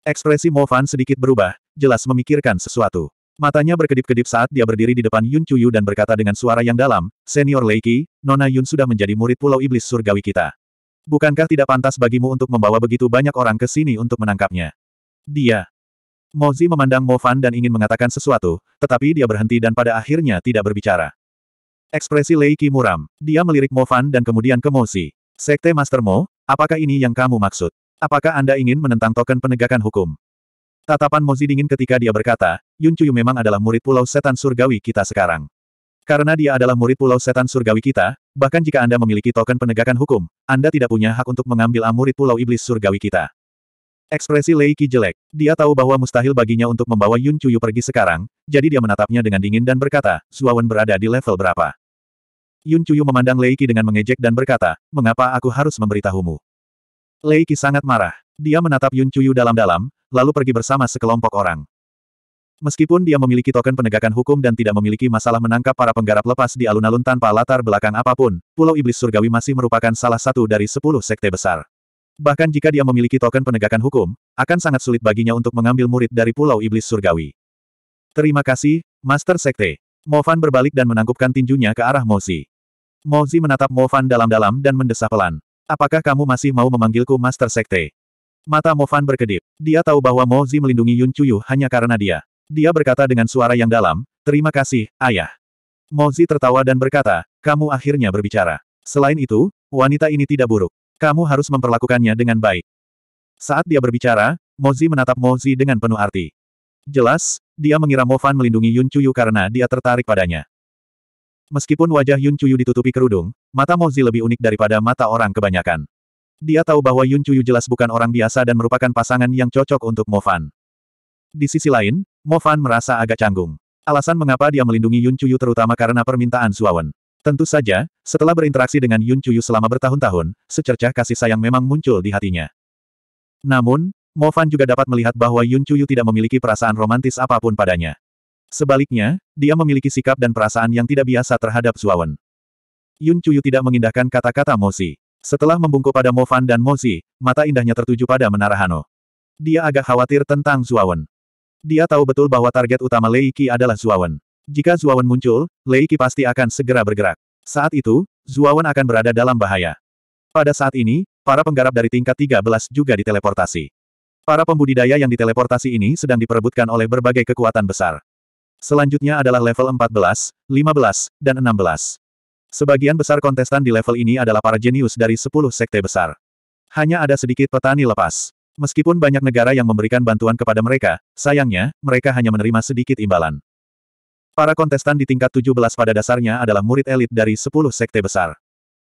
Ekspresi Mo Fan sedikit berubah, jelas memikirkan sesuatu. Matanya berkedip-kedip saat dia berdiri di depan Yun Chuyu dan berkata dengan suara yang dalam, Senior Leiki, Nona Yun sudah menjadi murid Pulau Iblis Surgawi kita. Bukankah tidak pantas bagimu untuk membawa begitu banyak orang ke sini untuk menangkapnya? Dia. Mo Zi memandang Mo Fan dan ingin mengatakan sesuatu, tetapi dia berhenti dan pada akhirnya tidak berbicara. Ekspresi Leiki muram. Dia melirik Mo Fan dan kemudian ke Mo Mozi. Sekte Master Mo, apakah ini yang kamu maksud? Apakah Anda ingin menentang token penegakan hukum? Tatapan Mozi dingin ketika dia berkata, Yun Chuyu memang adalah murid pulau setan surgawi kita sekarang. Karena dia adalah murid pulau setan surgawi kita, bahkan jika Anda memiliki token penegakan hukum, Anda tidak punya hak untuk mengambil murid pulau iblis surgawi kita. Ekspresi Lei Qi jelek. Dia tahu bahwa mustahil baginya untuk membawa Yun Chuyu pergi sekarang, jadi dia menatapnya dengan dingin dan berkata, Suawan berada di level berapa? Yun Chuyu memandang Lei Qi dengan mengejek dan berkata, mengapa aku harus memberitahumu? Lei Qi sangat marah. Dia menatap Yun Chuyu dalam-dalam, lalu pergi bersama sekelompok orang. Meskipun dia memiliki token penegakan hukum dan tidak memiliki masalah menangkap para penggarap lepas di alun-alun tanpa latar belakang apapun, Pulau Iblis Surgawi masih merupakan salah satu dari sepuluh sekte besar. Bahkan jika dia memiliki token penegakan hukum, akan sangat sulit baginya untuk mengambil murid dari Pulau Iblis Surgawi. Terima kasih, Master Sekte. Mo Fan berbalik dan menangkupkan tinjunya ke arah Mozi. Mozi menatap Mo Fan dalam-dalam dan mendesah pelan. Apakah kamu masih mau memanggilku Master Sekte? Mata Mo Fan berkedip. Dia tahu bahwa Mo Zi melindungi Yun Chuyu hanya karena dia. Dia berkata dengan suara yang dalam, Terima kasih, ayah. Mo Zi tertawa dan berkata, Kamu akhirnya berbicara. Selain itu, wanita ini tidak buruk. Kamu harus memperlakukannya dengan baik. Saat dia berbicara, Mo Zi menatap Mo Zi dengan penuh arti. Jelas, dia mengira Mo Fan melindungi Yun Chuyu karena dia tertarik padanya. Meskipun wajah Yun Chuyu ditutupi kerudung, mata Mozi lebih unik daripada mata orang kebanyakan. Dia tahu bahwa Yun Chuyu jelas bukan orang biasa dan merupakan pasangan yang cocok untuk Mo Fan. Di sisi lain, Mo Fan merasa agak canggung. Alasan mengapa dia melindungi Yun Chuyu terutama karena permintaan Suawen. Tentu saja, setelah berinteraksi dengan Yun Chuyu selama bertahun-tahun, secercah kasih sayang memang muncul di hatinya. Namun, Mo Fan juga dapat melihat bahwa Yun Chuyu tidak memiliki perasaan romantis apapun padanya. Sebaliknya, dia memiliki sikap dan perasaan yang tidak biasa terhadap Zuawan. Yun Chuyu tidak mengindahkan kata-kata Mozi. Setelah membungkuk pada Mo Fan dan Mozi, mata indahnya tertuju pada menara Hano. Dia agak khawatir tentang Zuawan. Dia tahu betul bahwa target utama Lei Qi adalah Zuawan. Jika Zuawan muncul, Lei Qi pasti akan segera bergerak. Saat itu, Zuawan akan berada dalam bahaya. Pada saat ini, para penggarap dari tingkat 13 juga diteleportasi. Para pembudidaya yang diteleportasi ini sedang diperebutkan oleh berbagai kekuatan besar. Selanjutnya adalah level 14, 15, dan 16. Sebagian besar kontestan di level ini adalah para jenius dari 10 sekte besar. Hanya ada sedikit petani lepas. Meskipun banyak negara yang memberikan bantuan kepada mereka, sayangnya, mereka hanya menerima sedikit imbalan. Para kontestan di tingkat 17 pada dasarnya adalah murid elit dari 10 sekte besar.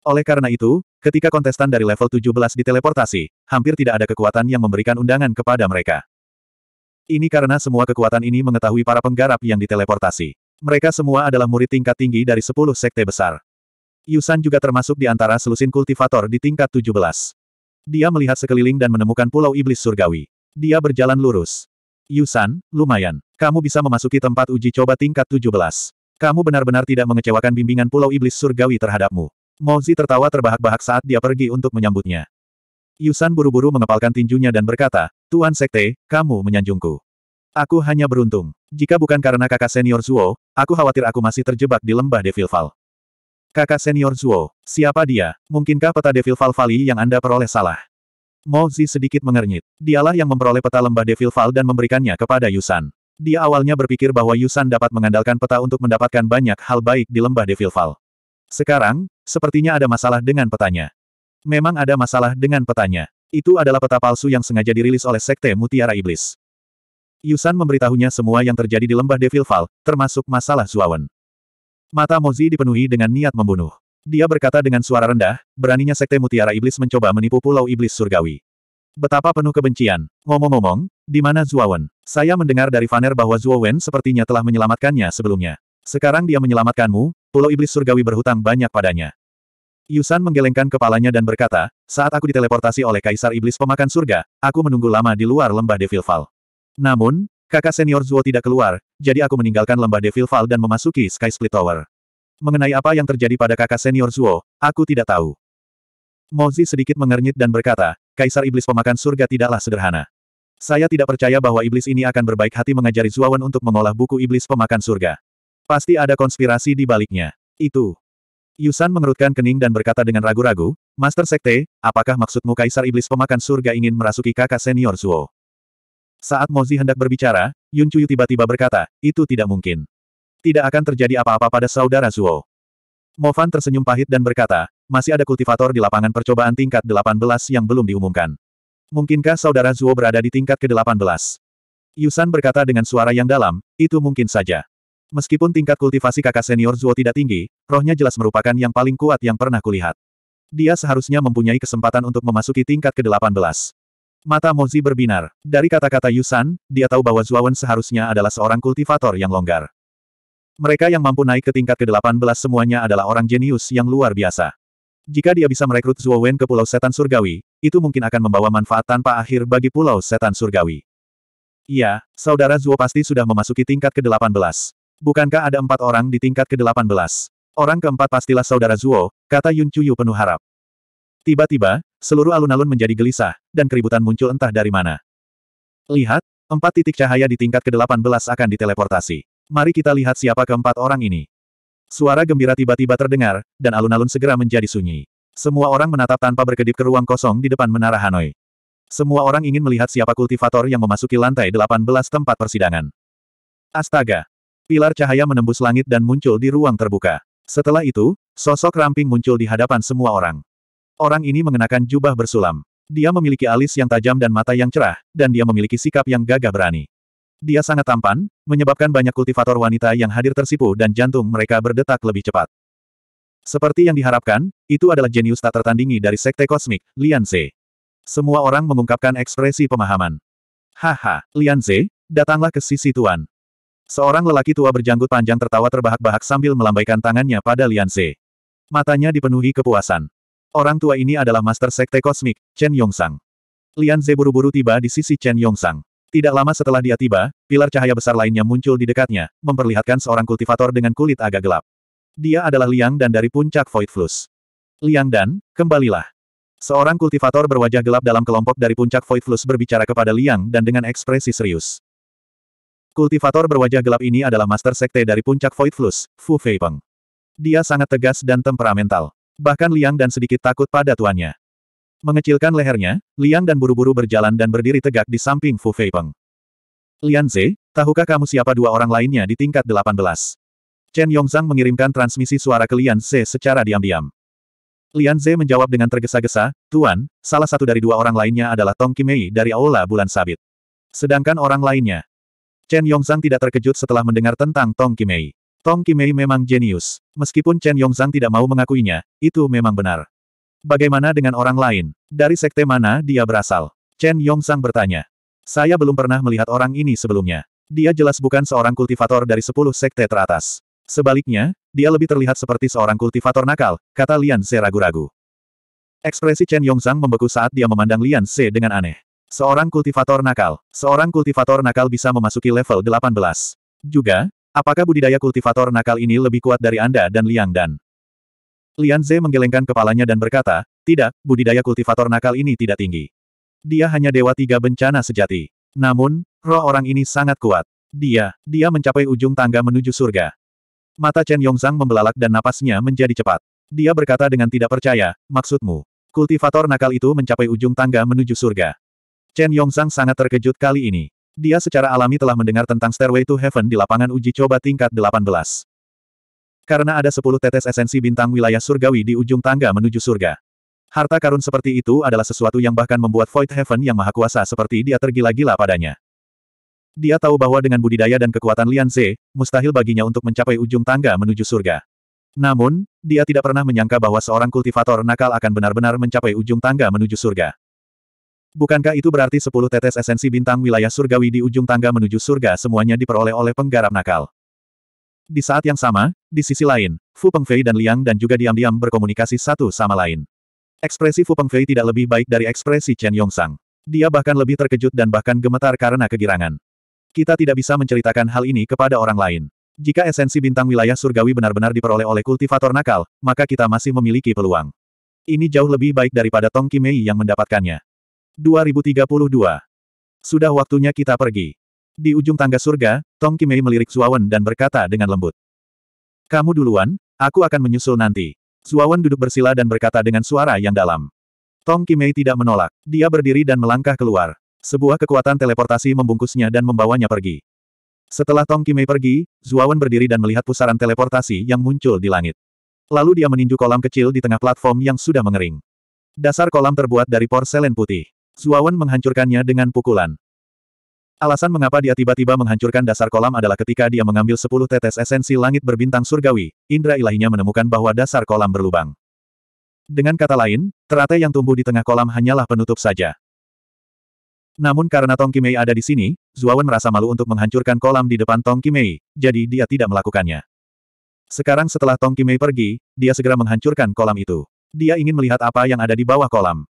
Oleh karena itu, ketika kontestan dari level 17 diteleportasi, hampir tidak ada kekuatan yang memberikan undangan kepada mereka. Ini karena semua kekuatan ini mengetahui para penggarap yang diteleportasi. Mereka semua adalah murid tingkat tinggi dari sepuluh sekte besar. Yusan juga termasuk di antara selusin kultivator di tingkat 17. Dia melihat sekeliling dan menemukan pulau iblis surgawi. Dia berjalan lurus. Yusan, lumayan. Kamu bisa memasuki tempat uji coba tingkat 17. Kamu benar-benar tidak mengecewakan bimbingan pulau iblis surgawi terhadapmu. Mozi tertawa terbahak-bahak saat dia pergi untuk menyambutnya. Yusan buru-buru mengepalkan tinjunya dan berkata, Tuan Sekte, kamu menyanjungku. Aku hanya beruntung. Jika bukan karena kakak senior Zuo, aku khawatir aku masih terjebak di lembah Devil Fall. Kakak senior Zuo, siapa dia? Mungkinkah peta Devil Fall Valley yang Anda peroleh salah? Mo sedikit mengernyit. Dialah yang memperoleh peta lembah Devil Fall dan memberikannya kepada Yusan. Dia awalnya berpikir bahwa Yusan dapat mengandalkan peta untuk mendapatkan banyak hal baik di lembah Devil Fall. Sekarang, sepertinya ada masalah dengan petanya. Memang ada masalah dengan petanya. Itu adalah peta palsu yang sengaja dirilis oleh Sekte Mutiara Iblis. Yusan memberitahunya semua yang terjadi di lembah Devil Fall, termasuk masalah Zuawan. Mata Mozi dipenuhi dengan niat membunuh. Dia berkata dengan suara rendah, beraninya Sekte Mutiara Iblis mencoba menipu Pulau Iblis Surgawi. Betapa penuh kebencian. Ngomong-ngomong, di mana Zuawan? Saya mendengar dari Vaner bahwa Zuawan sepertinya telah menyelamatkannya sebelumnya. Sekarang dia menyelamatkanmu, Pulau Iblis Surgawi berhutang banyak padanya. Yusan menggelengkan kepalanya dan berkata, saat aku diteleportasi oleh Kaisar Iblis Pemakan Surga, aku menunggu lama di luar lembah Devil Fall. Namun, kakak senior Zuo tidak keluar, jadi aku meninggalkan lembah Devil Fall dan memasuki Sky Split Tower. Mengenai apa yang terjadi pada kakak senior Zuo, aku tidak tahu. Mozi sedikit mengernyit dan berkata, Kaisar Iblis Pemakan Surga tidaklah sederhana. Saya tidak percaya bahwa iblis ini akan berbaik hati mengajari Zuawan untuk mengolah buku iblis pemakan surga. Pasti ada konspirasi di baliknya. Itu. Yusan mengerutkan kening dan berkata dengan ragu-ragu, Master Sekte, apakah maksudmu Kaisar Iblis Pemakan Surga ingin merasuki kakak senior Zuo? Saat Mozi hendak berbicara, Yun Chuyu tiba-tiba berkata, itu tidak mungkin. Tidak akan terjadi apa-apa pada saudara Zuo. Mo Fan tersenyum pahit dan berkata, masih ada kultivator di lapangan percobaan tingkat 18 yang belum diumumkan. Mungkinkah saudara Zuo berada di tingkat ke-18? Yusan berkata dengan suara yang dalam, itu mungkin saja. Meskipun tingkat kultivasi kakak senior Zuo tidak tinggi, rohnya jelas merupakan yang paling kuat yang pernah kulihat. Dia seharusnya mempunyai kesempatan untuk memasuki tingkat ke-18. Mata Mozi berbinar. Dari kata-kata Yusan, dia tahu bahwa Zuo Wen seharusnya adalah seorang kultivator yang longgar. Mereka yang mampu naik ke tingkat ke-18 semuanya adalah orang jenius yang luar biasa. Jika dia bisa merekrut Zuo Wen ke Pulau Setan Surgawi, itu mungkin akan membawa manfaat tanpa akhir bagi Pulau Setan Surgawi. Iya, saudara Zuo pasti sudah memasuki tingkat ke-18. Bukankah ada empat orang di tingkat ke-18? Orang keempat pastilah saudara Zuo, kata Yun Chuyu penuh harap. Tiba-tiba, seluruh alun-alun menjadi gelisah, dan keributan muncul entah dari mana. Lihat, empat titik cahaya di tingkat ke-18 akan diteleportasi. Mari kita lihat siapa keempat orang ini. Suara gembira tiba-tiba terdengar, dan alun-alun segera menjadi sunyi. Semua orang menatap tanpa berkedip ke ruang kosong di depan menara Hanoi. Semua orang ingin melihat siapa kultivator yang memasuki lantai 18 tempat persidangan. Astaga, Pilar cahaya menembus langit dan muncul di ruang terbuka. Setelah itu, sosok ramping muncul di hadapan semua orang. Orang ini mengenakan jubah bersulam. Dia memiliki alis yang tajam dan mata yang cerah, dan dia memiliki sikap yang gagah berani. Dia sangat tampan, menyebabkan banyak kultivator wanita yang hadir tersipu dan jantung mereka berdetak lebih cepat. Seperti yang diharapkan, itu adalah jenius tak tertandingi dari Sekte Kosmik, Lian Ze. Semua orang mengungkapkan ekspresi pemahaman. Haha, Lian Ze, datanglah ke sisi Tuan. Seorang lelaki tua berjanggut panjang tertawa terbahak-bahak sambil melambaikan tangannya pada Lian Ze. Matanya dipenuhi kepuasan. Orang tua ini adalah Master Sekte Kosmik, Chen Yongsang. Lian Ze buru-buru tiba di sisi Chen Yongsang. Tidak lama setelah dia tiba, pilar cahaya besar lainnya muncul di dekatnya, memperlihatkan seorang kultivator dengan kulit agak gelap. Dia adalah Liang Dan dari puncak Void Flus. Liang Dan, kembalilah. Seorang kultivator berwajah gelap dalam kelompok dari puncak Void Flus berbicara kepada Liang Dan dengan ekspresi serius. Kultivator berwajah gelap ini adalah master sekte dari puncak Void Flus, Fu Feipeng. Dia sangat tegas dan temperamental. Bahkan Liang dan sedikit takut pada tuannya. Mengecilkan lehernya, Liang dan buru-buru berjalan dan berdiri tegak di samping Fu Feipeng. Lian Ze, tahukah kamu siapa dua orang lainnya di tingkat 18? Chen Yongzhang mengirimkan transmisi suara ke Lian Ze secara diam-diam. Lian Ze menjawab dengan tergesa-gesa, Tuan, salah satu dari dua orang lainnya adalah Tong Kimei dari Aula Bulan Sabit. Sedangkan orang lainnya, Chen Yongzhang tidak terkejut setelah mendengar tentang Tong Kimei. Tong Kimei memang jenius. Meskipun Chen Yongzhang tidak mau mengakuinya, itu memang benar. Bagaimana dengan orang lain? Dari sekte mana dia berasal? Chen Yongzhang bertanya. Saya belum pernah melihat orang ini sebelumnya. Dia jelas bukan seorang kultivator dari sepuluh sekte teratas. Sebaliknya, dia lebih terlihat seperti seorang kultivator nakal, kata Lian Ze ragu-ragu. Ekspresi Chen Yongzhang membeku saat dia memandang Lian Ze dengan aneh. Seorang kultivator nakal. Seorang kultivator nakal bisa memasuki level 18. Juga, apakah budidaya kultivator nakal ini lebih kuat dari Anda dan Liang Dan? Lian Ze menggelengkan kepalanya dan berkata, tidak, budidaya kultivator nakal ini tidak tinggi. Dia hanya dewa tiga bencana sejati. Namun, roh orang ini sangat kuat. Dia, dia mencapai ujung tangga menuju surga. Mata Chen Yongzang membelalak dan napasnya menjadi cepat. Dia berkata dengan tidak percaya, maksudmu, kultivator nakal itu mencapai ujung tangga menuju surga. Chen Yongzhang sangat terkejut kali ini. Dia secara alami telah mendengar tentang Stairway to Heaven di lapangan uji coba tingkat 18. Karena ada 10 tetes esensi bintang wilayah surgawi di ujung tangga menuju surga. Harta karun seperti itu adalah sesuatu yang bahkan membuat Void Heaven yang maha kuasa seperti dia tergila-gila padanya. Dia tahu bahwa dengan budidaya dan kekuatan Lian Ze, mustahil baginya untuk mencapai ujung tangga menuju surga. Namun, dia tidak pernah menyangka bahwa seorang kultivator nakal akan benar-benar mencapai ujung tangga menuju surga. Bukankah itu berarti sepuluh tetes esensi bintang wilayah surgawi di ujung tangga menuju surga semuanya diperoleh oleh penggarap nakal? Di saat yang sama, di sisi lain, Fu Pengfei dan Liang dan juga diam-diam berkomunikasi satu sama lain. Ekspresi Fu Pengfei tidak lebih baik dari ekspresi Chen Yongsang. Dia bahkan lebih terkejut dan bahkan gemetar karena kegirangan. Kita tidak bisa menceritakan hal ini kepada orang lain. Jika esensi bintang wilayah surgawi benar-benar diperoleh oleh kultivator nakal, maka kita masih memiliki peluang. Ini jauh lebih baik daripada Tong Kimei yang mendapatkannya. 2032. Sudah waktunya kita pergi. Di ujung tangga surga, Tong Kimei melirik Zuawan dan berkata dengan lembut. Kamu duluan, aku akan menyusul nanti. Zuawan duduk bersila dan berkata dengan suara yang dalam. Tong Kimei tidak menolak. Dia berdiri dan melangkah keluar. Sebuah kekuatan teleportasi membungkusnya dan membawanya pergi. Setelah Tong Kimei pergi, Zuawan berdiri dan melihat pusaran teleportasi yang muncul di langit. Lalu dia meninju kolam kecil di tengah platform yang sudah mengering. Dasar kolam terbuat dari porselen putih. Suawan menghancurkannya dengan pukulan. Alasan mengapa dia tiba-tiba menghancurkan dasar kolam adalah ketika dia mengambil sepuluh tetes esensi langit berbintang surgawi, indra ilahinya menemukan bahwa dasar kolam berlubang. Dengan kata lain, teratai yang tumbuh di tengah kolam hanyalah penutup saja. Namun karena Tong Kimei ada di sini, Zuawan merasa malu untuk menghancurkan kolam di depan Tong Kimei, jadi dia tidak melakukannya. Sekarang setelah Tong Kimei pergi, dia segera menghancurkan kolam itu. Dia ingin melihat apa yang ada di bawah kolam.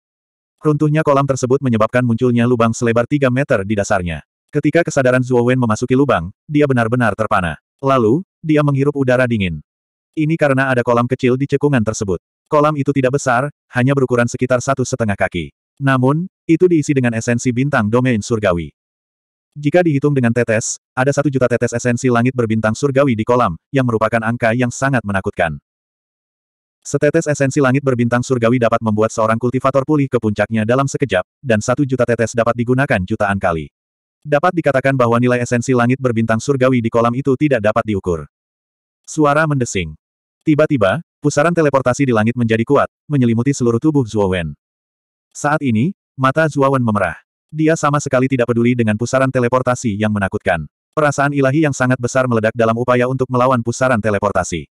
Runtuhnya kolam tersebut menyebabkan munculnya lubang selebar 3 meter di dasarnya. Ketika kesadaran Zuo Wen memasuki lubang, dia benar-benar terpana. Lalu, dia menghirup udara dingin. Ini karena ada kolam kecil di cekungan tersebut. Kolam itu tidak besar, hanya berukuran sekitar satu setengah kaki. Namun, itu diisi dengan esensi bintang domain surgawi. Jika dihitung dengan tetes, ada satu juta tetes esensi langit berbintang surgawi di kolam, yang merupakan angka yang sangat menakutkan. Setetes esensi langit berbintang surgawi dapat membuat seorang kultivator pulih ke puncaknya dalam sekejap, dan satu juta tetes dapat digunakan jutaan kali. Dapat dikatakan bahwa nilai esensi langit berbintang surgawi di kolam itu tidak dapat diukur. Suara mendesing. Tiba-tiba, pusaran teleportasi di langit menjadi kuat, menyelimuti seluruh tubuh Zuo Wen. Saat ini, mata Zuo Wen memerah. Dia sama sekali tidak peduli dengan pusaran teleportasi yang menakutkan. Perasaan ilahi yang sangat besar meledak dalam upaya untuk melawan pusaran teleportasi.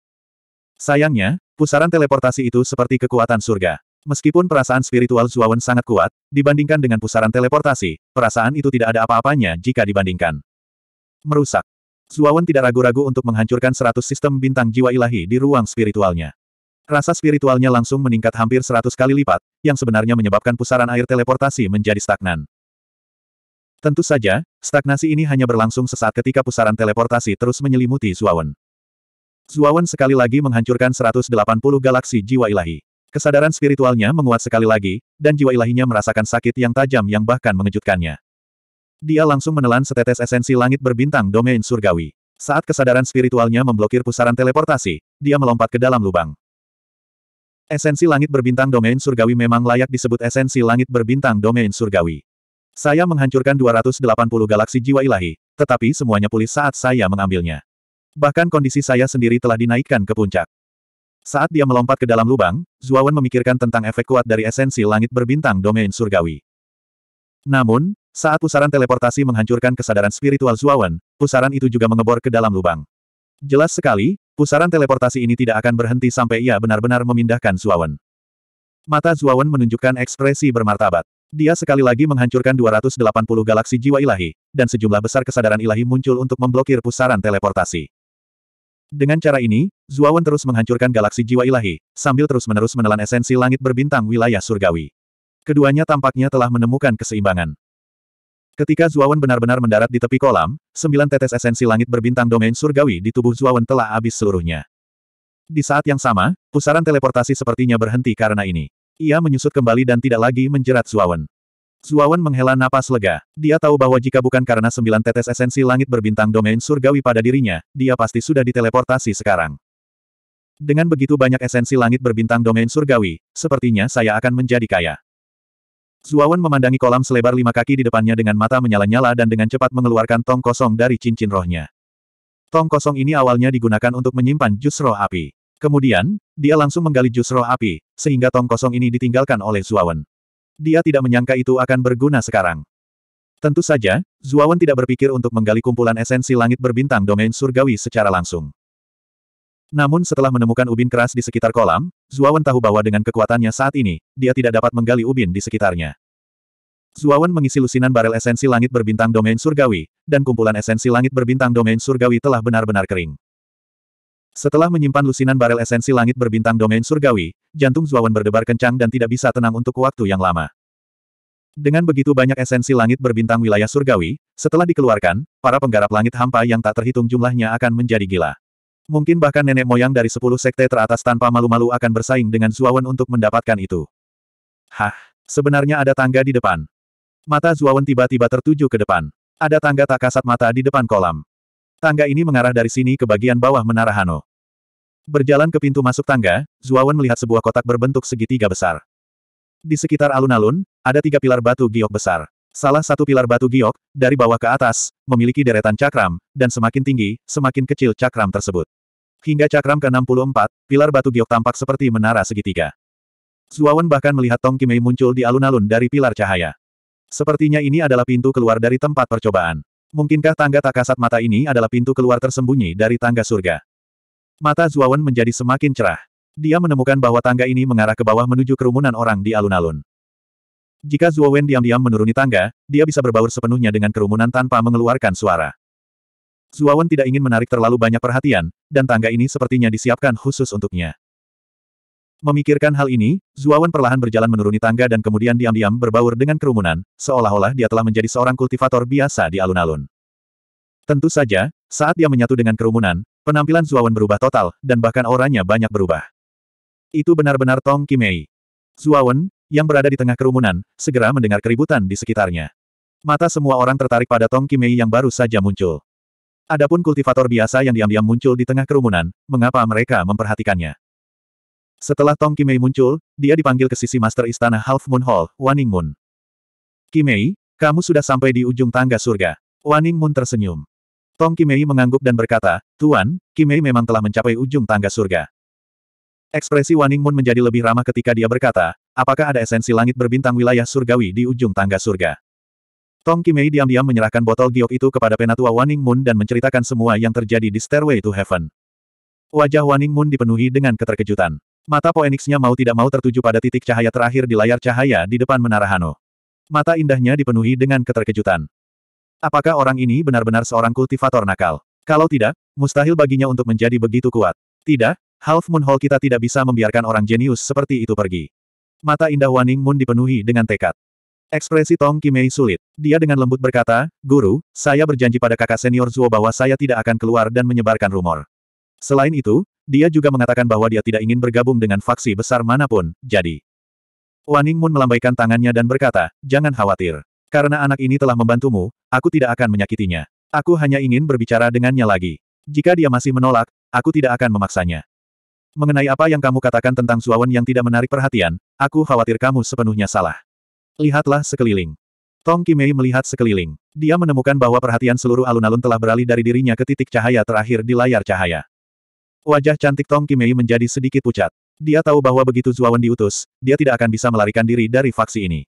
Sayangnya, Pusaran teleportasi itu seperti kekuatan surga. Meskipun perasaan spiritual Zuawan sangat kuat, dibandingkan dengan pusaran teleportasi, perasaan itu tidak ada apa-apanya jika dibandingkan. Merusak. Zuawan tidak ragu-ragu untuk menghancurkan seratus sistem bintang jiwa ilahi di ruang spiritualnya. Rasa spiritualnya langsung meningkat hampir seratus kali lipat, yang sebenarnya menyebabkan pusaran air teleportasi menjadi stagnan. Tentu saja, stagnasi ini hanya berlangsung sesaat ketika pusaran teleportasi terus menyelimuti Zuawan. Zuawan sekali lagi menghancurkan 180 galaksi jiwa ilahi. Kesadaran spiritualnya menguat sekali lagi, dan jiwa ilahinya merasakan sakit yang tajam yang bahkan mengejutkannya. Dia langsung menelan setetes esensi langit berbintang domain surgawi. Saat kesadaran spiritualnya memblokir pusaran teleportasi, dia melompat ke dalam lubang. Esensi langit berbintang domain surgawi memang layak disebut esensi langit berbintang domain surgawi. Saya menghancurkan 280 galaksi jiwa ilahi, tetapi semuanya pulih saat saya mengambilnya. Bahkan kondisi saya sendiri telah dinaikkan ke puncak. Saat dia melompat ke dalam lubang, Zuawan memikirkan tentang efek kuat dari esensi langit berbintang domain surgawi. Namun, saat pusaran teleportasi menghancurkan kesadaran spiritual Zuawan, pusaran itu juga mengebor ke dalam lubang. Jelas sekali, pusaran teleportasi ini tidak akan berhenti sampai ia benar-benar memindahkan Zuawan. Mata Zuawan menunjukkan ekspresi bermartabat. Dia sekali lagi menghancurkan 280 galaksi jiwa ilahi, dan sejumlah besar kesadaran ilahi muncul untuk memblokir pusaran teleportasi. Dengan cara ini, Zuawan terus menghancurkan galaksi jiwa ilahi, sambil terus-menerus menelan esensi langit berbintang wilayah surgawi. Keduanya tampaknya telah menemukan keseimbangan. Ketika Zuawan benar-benar mendarat di tepi kolam, sembilan tetes esensi langit berbintang domain surgawi di tubuh Zuawan telah habis seluruhnya. Di saat yang sama, pusaran teleportasi sepertinya berhenti karena ini. Ia menyusut kembali dan tidak lagi menjerat Zuawan. Zuawan menghela napas lega. Dia tahu bahwa jika bukan karena sembilan tetes esensi langit berbintang domain surgawi pada dirinya, dia pasti sudah diteleportasi sekarang. Dengan begitu banyak esensi langit berbintang domain surgawi, sepertinya saya akan menjadi kaya. Zuawan memandangi kolam selebar lima kaki di depannya dengan mata menyala-nyala dan dengan cepat mengeluarkan tong kosong dari cincin rohnya. Tong kosong ini awalnya digunakan untuk menyimpan jus roh api. Kemudian, dia langsung menggali jus roh api, sehingga tong kosong ini ditinggalkan oleh Zuawan dia tidak menyangka itu akan berguna sekarang. Tentu saja, Zuawan tidak berpikir untuk menggali kumpulan esensi langit berbintang domain surgawi secara langsung. Namun setelah menemukan ubin keras di sekitar kolam, Zuawan tahu bahwa dengan kekuatannya saat ini, dia tidak dapat menggali ubin di sekitarnya. Zuawan mengisi lusinan barel esensi langit berbintang domain surgawi, dan kumpulan esensi langit berbintang domain surgawi telah benar-benar kering. Setelah menyimpan lusinan barel esensi langit berbintang domain surgawi, jantung Zuawan berdebar kencang dan tidak bisa tenang untuk waktu yang lama. Dengan begitu banyak esensi langit berbintang wilayah surgawi, setelah dikeluarkan, para penggarap langit hampa yang tak terhitung jumlahnya akan menjadi gila. Mungkin bahkan nenek moyang dari sepuluh sekte teratas tanpa malu-malu akan bersaing dengan Zuawan untuk mendapatkan itu. Hah, sebenarnya ada tangga di depan. Mata Zuawan tiba-tiba tertuju ke depan. Ada tangga tak kasat mata di depan kolam. Tangga ini mengarah dari sini ke bagian bawah menara Hano. Berjalan ke pintu masuk tangga, Zuawan melihat sebuah kotak berbentuk segitiga besar. Di sekitar alun-alun, ada tiga pilar batu giok besar. Salah satu pilar batu giok, dari bawah ke atas, memiliki deretan cakram, dan semakin tinggi, semakin kecil cakram tersebut. Hingga cakram ke-64, pilar batu giok tampak seperti menara segitiga. Zuawan bahkan melihat Tong Kimei muncul di alun-alun dari pilar cahaya. Sepertinya ini adalah pintu keluar dari tempat percobaan. Mungkinkah tangga tak kasat mata ini adalah pintu keluar tersembunyi dari tangga surga? Mata Zuawan menjadi semakin cerah. Dia menemukan bahwa tangga ini mengarah ke bawah menuju kerumunan orang di alun-alun. Jika Zuowen diam-diam menuruni tangga, dia bisa berbaur sepenuhnya dengan kerumunan tanpa mengeluarkan suara. Zuowen tidak ingin menarik terlalu banyak perhatian, dan tangga ini sepertinya disiapkan khusus untuknya. Memikirkan hal ini, Zuowen perlahan berjalan menuruni tangga dan kemudian diam-diam berbaur dengan kerumunan, seolah-olah dia telah menjadi seorang kultivator biasa di alun-alun. Tentu saja, saat dia menyatu dengan kerumunan, Penampilan Zuawan berubah total, dan bahkan auranya banyak berubah. Itu benar-benar Tong Kimei. Zuawan, yang berada di tengah kerumunan, segera mendengar keributan di sekitarnya. Mata semua orang tertarik pada Tong Kimei yang baru saja muncul. Adapun kultivator biasa yang diam-diam muncul di tengah kerumunan, mengapa mereka memperhatikannya? Setelah Tong Kimei muncul, dia dipanggil ke sisi Master Istana Half Moon Hall, Waning Moon. Kimei, kamu sudah sampai di ujung tangga surga. Waning Moon tersenyum. Tong Kimei mengangguk dan berkata, Tuan, Kimei memang telah mencapai ujung tangga surga. Ekspresi Waning Moon menjadi lebih ramah ketika dia berkata, apakah ada esensi langit berbintang wilayah surgawi di ujung tangga surga? Tong Kimei diam-diam menyerahkan botol giok itu kepada penatua Waning Moon dan menceritakan semua yang terjadi di Stairway to Heaven. Wajah Waning Moon dipenuhi dengan keterkejutan. Mata Poenixnya mau tidak mau tertuju pada titik cahaya terakhir di layar cahaya di depan menara Hano. Mata indahnya dipenuhi dengan keterkejutan. Apakah orang ini benar-benar seorang kultivator nakal? Kalau tidak, mustahil baginya untuk menjadi begitu kuat. Tidak, Half Moon Hall kita tidak bisa membiarkan orang jenius seperti itu pergi. Mata indah Waning Moon dipenuhi dengan tekad. Ekspresi Tong Kimei sulit. Dia dengan lembut berkata, Guru, saya berjanji pada kakak senior Zuo bahwa saya tidak akan keluar dan menyebarkan rumor. Selain itu, dia juga mengatakan bahwa dia tidak ingin bergabung dengan faksi besar manapun, jadi. Waning Moon melambaikan tangannya dan berkata, jangan khawatir. Karena anak ini telah membantumu, aku tidak akan menyakitinya. Aku hanya ingin berbicara dengannya lagi. Jika dia masih menolak, aku tidak akan memaksanya. Mengenai apa yang kamu katakan tentang Suawan yang tidak menarik perhatian, aku khawatir kamu sepenuhnya salah. Lihatlah sekeliling. Tong Kimei melihat sekeliling. Dia menemukan bahwa perhatian seluruh alun-alun telah beralih dari dirinya ke titik cahaya terakhir di layar cahaya. Wajah cantik Tong Kimei menjadi sedikit pucat. Dia tahu bahwa begitu Zuawan diutus, dia tidak akan bisa melarikan diri dari faksi ini.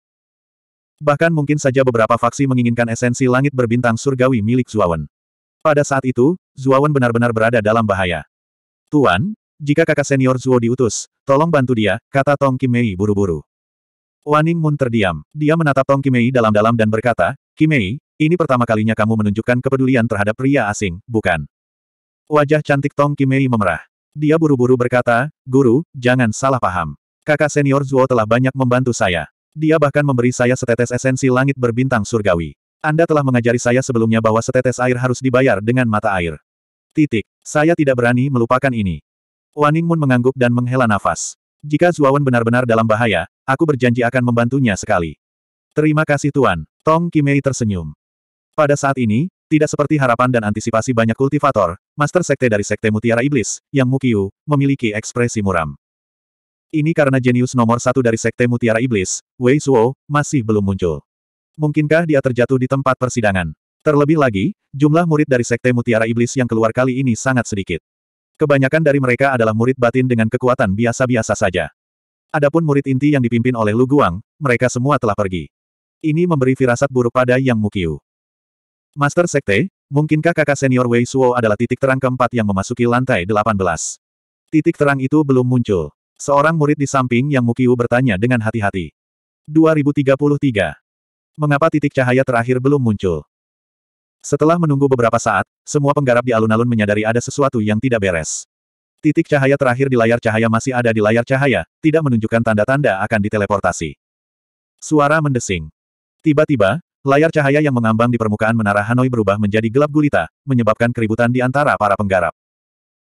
Bahkan mungkin saja beberapa faksi menginginkan esensi langit berbintang surgawi milik Zuawan. Pada saat itu, Zuawan benar-benar berada dalam bahaya. Tuan, jika kakak senior Zuo diutus, tolong bantu dia, kata Tong Kimei buru-buru. Waning Mun terdiam. Dia menatap Tong Kimei dalam-dalam dan berkata, Kimei, ini pertama kalinya kamu menunjukkan kepedulian terhadap pria asing, bukan? Wajah cantik Tong Kimei memerah. Dia buru-buru berkata, Guru, jangan salah paham. Kakak senior Zuo telah banyak membantu saya. Dia bahkan memberi saya setetes esensi langit berbintang surgawi. Anda telah mengajari saya sebelumnya bahwa setetes air harus dibayar dengan mata air. Titik. Saya tidak berani melupakan ini. Waning Moon mengangguk dan menghela nafas. Jika Zuawan benar-benar dalam bahaya, aku berjanji akan membantunya sekali. Terima kasih Tuan. Tong Kimei tersenyum. Pada saat ini, tidak seperti harapan dan antisipasi banyak kultivator, Master Sekte dari Sekte Mutiara Iblis, yang Mukiu, memiliki ekspresi muram. Ini karena jenius nomor satu dari Sekte Mutiara Iblis, Wei Suo, masih belum muncul. Mungkinkah dia terjatuh di tempat persidangan? Terlebih lagi, jumlah murid dari Sekte Mutiara Iblis yang keluar kali ini sangat sedikit. Kebanyakan dari mereka adalah murid batin dengan kekuatan biasa-biasa saja. Adapun murid inti yang dipimpin oleh Lu Guang, mereka semua telah pergi. Ini memberi firasat buruk pada Yang Mukiu. Master Sekte, mungkinkah kakak senior Wei Suo adalah titik terang keempat yang memasuki lantai 18? Titik terang itu belum muncul. Seorang murid di samping yang Mukiu bertanya dengan hati-hati. 2033. Mengapa titik cahaya terakhir belum muncul? Setelah menunggu beberapa saat, semua penggarap di alun-alun menyadari ada sesuatu yang tidak beres. Titik cahaya terakhir di layar cahaya masih ada di layar cahaya, tidak menunjukkan tanda-tanda akan diteleportasi. Suara mendesing. Tiba-tiba, layar cahaya yang mengambang di permukaan menara Hanoi berubah menjadi gelap gulita, menyebabkan keributan di antara para penggarap.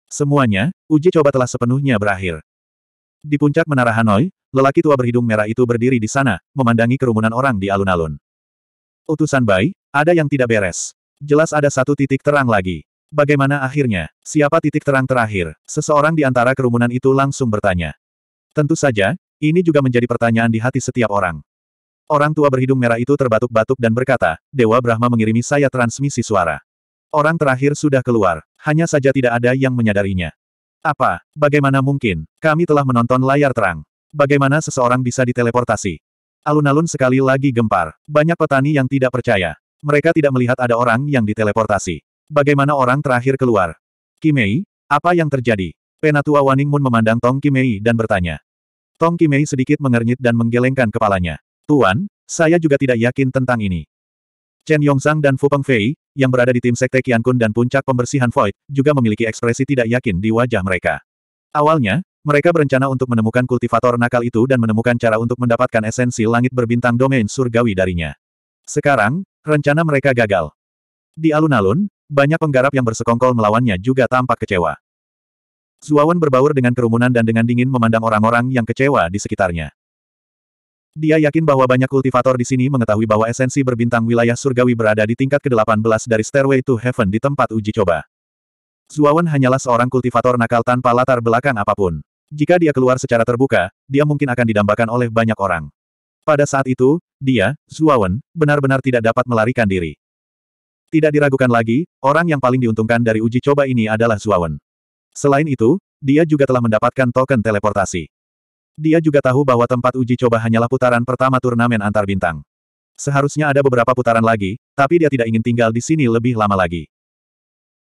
Semuanya, uji coba telah sepenuhnya berakhir. Di puncak menara Hanoi, lelaki tua berhidung merah itu berdiri di sana, memandangi kerumunan orang di alun-alun. Utusan Bai, ada yang tidak beres. Jelas ada satu titik terang lagi. Bagaimana akhirnya? Siapa titik terang terakhir? Seseorang di antara kerumunan itu langsung bertanya. Tentu saja, ini juga menjadi pertanyaan di hati setiap orang. Orang tua berhidung merah itu terbatuk-batuk dan berkata, Dewa Brahma mengirimi saya transmisi suara. Orang terakhir sudah keluar, hanya saja tidak ada yang menyadarinya. Apa? Bagaimana mungkin? Kami telah menonton layar terang. Bagaimana seseorang bisa diteleportasi? Alun-alun sekali lagi gempar. Banyak petani yang tidak percaya. Mereka tidak melihat ada orang yang diteleportasi. Bagaimana orang terakhir keluar? Kimei, apa yang terjadi? Penatua Waning Moon memandang Tong Kimei dan bertanya. Tong Kimei sedikit mengernyit dan menggelengkan kepalanya. Tuan, saya juga tidak yakin tentang ini. Chen Yongzhang dan Fu Pengfei, yang berada di tim Sekte Kun dan puncak pembersihan Void, juga memiliki ekspresi tidak yakin di wajah mereka. Awalnya, mereka berencana untuk menemukan kultivator nakal itu dan menemukan cara untuk mendapatkan esensi langit berbintang domain surgawi darinya. Sekarang, rencana mereka gagal. Di alun-alun, banyak penggarap yang bersekongkol melawannya juga tampak kecewa. Zuawan berbaur dengan kerumunan dan dengan dingin memandang orang-orang yang kecewa di sekitarnya. Dia yakin bahwa banyak kultivator di sini mengetahui bahwa esensi berbintang wilayah surgawi berada di tingkat ke-18 dari Stairway to Heaven di tempat uji coba. Zuawan hanyalah seorang kultivator nakal tanpa latar belakang apapun. Jika dia keluar secara terbuka, dia mungkin akan didambakan oleh banyak orang. Pada saat itu, dia, Zuawan, benar-benar tidak dapat melarikan diri. Tidak diragukan lagi, orang yang paling diuntungkan dari uji coba ini adalah Zuawan. Selain itu, dia juga telah mendapatkan token teleportasi. Dia juga tahu bahwa tempat uji coba hanyalah putaran pertama turnamen antar bintang. Seharusnya ada beberapa putaran lagi, tapi dia tidak ingin tinggal di sini lebih lama lagi.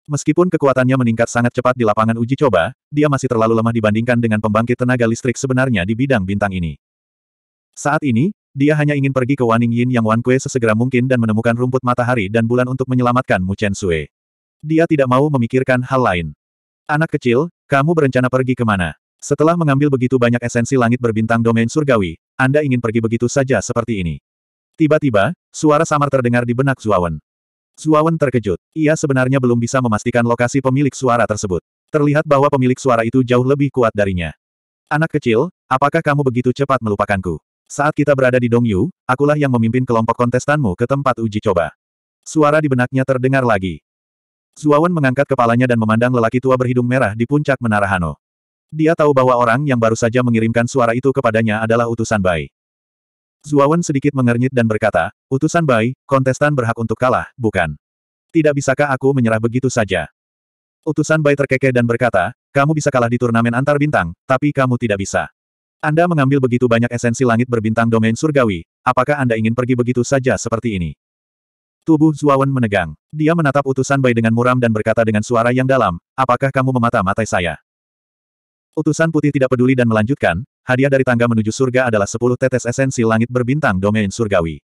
Meskipun kekuatannya meningkat sangat cepat di lapangan uji coba, dia masih terlalu lemah dibandingkan dengan pembangkit tenaga listrik sebenarnya di bidang bintang ini. Saat ini, dia hanya ingin pergi ke Waning Yin yang Wan Kue sesegera mungkin dan menemukan rumput matahari dan bulan untuk menyelamatkan Mu Chen Sue. Dia tidak mau memikirkan hal lain. Anak kecil, kamu berencana pergi ke mana? Setelah mengambil begitu banyak esensi langit berbintang domain surgawi, Anda ingin pergi begitu saja seperti ini. Tiba-tiba, suara samar terdengar di benak Zuawan. Zuawan terkejut. Ia sebenarnya belum bisa memastikan lokasi pemilik suara tersebut. Terlihat bahwa pemilik suara itu jauh lebih kuat darinya. Anak kecil, apakah kamu begitu cepat melupakanku? Saat kita berada di Dongyu, akulah yang memimpin kelompok kontestanmu ke tempat uji coba. Suara di benaknya terdengar lagi. Zuawan mengangkat kepalanya dan memandang lelaki tua berhidung merah di puncak Menara Hano. Dia tahu bahwa orang yang baru saja mengirimkan suara itu kepadanya adalah utusan Bai. Zuawan sedikit mengernyit dan berkata, utusan Bai, kontestan berhak untuk kalah, bukan? Tidak bisakah aku menyerah begitu saja? Utusan Bai terkekeh dan berkata, kamu bisa kalah di turnamen antar bintang, tapi kamu tidak bisa. Anda mengambil begitu banyak esensi langit berbintang domain surgawi, apakah Anda ingin pergi begitu saja seperti ini? Tubuh Zuawan menegang. Dia menatap utusan Bai dengan muram dan berkata dengan suara yang dalam, apakah kamu memata-matai saya? Utusan putih tidak peduli dan melanjutkan, hadiah dari tangga menuju surga adalah 10 tetes esensi langit berbintang domain surgawi.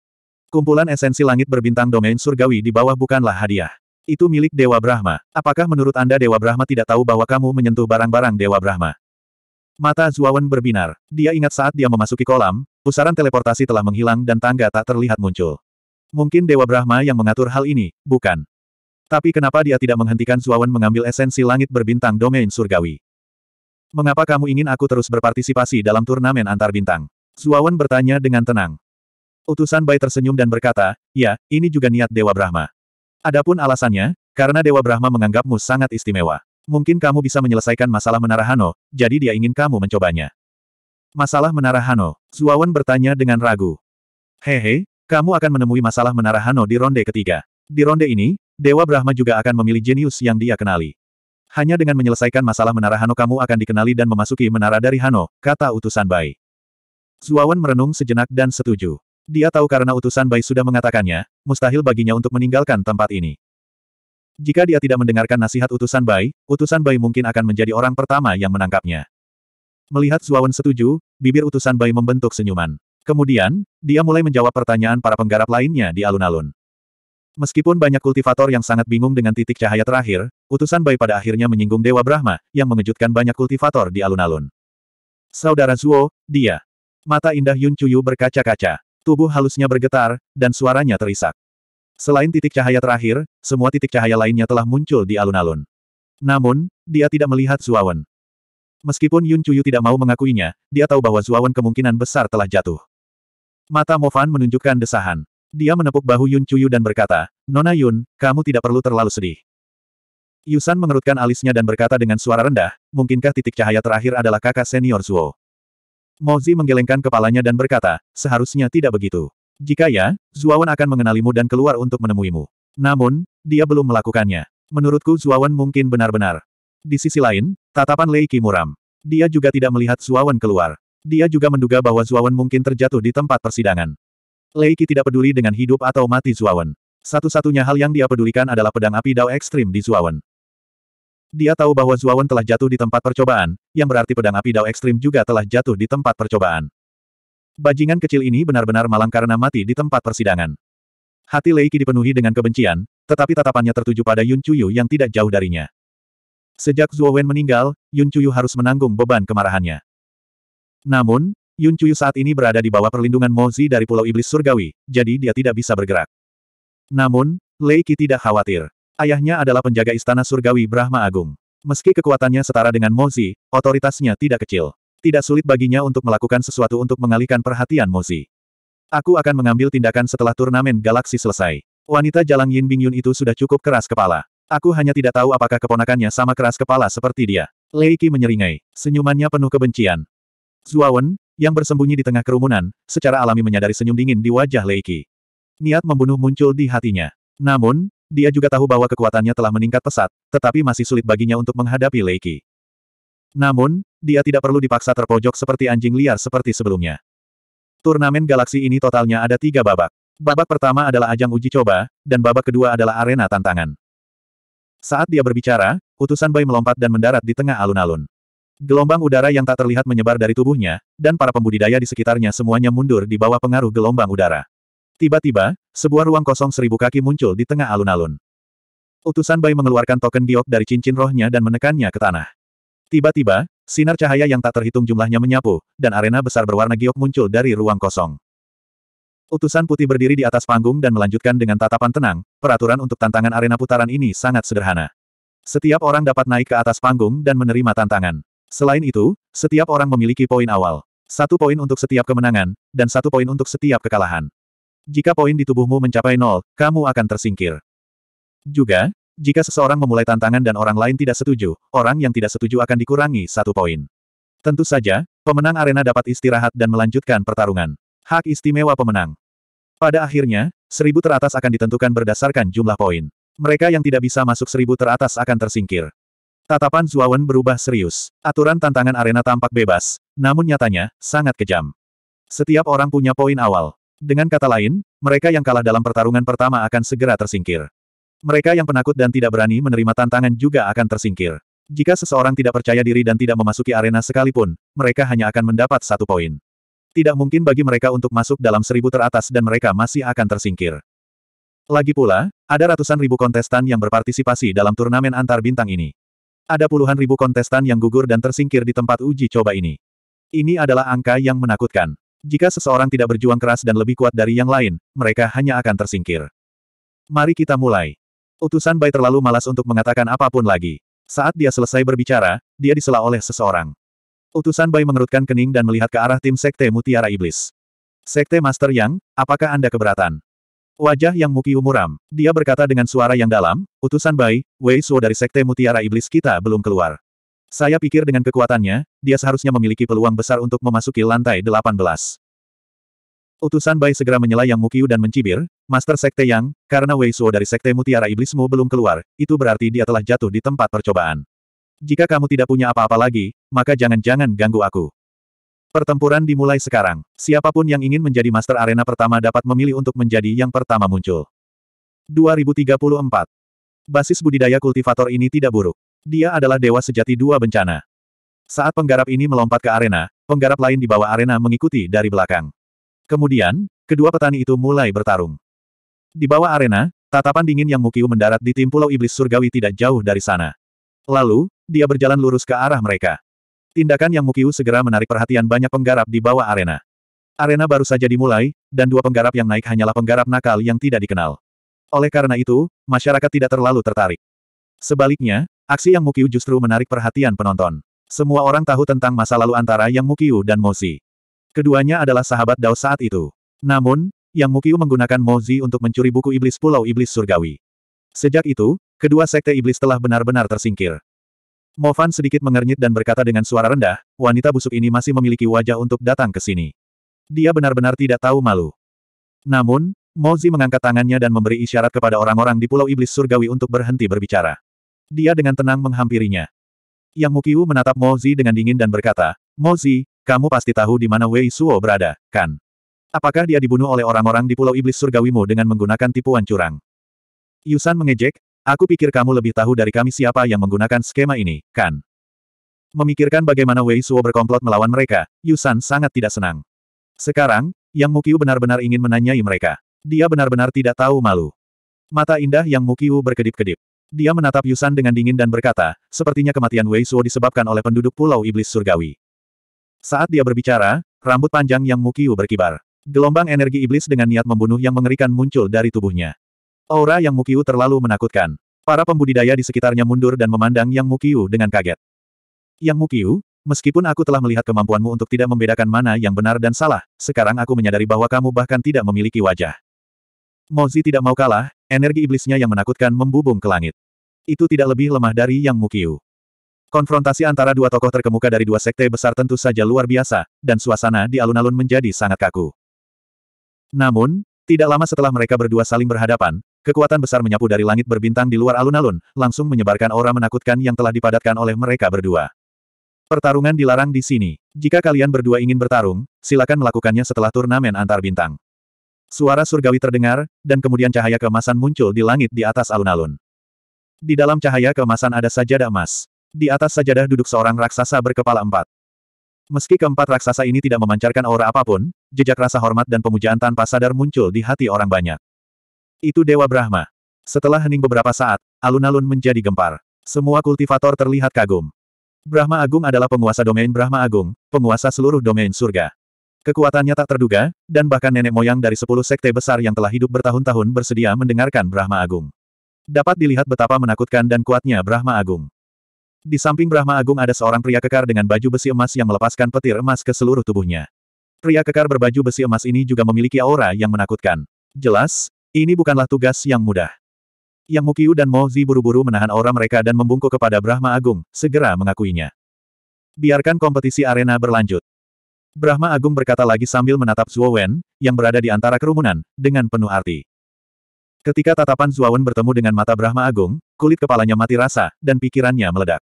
Kumpulan esensi langit berbintang domain surgawi di bawah bukanlah hadiah. Itu milik Dewa Brahma. Apakah menurut Anda Dewa Brahma tidak tahu bahwa kamu menyentuh barang-barang Dewa Brahma? Mata Zuawan berbinar. Dia ingat saat dia memasuki kolam, pusaran teleportasi telah menghilang dan tangga tak terlihat muncul. Mungkin Dewa Brahma yang mengatur hal ini, bukan. Tapi kenapa dia tidak menghentikan Zuawan mengambil esensi langit berbintang domain surgawi? Mengapa kamu ingin aku terus berpartisipasi dalam turnamen antar bintang? Zuawan bertanya dengan tenang. Utusan Bai tersenyum dan berkata, ya, ini juga niat Dewa Brahma. Adapun alasannya, karena Dewa Brahma menganggapmu sangat istimewa. Mungkin kamu bisa menyelesaikan masalah Menara Hano, jadi dia ingin kamu mencobanya. Masalah Menara Hano, Zuawan bertanya dengan ragu. Hehe, kamu akan menemui masalah Menara Hano di ronde ketiga. Di ronde ini, Dewa Brahma juga akan memilih jenius yang dia kenali. Hanya dengan menyelesaikan masalah menara Hano kamu akan dikenali dan memasuki menara dari Hano, kata utusan Bai. Zuawan merenung sejenak dan setuju. Dia tahu karena utusan Bai sudah mengatakannya, mustahil baginya untuk meninggalkan tempat ini. Jika dia tidak mendengarkan nasihat utusan Bai, utusan Bai mungkin akan menjadi orang pertama yang menangkapnya. Melihat Zuawan setuju, bibir utusan Bai membentuk senyuman. Kemudian, dia mulai menjawab pertanyaan para penggarap lainnya di alun-alun. Meskipun banyak kultivator yang sangat bingung dengan titik cahaya terakhir, utusan Bai pada akhirnya menyinggung Dewa Brahma, yang mengejutkan banyak kultivator di alun-alun. Saudara Zuo, dia. Mata indah Yun Chuyu berkaca-kaca. Tubuh halusnya bergetar, dan suaranya terisak. Selain titik cahaya terakhir, semua titik cahaya lainnya telah muncul di alun-alun. Namun, dia tidak melihat Zuawan. Meskipun Yun Chuyu tidak mau mengakuinya, dia tahu bahwa Zuawan kemungkinan besar telah jatuh. Mata Mofan menunjukkan desahan. Dia menepuk bahu Yun Chuyu dan berkata, Nona Yun, kamu tidak perlu terlalu sedih. Yusan mengerutkan alisnya dan berkata dengan suara rendah, mungkinkah titik cahaya terakhir adalah kakak senior Zuo? Mozi menggelengkan kepalanya dan berkata, seharusnya tidak begitu. Jika ya, Zuawan akan mengenalimu dan keluar untuk menemuimu. Namun, dia belum melakukannya. Menurutku Zuawan mungkin benar-benar. Di sisi lain, tatapan Lei Ki muram. Dia juga tidak melihat Zuawan keluar. Dia juga menduga bahwa Zuawan mungkin terjatuh di tempat persidangan. Leiki tidak peduli dengan hidup atau mati Zuawan. Satu-satunya hal yang dia pedulikan adalah pedang api Dao ekstrim di Zuawan. Dia tahu bahwa Zuawan telah jatuh di tempat percobaan, yang berarti pedang api Dao ekstrim juga telah jatuh di tempat percobaan. Bajingan kecil ini benar-benar malang karena mati di tempat persidangan. Hati Leiki dipenuhi dengan kebencian, tetapi tatapannya tertuju pada Yun Chuyu yang tidak jauh darinya. Sejak Wen meninggal, Yun Chuyu harus menanggung beban kemarahannya. Namun, Yun Chuyu saat ini berada di bawah perlindungan Mozi dari Pulau Iblis Surgawi, jadi dia tidak bisa bergerak. Namun, Lei Qi tidak khawatir. Ayahnya adalah penjaga istana Surgawi Brahma Agung. Meski kekuatannya setara dengan Mozi, otoritasnya tidak kecil. Tidak sulit baginya untuk melakukan sesuatu untuk mengalihkan perhatian Mozi. Aku akan mengambil tindakan setelah turnamen galaksi selesai. Wanita jalan Yin Bing Yun itu sudah cukup keras kepala. Aku hanya tidak tahu apakah keponakannya sama keras kepala seperti dia. Lei Qi menyeringai. Senyumannya penuh kebencian. Zuawan, yang bersembunyi di tengah kerumunan, secara alami menyadari senyum dingin di wajah Leiki. Niat membunuh muncul di hatinya. Namun, dia juga tahu bahwa kekuatannya telah meningkat pesat, tetapi masih sulit baginya untuk menghadapi Leiki. Namun, dia tidak perlu dipaksa terpojok seperti anjing liar seperti sebelumnya. Turnamen galaksi ini totalnya ada tiga babak. Babak pertama adalah ajang uji coba, dan babak kedua adalah arena tantangan. Saat dia berbicara, utusan Bai melompat dan mendarat di tengah alun-alun. Gelombang udara yang tak terlihat menyebar dari tubuhnya, dan para pembudidaya di sekitarnya semuanya mundur di bawah pengaruh gelombang udara. Tiba-tiba, sebuah ruang kosong seribu kaki muncul di tengah alun-alun. Utusan Bai mengeluarkan token giok dari cincin rohnya dan menekannya ke tanah. Tiba-tiba, sinar cahaya yang tak terhitung jumlahnya menyapu, dan arena besar berwarna giok muncul dari ruang kosong. Utusan putih berdiri di atas panggung dan melanjutkan dengan tatapan tenang, peraturan untuk tantangan arena putaran ini sangat sederhana. Setiap orang dapat naik ke atas panggung dan menerima tantangan. Selain itu, setiap orang memiliki poin awal. Satu poin untuk setiap kemenangan, dan satu poin untuk setiap kekalahan. Jika poin di tubuhmu mencapai nol, kamu akan tersingkir. Juga, jika seseorang memulai tantangan dan orang lain tidak setuju, orang yang tidak setuju akan dikurangi satu poin. Tentu saja, pemenang arena dapat istirahat dan melanjutkan pertarungan. Hak istimewa pemenang. Pada akhirnya, seribu teratas akan ditentukan berdasarkan jumlah poin. Mereka yang tidak bisa masuk seribu teratas akan tersingkir. Tatapan Zuawan berubah serius. Aturan tantangan arena tampak bebas, namun nyatanya, sangat kejam. Setiap orang punya poin awal. Dengan kata lain, mereka yang kalah dalam pertarungan pertama akan segera tersingkir. Mereka yang penakut dan tidak berani menerima tantangan juga akan tersingkir. Jika seseorang tidak percaya diri dan tidak memasuki arena sekalipun, mereka hanya akan mendapat satu poin. Tidak mungkin bagi mereka untuk masuk dalam seribu teratas dan mereka masih akan tersingkir. Lagi pula, ada ratusan ribu kontestan yang berpartisipasi dalam turnamen antar bintang ini. Ada puluhan ribu kontestan yang gugur dan tersingkir di tempat uji coba ini. Ini adalah angka yang menakutkan. Jika seseorang tidak berjuang keras dan lebih kuat dari yang lain, mereka hanya akan tersingkir. Mari kita mulai. Utusan Bai terlalu malas untuk mengatakan apapun lagi. Saat dia selesai berbicara, dia disela oleh seseorang. Utusan Bai mengerutkan kening dan melihat ke arah tim Sekte Mutiara Iblis. Sekte Master Yang, apakah Anda keberatan? Wajah yang Mukiu muram, dia berkata dengan suara yang dalam, utusan Bai, Wei Suo dari Sekte Mutiara Iblis kita belum keluar. Saya pikir dengan kekuatannya, dia seharusnya memiliki peluang besar untuk memasuki lantai 18. Utusan Bai segera menyela Yang Mukiu dan mencibir, Master Sekte Yang, karena Wei Suo dari Sekte Mutiara Iblismu belum keluar, itu berarti dia telah jatuh di tempat percobaan. Jika kamu tidak punya apa-apa lagi, maka jangan-jangan ganggu aku. Pertempuran dimulai sekarang. Siapapun yang ingin menjadi master arena pertama dapat memilih untuk menjadi yang pertama muncul. 2034. Basis budidaya kultivator ini tidak buruk. Dia adalah dewa sejati dua bencana. Saat penggarap ini melompat ke arena, penggarap lain di bawah arena mengikuti dari belakang. Kemudian, kedua petani itu mulai bertarung. Di bawah arena, tatapan dingin yang Mukiu mendarat di tim Pulau Iblis Surgawi tidak jauh dari sana. Lalu, dia berjalan lurus ke arah mereka. Tindakan yang Mukiu segera menarik perhatian banyak penggarap di bawah arena. Arena baru saja dimulai, dan dua penggarap yang naik hanyalah penggarap nakal yang tidak dikenal. Oleh karena itu, masyarakat tidak terlalu tertarik. Sebaliknya, aksi yang Mukiu justru menarik perhatian penonton. Semua orang tahu tentang masa lalu antara Yang Mukiu dan Mozi. Keduanya adalah sahabat Dao saat itu. Namun, Yang Mukiu menggunakan Mozi untuk mencuri buku iblis Pulau Iblis Surgawi. Sejak itu, kedua sekte iblis telah benar-benar tersingkir. Movan sedikit mengernyit dan berkata dengan suara rendah, wanita busuk ini masih memiliki wajah untuk datang ke sini. Dia benar-benar tidak tahu malu. Namun, Mozi mengangkat tangannya dan memberi isyarat kepada orang-orang di Pulau Iblis Surgawi untuk berhenti berbicara. Dia dengan tenang menghampirinya. Yang Mukiu menatap Mozi dengan dingin dan berkata, Mozi, kamu pasti tahu di mana Wei Suo berada, kan? Apakah dia dibunuh oleh orang-orang di Pulau Iblis Surgawimu dengan menggunakan tipuan curang? Yusan mengejek, Aku pikir kamu lebih tahu dari kami siapa yang menggunakan skema ini, kan? Memikirkan bagaimana Wei Suo berkomplot melawan mereka, Yusan sangat tidak senang. Sekarang, Yang Mukiu benar-benar ingin menanyai mereka. Dia benar-benar tidak tahu malu. Mata indah Yang Mukiu berkedip-kedip. Dia menatap Yusan dengan dingin dan berkata, sepertinya kematian Wei Suo disebabkan oleh penduduk Pulau Iblis Surgawi. Saat dia berbicara, rambut panjang Yang Mukiu berkibar. Gelombang energi iblis dengan niat membunuh yang mengerikan muncul dari tubuhnya. Aura Yang Mukiu terlalu menakutkan. Para pembudidaya di sekitarnya mundur dan memandang Yang Mukiu dengan kaget. Yang Mukiu, meskipun aku telah melihat kemampuanmu untuk tidak membedakan mana yang benar dan salah, sekarang aku menyadari bahwa kamu bahkan tidak memiliki wajah. Mozi tidak mau kalah, energi iblisnya yang menakutkan membubung ke langit. Itu tidak lebih lemah dari Yang Mukiu. Konfrontasi antara dua tokoh terkemuka dari dua sekte besar tentu saja luar biasa, dan suasana di alun-alun menjadi sangat kaku. Namun, tidak lama setelah mereka berdua saling berhadapan, kekuatan besar menyapu dari langit berbintang di luar alun-alun, langsung menyebarkan aura menakutkan yang telah dipadatkan oleh mereka berdua. Pertarungan dilarang di sini. Jika kalian berdua ingin bertarung, silakan melakukannya setelah turnamen antar bintang. Suara surgawi terdengar, dan kemudian cahaya kemasan muncul di langit di atas alun-alun. Di dalam cahaya kemasan ada sajadah emas. Di atas sajadah duduk seorang raksasa berkepala empat. Meski keempat raksasa ini tidak memancarkan aura apapun, jejak rasa hormat dan pemujaan tanpa sadar muncul di hati orang banyak. Itu Dewa Brahma. Setelah hening beberapa saat, alun-alun menjadi gempar. Semua kultivator terlihat kagum. Brahma Agung adalah penguasa domain Brahma Agung, penguasa seluruh domain surga. Kekuatannya tak terduga, dan bahkan nenek moyang dari sepuluh sekte besar yang telah hidup bertahun-tahun bersedia mendengarkan Brahma Agung. Dapat dilihat betapa menakutkan dan kuatnya Brahma Agung. Di samping Brahma Agung ada seorang pria kekar dengan baju besi emas yang melepaskan petir emas ke seluruh tubuhnya. Pria kekar berbaju besi emas ini juga memiliki aura yang menakutkan. Jelas, ini bukanlah tugas yang mudah. Yang Mukiu dan Mozi buru-buru menahan aura mereka dan membungkuk kepada Brahma Agung, segera mengakuinya. Biarkan kompetisi arena berlanjut. Brahma Agung berkata lagi sambil menatap Zuowen, yang berada di antara kerumunan, dengan penuh arti. Ketika tatapan Zuowen bertemu dengan mata Brahma Agung, kulit kepalanya mati rasa, dan pikirannya meledak.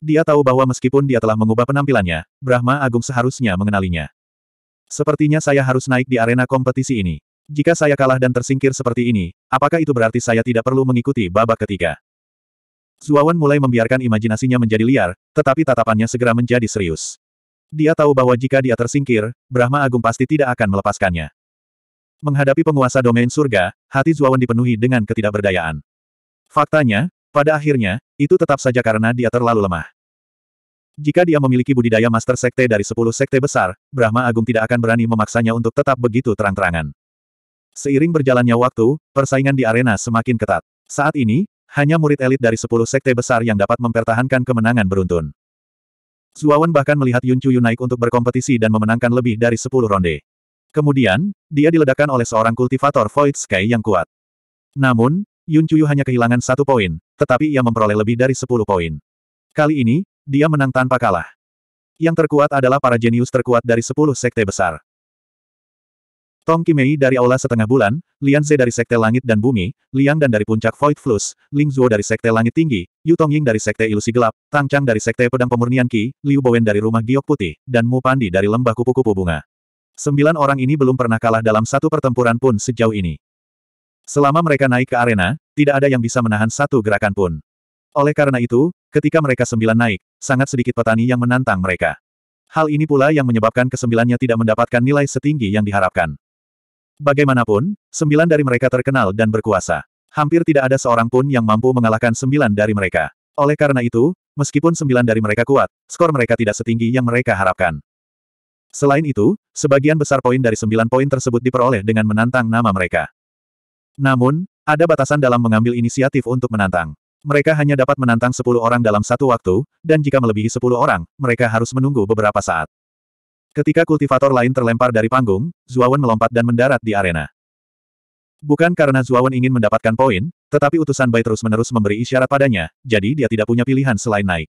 Dia tahu bahwa meskipun dia telah mengubah penampilannya, Brahma Agung seharusnya mengenalinya. Sepertinya saya harus naik di arena kompetisi ini. Jika saya kalah dan tersingkir seperti ini, apakah itu berarti saya tidak perlu mengikuti babak ketiga? Zuawan mulai membiarkan imajinasinya menjadi liar, tetapi tatapannya segera menjadi serius. Dia tahu bahwa jika dia tersingkir, Brahma Agung pasti tidak akan melepaskannya. Menghadapi penguasa domain surga, hati Zuawan dipenuhi dengan ketidakberdayaan. Faktanya, pada akhirnya, itu tetap saja karena dia terlalu lemah. Jika dia memiliki budidaya master sekte dari sepuluh sekte besar, Brahma Agung tidak akan berani memaksanya untuk tetap begitu terang-terangan. Seiring berjalannya waktu, persaingan di arena semakin ketat. Saat ini, hanya murid elit dari sepuluh sekte besar yang dapat mempertahankan kemenangan beruntun. Zuawan bahkan melihat Yun Chuyu naik untuk berkompetisi dan memenangkan lebih dari sepuluh ronde. Kemudian, dia diledakkan oleh seorang kultivator Void Sky yang kuat. Namun, Yun Chuyu hanya kehilangan satu poin, tetapi ia memperoleh lebih dari sepuluh poin. Kali ini, dia menang tanpa kalah. Yang terkuat adalah para jenius terkuat dari sepuluh sekte besar. Tong Kimei dari Aula Setengah Bulan, Lian Ze dari Sekte Langit dan Bumi, Liang Dan dari Puncak Void Flus, Ling Zuo dari Sekte Langit Tinggi, Yu Tongying dari Sekte Ilusi Gelap, Tang Chang dari Sekte Pedang Pemurnian Ki, Liu Bowen dari Rumah Giok Putih, dan Mu Pandi dari Lembah Kupu-Kupu Bunga. Sembilan orang ini belum pernah kalah dalam satu pertempuran pun sejauh ini. Selama mereka naik ke arena, tidak ada yang bisa menahan satu gerakan pun. Oleh karena itu, ketika mereka sembilan naik, sangat sedikit petani yang menantang mereka. Hal ini pula yang menyebabkan kesembilannya tidak mendapatkan nilai setinggi yang diharapkan. Bagaimanapun, sembilan dari mereka terkenal dan berkuasa. Hampir tidak ada seorang pun yang mampu mengalahkan sembilan dari mereka. Oleh karena itu, meskipun sembilan dari mereka kuat, skor mereka tidak setinggi yang mereka harapkan. Selain itu, sebagian besar poin dari sembilan poin tersebut diperoleh dengan menantang nama mereka. Namun, ada batasan dalam mengambil inisiatif untuk menantang. Mereka hanya dapat menantang sepuluh orang dalam satu waktu, dan jika melebihi sepuluh orang, mereka harus menunggu beberapa saat. Ketika kultivator lain terlempar dari panggung, Zuawan melompat dan mendarat di arena. Bukan karena Zuawan ingin mendapatkan poin, tetapi utusan Bai terus-menerus memberi isyarat padanya, jadi dia tidak punya pilihan selain naik.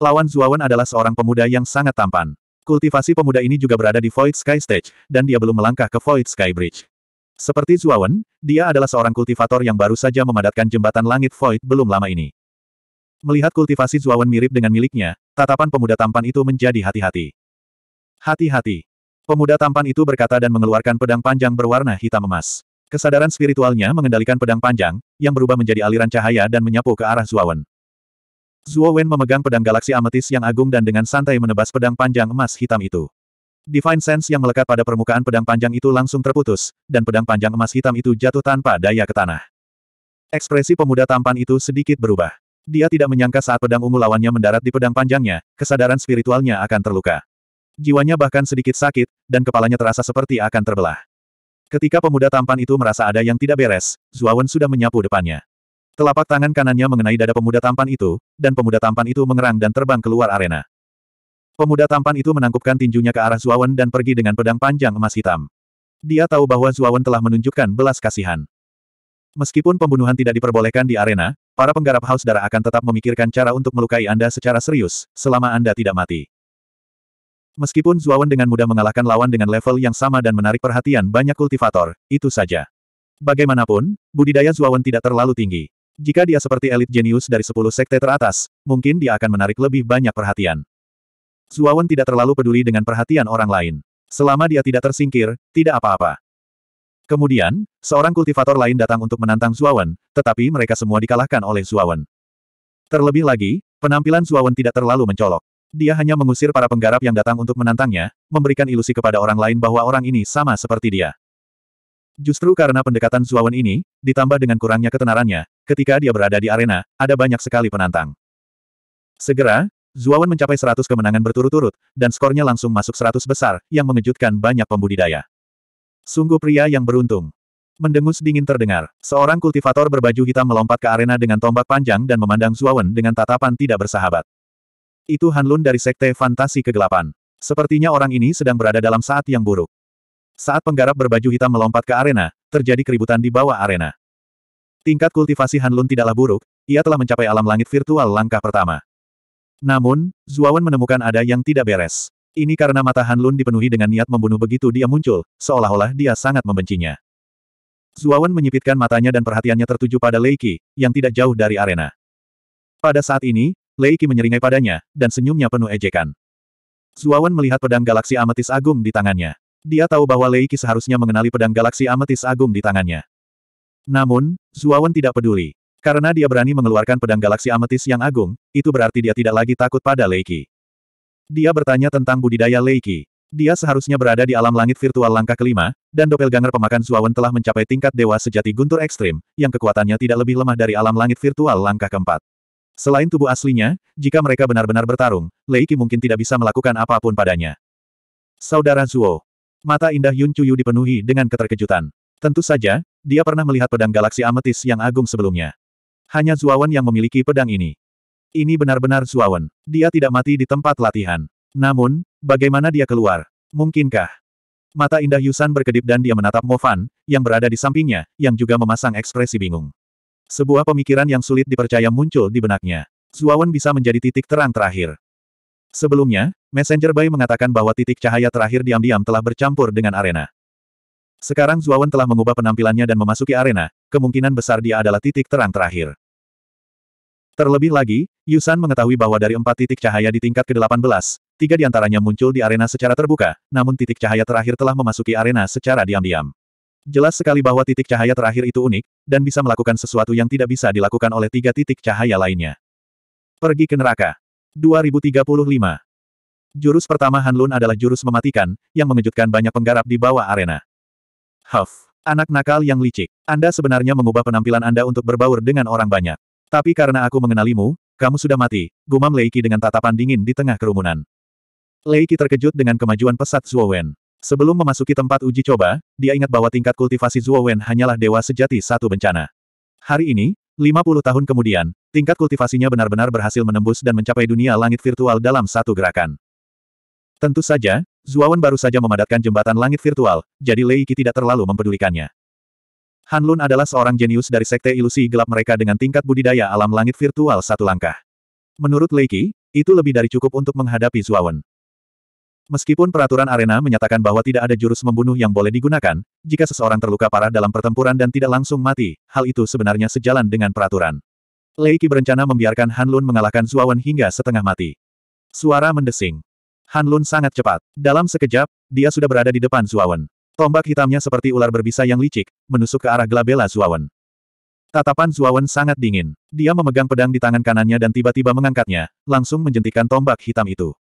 Lawan Zuawan adalah seorang pemuda yang sangat tampan. Kultivasi pemuda ini juga berada di Void Sky Stage, dan dia belum melangkah ke Void Sky Bridge. Seperti Zuawan, dia adalah seorang kultivator yang baru saja memadatkan jembatan langit void belum lama ini. Melihat kultivasi Zuawan mirip dengan miliknya, tatapan pemuda tampan itu menjadi hati-hati. Hati-hati. Pemuda tampan itu berkata dan mengeluarkan pedang panjang berwarna hitam emas. Kesadaran spiritualnya mengendalikan pedang panjang, yang berubah menjadi aliran cahaya dan menyapu ke arah Zuawan. Zuawan memegang pedang galaksi ametis yang agung dan dengan santai menebas pedang panjang emas hitam itu. Divine Sense yang melekat pada permukaan pedang panjang itu langsung terputus, dan pedang panjang emas hitam itu jatuh tanpa daya ke tanah. Ekspresi pemuda tampan itu sedikit berubah. Dia tidak menyangka saat pedang ungu lawannya mendarat di pedang panjangnya, kesadaran spiritualnya akan terluka. Jiwanya bahkan sedikit sakit, dan kepalanya terasa seperti akan terbelah. Ketika pemuda tampan itu merasa ada yang tidak beres, Zuawan sudah menyapu depannya. Telapak tangan kanannya mengenai dada pemuda tampan itu, dan pemuda tampan itu mengerang dan terbang keluar arena. Pemuda tampan itu menangkupkan tinjunya ke arah Zuawan dan pergi dengan pedang panjang emas hitam. Dia tahu bahwa Zuawan telah menunjukkan belas kasihan. Meskipun pembunuhan tidak diperbolehkan di arena, para penggarap haus darah akan tetap memikirkan cara untuk melukai Anda secara serius, selama Anda tidak mati. Meskipun Zuawan dengan mudah mengalahkan lawan dengan level yang sama dan menarik perhatian banyak kultivator, itu saja. Bagaimanapun, budidaya Zuawan tidak terlalu tinggi. Jika dia seperti elit jenius dari sepuluh sekte teratas, mungkin dia akan menarik lebih banyak perhatian. Suawan tidak terlalu peduli dengan perhatian orang lain. Selama dia tidak tersingkir, tidak apa-apa. Kemudian, seorang kultivator lain datang untuk menantang Suawan, tetapi mereka semua dikalahkan oleh Suawan. Terlebih lagi, penampilan Suawan tidak terlalu mencolok. Dia hanya mengusir para penggarap yang datang untuk menantangnya, memberikan ilusi kepada orang lain bahwa orang ini sama seperti dia. Justru karena pendekatan Zuawan ini, ditambah dengan kurangnya ketenarannya, ketika dia berada di arena, ada banyak sekali penantang. Segera, Zuawan mencapai 100 kemenangan berturut-turut, dan skornya langsung masuk 100 besar, yang mengejutkan banyak pembudidaya. Sungguh pria yang beruntung. Mendengus dingin terdengar. Seorang kultivator berbaju hitam melompat ke arena dengan tombak panjang dan memandang Zuawan dengan tatapan tidak bersahabat. Itu Hanlun dari Sekte Fantasi Kegelapan. Sepertinya orang ini sedang berada dalam saat yang buruk. Saat penggarap berbaju hitam melompat ke arena, terjadi keributan di bawah arena. Tingkat kultivasi Hanlun tidaklah buruk, ia telah mencapai alam langit virtual langkah pertama. Namun, Zuawan menemukan ada yang tidak beres. Ini karena mata Han Lun dipenuhi dengan niat membunuh begitu dia muncul, seolah-olah dia sangat membencinya. Zuawan menyipitkan matanya dan perhatiannya tertuju pada Leiki, yang tidak jauh dari arena. Pada saat ini, Leiki menyeringai padanya, dan senyumnya penuh ejekan. Zuawan melihat pedang galaksi ametis agung di tangannya. Dia tahu bahwa Leiki seharusnya mengenali pedang galaksi ametis agung di tangannya. Namun, Zuawan tidak peduli. Karena dia berani mengeluarkan pedang galaksi ametis yang agung, itu berarti dia tidak lagi takut pada Leiki. Dia bertanya tentang budidaya Leiki. Dia seharusnya berada di alam langit virtual langkah kelima, dan doppelganger pemakan Zuawan telah mencapai tingkat dewa sejati guntur ekstrim, yang kekuatannya tidak lebih lemah dari alam langit virtual langkah keempat. Selain tubuh aslinya, jika mereka benar-benar bertarung, Leiki mungkin tidak bisa melakukan apapun padanya. Saudara Zuo. Mata indah Yun Chuyu dipenuhi dengan keterkejutan. Tentu saja, dia pernah melihat pedang galaksi ametis yang agung sebelumnya. Hanya Zuawan yang memiliki pedang ini. Ini benar-benar Zuawan. Dia tidak mati di tempat latihan. Namun, bagaimana dia keluar? Mungkinkah? Mata indah Yusan berkedip dan dia menatap Mo Fan, yang berada di sampingnya, yang juga memasang ekspresi bingung. Sebuah pemikiran yang sulit dipercaya muncul di benaknya. Zuawan bisa menjadi titik terang terakhir. Sebelumnya, Messenger Bay mengatakan bahwa titik cahaya terakhir diam-diam telah bercampur dengan arena. Sekarang Zuawan telah mengubah penampilannya dan memasuki arena, kemungkinan besar dia adalah titik terang terakhir. Terlebih lagi, Yusan mengetahui bahwa dari empat titik cahaya di tingkat ke-18, tiga di antaranya muncul di arena secara terbuka, namun titik cahaya terakhir telah memasuki arena secara diam-diam. Jelas sekali bahwa titik cahaya terakhir itu unik, dan bisa melakukan sesuatu yang tidak bisa dilakukan oleh tiga titik cahaya lainnya. Pergi ke neraka. 2035 Jurus pertama Hanlun adalah jurus mematikan, yang mengejutkan banyak penggarap di bawah arena. Huff. Anak nakal yang licik. Anda sebenarnya mengubah penampilan Anda untuk berbaur dengan orang banyak. Tapi karena aku mengenalimu, kamu sudah mati, gumam Leiki dengan tatapan dingin di tengah kerumunan. Leiki terkejut dengan kemajuan pesat Zuowen. Sebelum memasuki tempat uji coba, dia ingat bahwa tingkat kultivasi Zuowen hanyalah dewa sejati satu bencana. Hari ini, 50 tahun kemudian, tingkat kultivasinya benar-benar berhasil menembus dan mencapai dunia langit virtual dalam satu gerakan. Tentu saja, Zuawan baru saja memadatkan jembatan langit virtual, jadi Lei Qi tidak terlalu mempedulikannya. Han Lun adalah seorang jenius dari sekte ilusi gelap mereka dengan tingkat budidaya alam langit virtual satu langkah. Menurut Lei Qi, itu lebih dari cukup untuk menghadapi Zuawan. Meskipun peraturan arena menyatakan bahwa tidak ada jurus membunuh yang boleh digunakan, jika seseorang terluka parah dalam pertempuran dan tidak langsung mati, hal itu sebenarnya sejalan dengan peraturan. Lei Qi berencana membiarkan Han Lun mengalahkan Zuawan hingga setengah mati. Suara mendesing. Han Lun sangat cepat. Dalam sekejap, dia sudah berada di depan Zuawan. Tombak hitamnya seperti ular berbisa yang licik, menusuk ke arah gelabela Zuawan. Tatapan Zuawan sangat dingin. Dia memegang pedang di tangan kanannya dan tiba-tiba mengangkatnya, langsung menjentikan tombak hitam itu.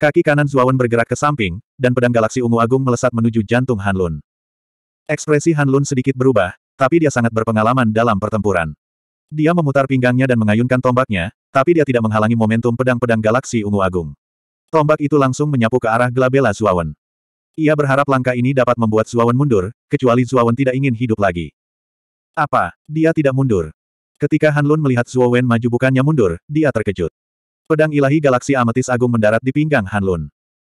Kaki kanan Zuawan bergerak ke samping, dan pedang galaksi ungu agung melesat menuju jantung Han Lun. Ekspresi Han Lun sedikit berubah, tapi dia sangat berpengalaman dalam pertempuran. Dia memutar pinggangnya dan mengayunkan tombaknya, tapi dia tidak menghalangi momentum pedang-pedang galaksi ungu agung. Tombak itu langsung menyapu ke arah Glabella Zuawan. Ia berharap langkah ini dapat membuat Zuawan mundur, kecuali Zuawan tidak ingin hidup lagi. Apa? Dia tidak mundur. Ketika Han Lun melihat Zuowen maju bukannya mundur, dia terkejut. Pedang ilahi galaksi Amethyst agung mendarat di pinggang Han Lun.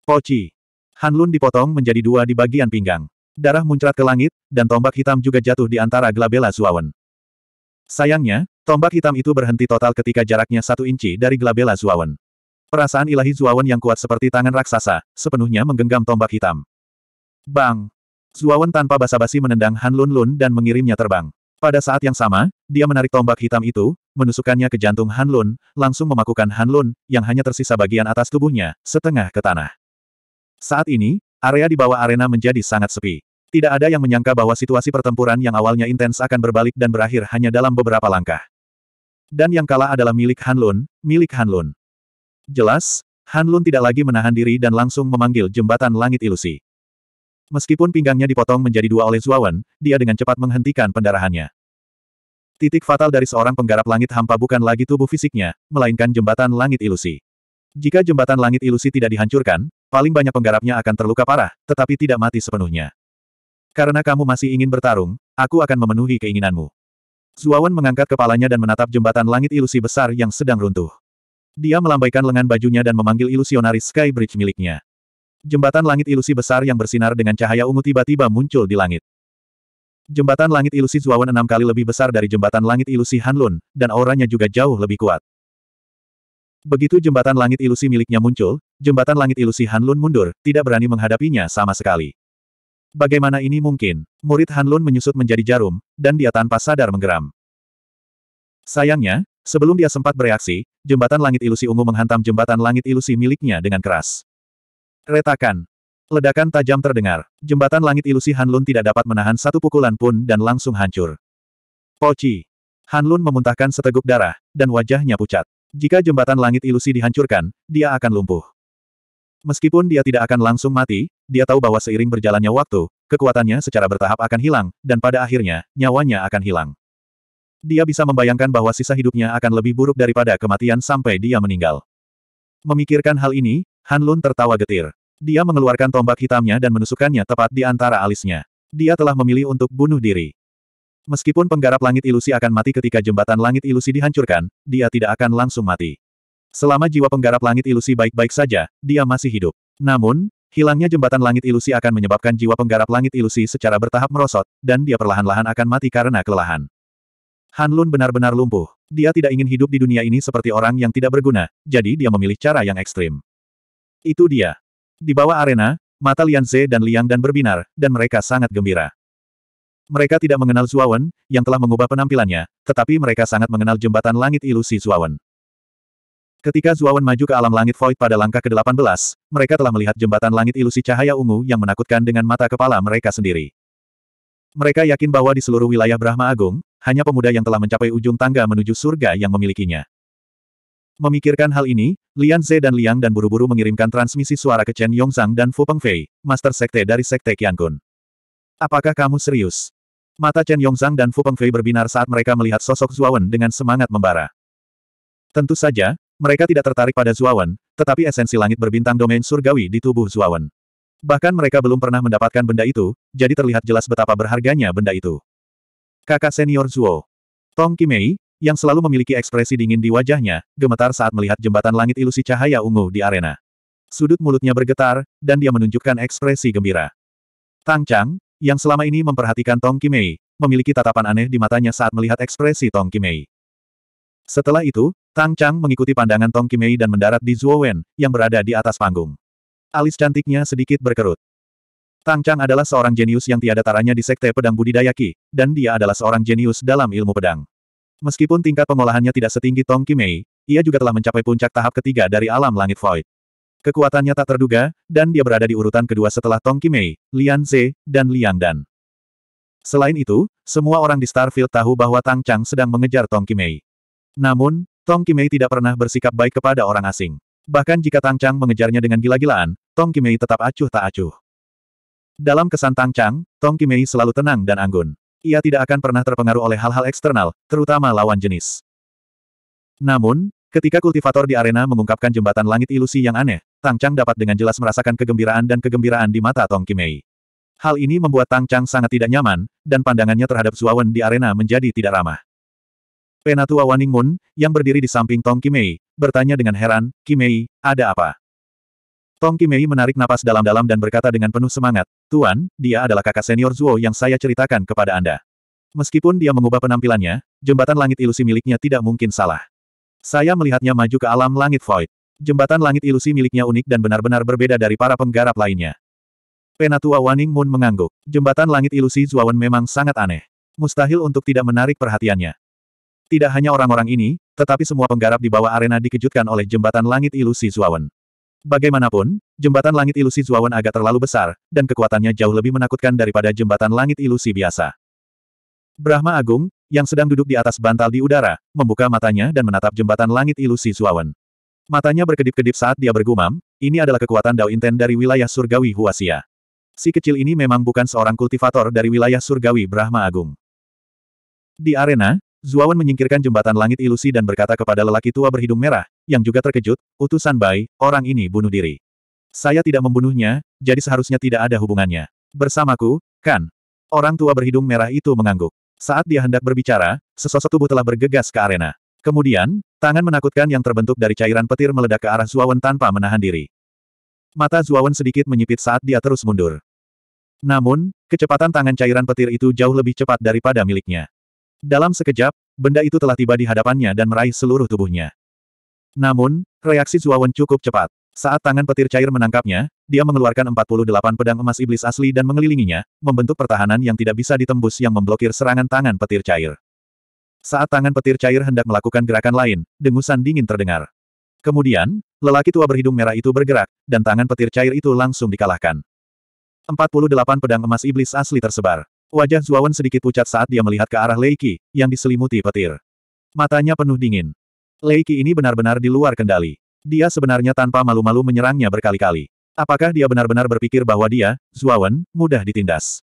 Poci. Han Lun dipotong menjadi dua di bagian pinggang. Darah muncrat ke langit, dan tombak hitam juga jatuh di antara Glabella Zuawan. Sayangnya, tombak hitam itu berhenti total ketika jaraknya satu inci dari Glabella Zuawan. Perasaan ilahi Zuawan yang kuat seperti tangan raksasa, sepenuhnya menggenggam tombak hitam. Bang! Zuawan tanpa basa-basi menendang Han Lun Lun dan mengirimnya terbang. Pada saat yang sama, dia menarik tombak hitam itu, menusukkannya ke jantung Han Lun, langsung memakukan Han Lun, yang hanya tersisa bagian atas tubuhnya, setengah ke tanah. Saat ini, area di bawah arena menjadi sangat sepi. Tidak ada yang menyangka bahwa situasi pertempuran yang awalnya intens akan berbalik dan berakhir hanya dalam beberapa langkah. Dan yang kalah adalah milik Han Lun, milik Han Lun. Jelas, Han Lun tidak lagi menahan diri dan langsung memanggil jembatan langit ilusi. Meskipun pinggangnya dipotong menjadi dua oleh Zuawan, dia dengan cepat menghentikan pendarahannya. Titik fatal dari seorang penggarap langit hampa bukan lagi tubuh fisiknya, melainkan jembatan langit ilusi. Jika jembatan langit ilusi tidak dihancurkan, paling banyak penggarapnya akan terluka parah, tetapi tidak mati sepenuhnya. Karena kamu masih ingin bertarung, aku akan memenuhi keinginanmu. Zuawan mengangkat kepalanya dan menatap jembatan langit ilusi besar yang sedang runtuh. Dia melambaikan lengan bajunya dan memanggil ilusionaris Sky Bridge miliknya. Jembatan langit ilusi besar yang bersinar dengan cahaya ungu tiba-tiba muncul di langit. Jembatan langit ilusi Zuawan enam kali lebih besar dari jembatan langit ilusi Hanlun, dan auranya juga jauh lebih kuat. Begitu jembatan langit ilusi miliknya muncul, jembatan langit ilusi Hanlun mundur, tidak berani menghadapinya sama sekali. Bagaimana ini mungkin? Murid Hanlun menyusut menjadi jarum, dan dia tanpa sadar menggeram. Sayangnya, Sebelum dia sempat bereaksi, jembatan langit ilusi ungu menghantam jembatan langit ilusi miliknya dengan keras. Retakan. Ledakan tajam terdengar. Jembatan langit ilusi Hanlun tidak dapat menahan satu pukulan pun dan langsung hancur. Poci. Hanlun memuntahkan seteguk darah, dan wajahnya pucat. Jika jembatan langit ilusi dihancurkan, dia akan lumpuh. Meskipun dia tidak akan langsung mati, dia tahu bahwa seiring berjalannya waktu, kekuatannya secara bertahap akan hilang, dan pada akhirnya, nyawanya akan hilang. Dia bisa membayangkan bahwa sisa hidupnya akan lebih buruk daripada kematian sampai dia meninggal. Memikirkan hal ini, Han Lun tertawa getir. Dia mengeluarkan tombak hitamnya dan menusukkannya tepat di antara alisnya. Dia telah memilih untuk bunuh diri. Meskipun penggarap langit ilusi akan mati ketika jembatan langit ilusi dihancurkan, dia tidak akan langsung mati. Selama jiwa penggarap langit ilusi baik-baik saja, dia masih hidup. Namun, Hilangnya jembatan langit ilusi akan menyebabkan jiwa penggarap langit ilusi secara bertahap merosot, dan dia perlahan-lahan akan mati karena kelelahan. Han Lun benar-benar lumpuh. Dia tidak ingin hidup di dunia ini seperti orang yang tidak berguna, jadi dia memilih cara yang ekstrim. Itu dia. Di bawah arena, mata Lian Ze dan Liang dan berbinar, dan mereka sangat gembira. Mereka tidak mengenal Zuawan, yang telah mengubah penampilannya, tetapi mereka sangat mengenal jembatan langit ilusi Zuawan. Ketika Zuawan maju ke alam langit Void pada langkah ke-18, mereka telah melihat jembatan langit ilusi cahaya ungu yang menakutkan dengan mata kepala mereka sendiri. Mereka yakin bahwa di seluruh wilayah Brahma Agung, hanya pemuda yang telah mencapai ujung tangga menuju surga yang memilikinya. Memikirkan hal ini, Lian Ze dan Liang dan buru-buru mengirimkan transmisi suara ke Chen Yongzhang dan Fu Pengfei, master sekte dari sekte Qiankun. Apakah kamu serius? Mata Chen Yongzhang dan Fu Pengfei berbinar saat mereka melihat sosok Zuawan dengan semangat membara. Tentu saja, mereka tidak tertarik pada Zuawan, tetapi esensi langit berbintang domain surgawi di tubuh Zuawan. Bahkan mereka belum pernah mendapatkan benda itu, jadi terlihat jelas betapa berharganya benda itu. Kakak senior Zuo. Tong Kimei, yang selalu memiliki ekspresi dingin di wajahnya, gemetar saat melihat jembatan langit ilusi cahaya ungu di arena. Sudut mulutnya bergetar, dan dia menunjukkan ekspresi gembira. Tang Chang, yang selama ini memperhatikan Tong Kimei, memiliki tatapan aneh di matanya saat melihat ekspresi Tong Kimei. Setelah itu, Tang Chang mengikuti pandangan Tong Kimei dan mendarat di Zuo Wen, yang berada di atas panggung. Alis cantiknya sedikit berkerut. Tang Chang adalah seorang jenius yang tiada taranya di Sekte Pedang Budidaya Qi, dan dia adalah seorang jenius dalam ilmu pedang. Meskipun tingkat pengolahannya tidak setinggi Tong Kimei, ia juga telah mencapai puncak tahap ketiga dari alam langit void. Kekuatannya tak terduga, dan dia berada di urutan kedua setelah Tong Kimei, Lian Ze, dan Liang Dan. Selain itu, semua orang di Starfield tahu bahwa Tang Chang sedang mengejar Tong Kimei. Namun, Tong Kimei tidak pernah bersikap baik kepada orang asing. Bahkan jika Tang Chang mengejarnya dengan gila-gilaan, Tong Kimei tetap acuh tak acuh. Dalam kesan Tang Chang, Tong Kimei selalu tenang dan anggun. Ia tidak akan pernah terpengaruh oleh hal-hal eksternal, terutama lawan jenis. Namun, ketika kultivator di arena mengungkapkan jembatan langit ilusi yang aneh, Tang Chang dapat dengan jelas merasakan kegembiraan dan kegembiraan di mata Tong Kimei. Hal ini membuat Tang Chang sangat tidak nyaman, dan pandangannya terhadap Zuawan di arena menjadi tidak ramah. Penatua Waning Moon, yang berdiri di samping Tong Kimei, bertanya dengan heran, Kimei, ada apa? Tong Kimei menarik napas dalam-dalam dan berkata dengan penuh semangat, Tuan, dia adalah kakak senior Zuo yang saya ceritakan kepada Anda. Meskipun dia mengubah penampilannya, jembatan langit ilusi miliknya tidak mungkin salah. Saya melihatnya maju ke alam langit void. Jembatan langit ilusi miliknya unik dan benar-benar berbeda dari para penggarap lainnya. Penatua Waning Moon mengangguk. Jembatan langit ilusi Zuawan memang sangat aneh. Mustahil untuk tidak menarik perhatiannya. Tidak hanya orang-orang ini, tetapi semua penggarap di bawah arena dikejutkan oleh jembatan langit ilusi Zuawan. Bagaimanapun, jembatan langit ilusi Zuawan agak terlalu besar, dan kekuatannya jauh lebih menakutkan daripada jembatan langit ilusi biasa. Brahma Agung, yang sedang duduk di atas bantal di udara, membuka matanya dan menatap jembatan langit ilusi Zuawan. Matanya berkedip-kedip saat dia bergumam, ini adalah kekuatan Dao Inten dari wilayah surgawi Huasia. Si kecil ini memang bukan seorang kultivator dari wilayah surgawi Brahma Agung. Di arena, Zuawan menyingkirkan jembatan langit ilusi dan berkata kepada lelaki tua berhidung merah, yang juga terkejut, utusan Bai, orang ini bunuh diri. Saya tidak membunuhnya, jadi seharusnya tidak ada hubungannya. Bersamaku, kan? Orang tua berhidung merah itu mengangguk. Saat dia hendak berbicara, sesosok tubuh telah bergegas ke arena. Kemudian, tangan menakutkan yang terbentuk dari cairan petir meledak ke arah Zuawan tanpa menahan diri. Mata Zuawan sedikit menyipit saat dia terus mundur. Namun, kecepatan tangan cairan petir itu jauh lebih cepat daripada miliknya. Dalam sekejap, benda itu telah tiba di hadapannya dan meraih seluruh tubuhnya. Namun, reaksi Zuawan cukup cepat. Saat tangan petir cair menangkapnya, dia mengeluarkan 48 pedang emas iblis asli dan mengelilinginya, membentuk pertahanan yang tidak bisa ditembus yang memblokir serangan tangan petir cair. Saat tangan petir cair hendak melakukan gerakan lain, dengusan dingin terdengar. Kemudian, lelaki tua berhidung merah itu bergerak, dan tangan petir cair itu langsung dikalahkan. 48 pedang emas iblis asli tersebar. Wajah Zuawan sedikit pucat saat dia melihat ke arah Leiki, yang diselimuti petir. Matanya penuh dingin. Leiki ini benar-benar di luar kendali. Dia sebenarnya tanpa malu-malu menyerangnya berkali-kali. Apakah dia benar-benar berpikir bahwa dia, Zuawan, mudah ditindas?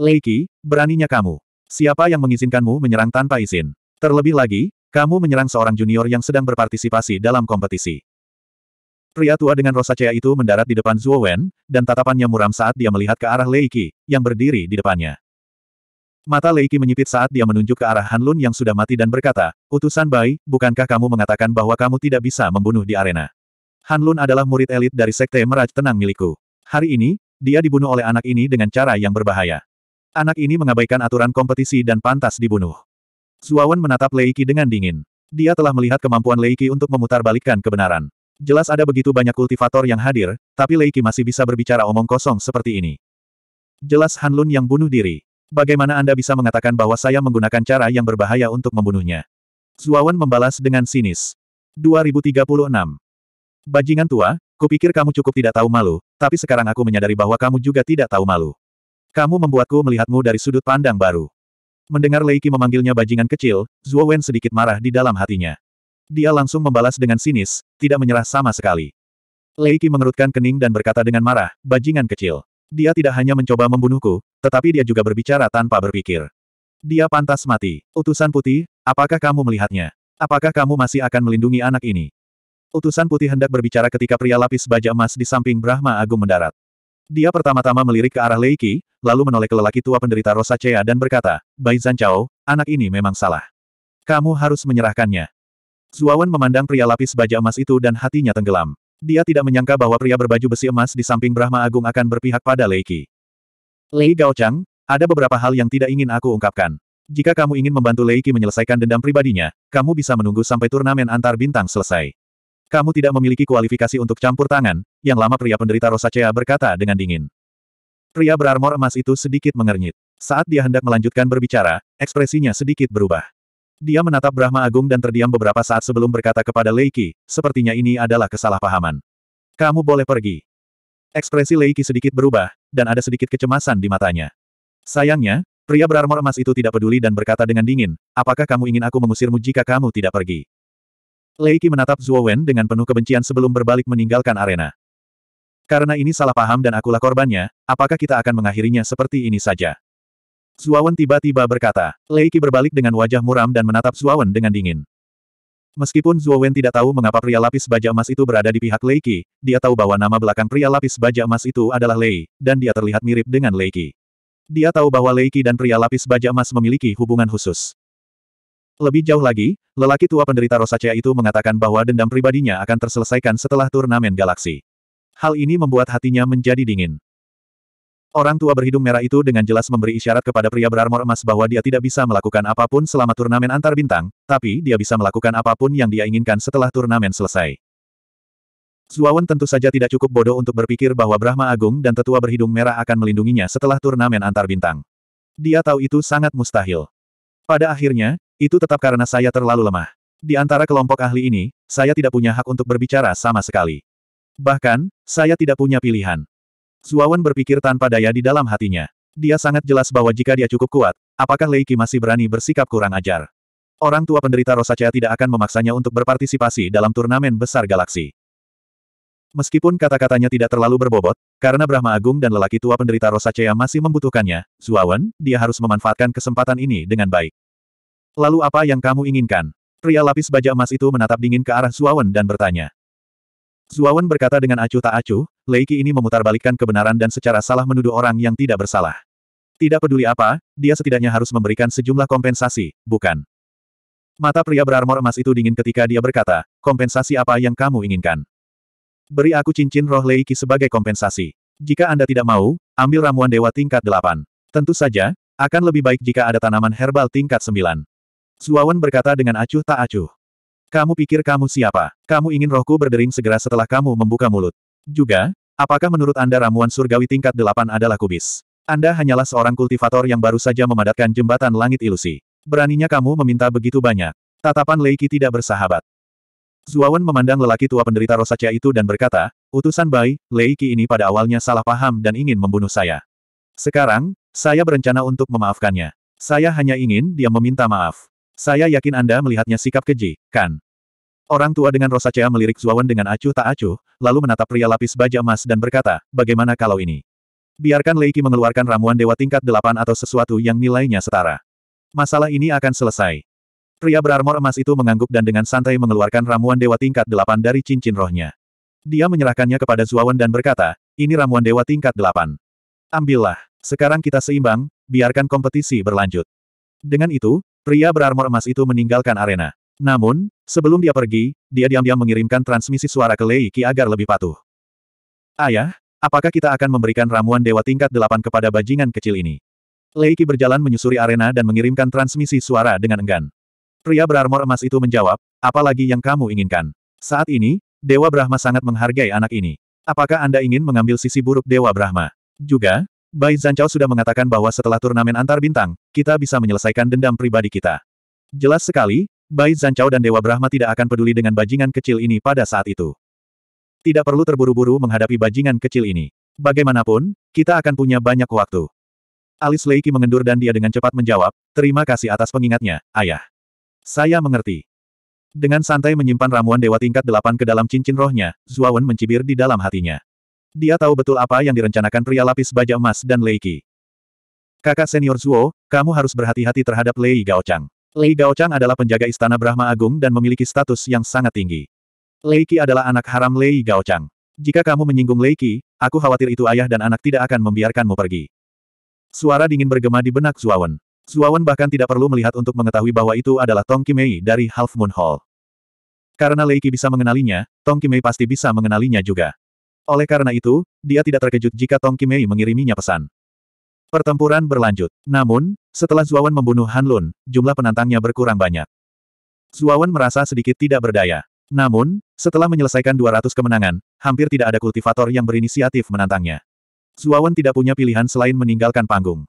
Leiki, beraninya kamu. Siapa yang mengizinkanmu menyerang tanpa izin? Terlebih lagi, kamu menyerang seorang junior yang sedang berpartisipasi dalam kompetisi. Pria tua dengan rosacea itu mendarat di depan Zuo Wen, dan tatapannya muram saat dia melihat ke arah Leiki, yang berdiri di depannya. Mata Leiki menyipit saat dia menunjuk ke arah Han Lun yang sudah mati dan berkata, Utusan Bai, bukankah kamu mengatakan bahwa kamu tidak bisa membunuh di arena? Han Lun adalah murid elit dari Sekte Meraj Tenang milikku. Hari ini, dia dibunuh oleh anak ini dengan cara yang berbahaya. Anak ini mengabaikan aturan kompetisi dan pantas dibunuh. Zuawan menatap Leiki dengan dingin. Dia telah melihat kemampuan Leiki untuk memutarbalikkan kebenaran. Jelas ada begitu banyak kultivator yang hadir, tapi Leiki masih bisa berbicara omong kosong seperti ini. Jelas Han Lun yang bunuh diri. Bagaimana Anda bisa mengatakan bahwa saya menggunakan cara yang berbahaya untuk membunuhnya? Zuawan membalas dengan sinis. 2036. Bajingan tua, kupikir kamu cukup tidak tahu malu, tapi sekarang aku menyadari bahwa kamu juga tidak tahu malu. Kamu membuatku melihatmu dari sudut pandang baru. Mendengar Leiki memanggilnya bajingan kecil, Zuo Wen sedikit marah di dalam hatinya. Dia langsung membalas dengan sinis, tidak menyerah sama sekali. Leiki mengerutkan kening dan berkata dengan marah, bajingan kecil. Dia tidak hanya mencoba membunuhku, tetapi dia juga berbicara tanpa berpikir. Dia pantas mati. Utusan putih, apakah kamu melihatnya? Apakah kamu masih akan melindungi anak ini? Utusan putih hendak berbicara ketika pria lapis baja emas di samping Brahma Agung mendarat. Dia pertama-tama melirik ke arah Leiki, lalu menoleh ke lelaki tua penderita Rosacea dan berkata, Bai Zancao, anak ini memang salah. Kamu harus menyerahkannya. Zuawan memandang pria lapis baja emas itu dan hatinya tenggelam. Dia tidak menyangka bahwa pria berbaju besi emas di samping Brahma Agung akan berpihak pada Lei Qi. Lei Gaochang, ada beberapa hal yang tidak ingin aku ungkapkan. Jika kamu ingin membantu Lei Qi menyelesaikan dendam pribadinya, kamu bisa menunggu sampai turnamen antar bintang selesai. Kamu tidak memiliki kualifikasi untuk campur tangan, yang lama pria penderita Rosacea berkata dengan dingin. Pria berarmor emas itu sedikit mengernyit. Saat dia hendak melanjutkan berbicara, ekspresinya sedikit berubah. Dia menatap Brahma Agung dan terdiam beberapa saat sebelum berkata kepada Leiki, sepertinya ini adalah kesalahpahaman. Kamu boleh pergi. Ekspresi Leiki sedikit berubah, dan ada sedikit kecemasan di matanya. Sayangnya, pria berarmor emas itu tidak peduli dan berkata dengan dingin, apakah kamu ingin aku mengusirmu jika kamu tidak pergi? Leiki menatap Zhuo Wen dengan penuh kebencian sebelum berbalik meninggalkan arena. Karena ini salah paham dan akulah korbannya, apakah kita akan mengakhirinya seperti ini saja? Zuawan tiba-tiba berkata. Leiki berbalik dengan wajah muram dan menatap Zuawan dengan dingin. Meskipun Zuowen tidak tahu mengapa pria lapis baja emas itu berada di pihak Leiki, dia tahu bahwa nama belakang pria lapis baja emas itu adalah Lei, dan dia terlihat mirip dengan Leiki. Dia tahu bahwa Leiki dan pria lapis baja emas memiliki hubungan khusus. Lebih jauh lagi, lelaki tua penderita Rosacea itu mengatakan bahwa dendam pribadinya akan terselesaikan setelah turnamen galaksi. Hal ini membuat hatinya menjadi dingin. Orang tua berhidung merah itu dengan jelas memberi isyarat kepada pria berarmor emas bahwa dia tidak bisa melakukan apapun selama turnamen antar bintang, tapi dia bisa melakukan apapun yang dia inginkan setelah turnamen selesai. Zuawan tentu saja tidak cukup bodoh untuk berpikir bahwa Brahma Agung dan tetua berhidung merah akan melindunginya setelah turnamen antar bintang. Dia tahu itu sangat mustahil. Pada akhirnya, itu tetap karena saya terlalu lemah. Di antara kelompok ahli ini, saya tidak punya hak untuk berbicara sama sekali. Bahkan, saya tidak punya pilihan. Suawan berpikir tanpa daya di dalam hatinya. Dia sangat jelas bahwa jika dia cukup kuat, apakah Lei Leiki masih berani bersikap kurang ajar? Orang tua penderita Rosacea tidak akan memaksanya untuk berpartisipasi dalam turnamen besar galaksi. Meskipun kata-katanya tidak terlalu berbobot, karena Brahma Agung dan lelaki tua penderita Rosacea masih membutuhkannya, Zuawan, dia harus memanfaatkan kesempatan ini dengan baik. Lalu apa yang kamu inginkan? Pria lapis baja emas itu menatap dingin ke arah Zuawan dan bertanya. Zuawan berkata dengan acuh tak acuh, Leiki ini memutarbalikkan kebenaran dan secara salah menuduh orang yang tidak bersalah. Tidak peduli apa, dia setidaknya harus memberikan sejumlah kompensasi, bukan? Mata pria berarmor emas itu dingin ketika dia berkata, kompensasi apa yang kamu inginkan? Beri aku cincin roh Leiki sebagai kompensasi. Jika Anda tidak mau, ambil ramuan dewa tingkat 8. Tentu saja, akan lebih baik jika ada tanaman herbal tingkat 9. Zuawan berkata dengan acuh tak acuh. Kamu pikir kamu siapa? Kamu ingin rohku berdering segera setelah kamu membuka mulut. Juga, apakah menurut Anda ramuan surgawi tingkat delapan adalah kubis? Anda hanyalah seorang kultivator yang baru saja memadatkan jembatan langit ilusi. Beraninya kamu meminta begitu banyak. Tatapan Leiki tidak bersahabat. Zuawan memandang lelaki tua penderita rosacea itu dan berkata, utusan Bai, Leiki ini pada awalnya salah paham dan ingin membunuh saya. Sekarang, saya berencana untuk memaafkannya. Saya hanya ingin dia meminta maaf. Saya yakin Anda melihatnya sikap keji, kan? Orang tua dengan rosacea melirik Zuawan dengan acuh tak acuh, lalu menatap pria lapis baja emas dan berkata, bagaimana kalau ini? Biarkan Leiki mengeluarkan ramuan dewa tingkat delapan atau sesuatu yang nilainya setara. Masalah ini akan selesai. Pria berarmor emas itu mengangguk dan dengan santai mengeluarkan ramuan dewa tingkat delapan dari cincin rohnya. Dia menyerahkannya kepada Zuawan dan berkata, ini ramuan dewa tingkat delapan. Ambillah, sekarang kita seimbang, biarkan kompetisi berlanjut. Dengan itu, pria berarmor emas itu meninggalkan arena. Namun, Sebelum dia pergi, dia diam-diam mengirimkan transmisi suara ke Lei Qi agar lebih patuh. Ayah, apakah kita akan memberikan ramuan dewa tingkat delapan kepada bajingan kecil ini? Lei Qi berjalan menyusuri arena dan mengirimkan transmisi suara dengan enggan. Pria berarmor emas itu menjawab, apalagi yang kamu inginkan. Saat ini, Dewa Brahma sangat menghargai anak ini. Apakah Anda ingin mengambil sisi buruk Dewa Brahma? Juga, Bai Zancao sudah mengatakan bahwa setelah turnamen antar bintang, kita bisa menyelesaikan dendam pribadi kita. Jelas sekali, Bai Zancao dan Dewa Brahma tidak akan peduli dengan bajingan kecil ini pada saat itu. Tidak perlu terburu-buru menghadapi bajingan kecil ini. Bagaimanapun, kita akan punya banyak waktu. Alis Leiki mengendur dan dia dengan cepat menjawab, terima kasih atas pengingatnya, ayah. Saya mengerti. Dengan santai menyimpan ramuan dewa tingkat delapan ke dalam cincin rohnya, Zuawan mencibir di dalam hatinya. Dia tahu betul apa yang direncanakan pria lapis baja emas dan Leiki. Kakak senior Zuo, kamu harus berhati-hati terhadap Lei Gaochang. Lei Gaochang adalah penjaga istana Brahma Agung dan memiliki status yang sangat tinggi. Lei Qi adalah anak haram Lei Gaochang. Jika kamu menyinggung Lei Qi, aku khawatir itu ayah dan anak tidak akan membiarkanmu pergi. Suara dingin bergema di benak Zuawan. Zuawan bahkan tidak perlu melihat untuk mengetahui bahwa itu adalah Tong Kimei dari Half Moon Hall. Karena Lei Qi bisa mengenalinya, Tong Kimei pasti bisa mengenalinya juga. Oleh karena itu, dia tidak terkejut jika Tong Kimei mengiriminya pesan. Pertempuran berlanjut. Namun, setelah Zuawan membunuh Han Lun, jumlah penantangnya berkurang banyak. Zuawan merasa sedikit tidak berdaya. Namun, setelah menyelesaikan 200 kemenangan, hampir tidak ada kultivator yang berinisiatif menantangnya. Zuawan tidak punya pilihan selain meninggalkan panggung.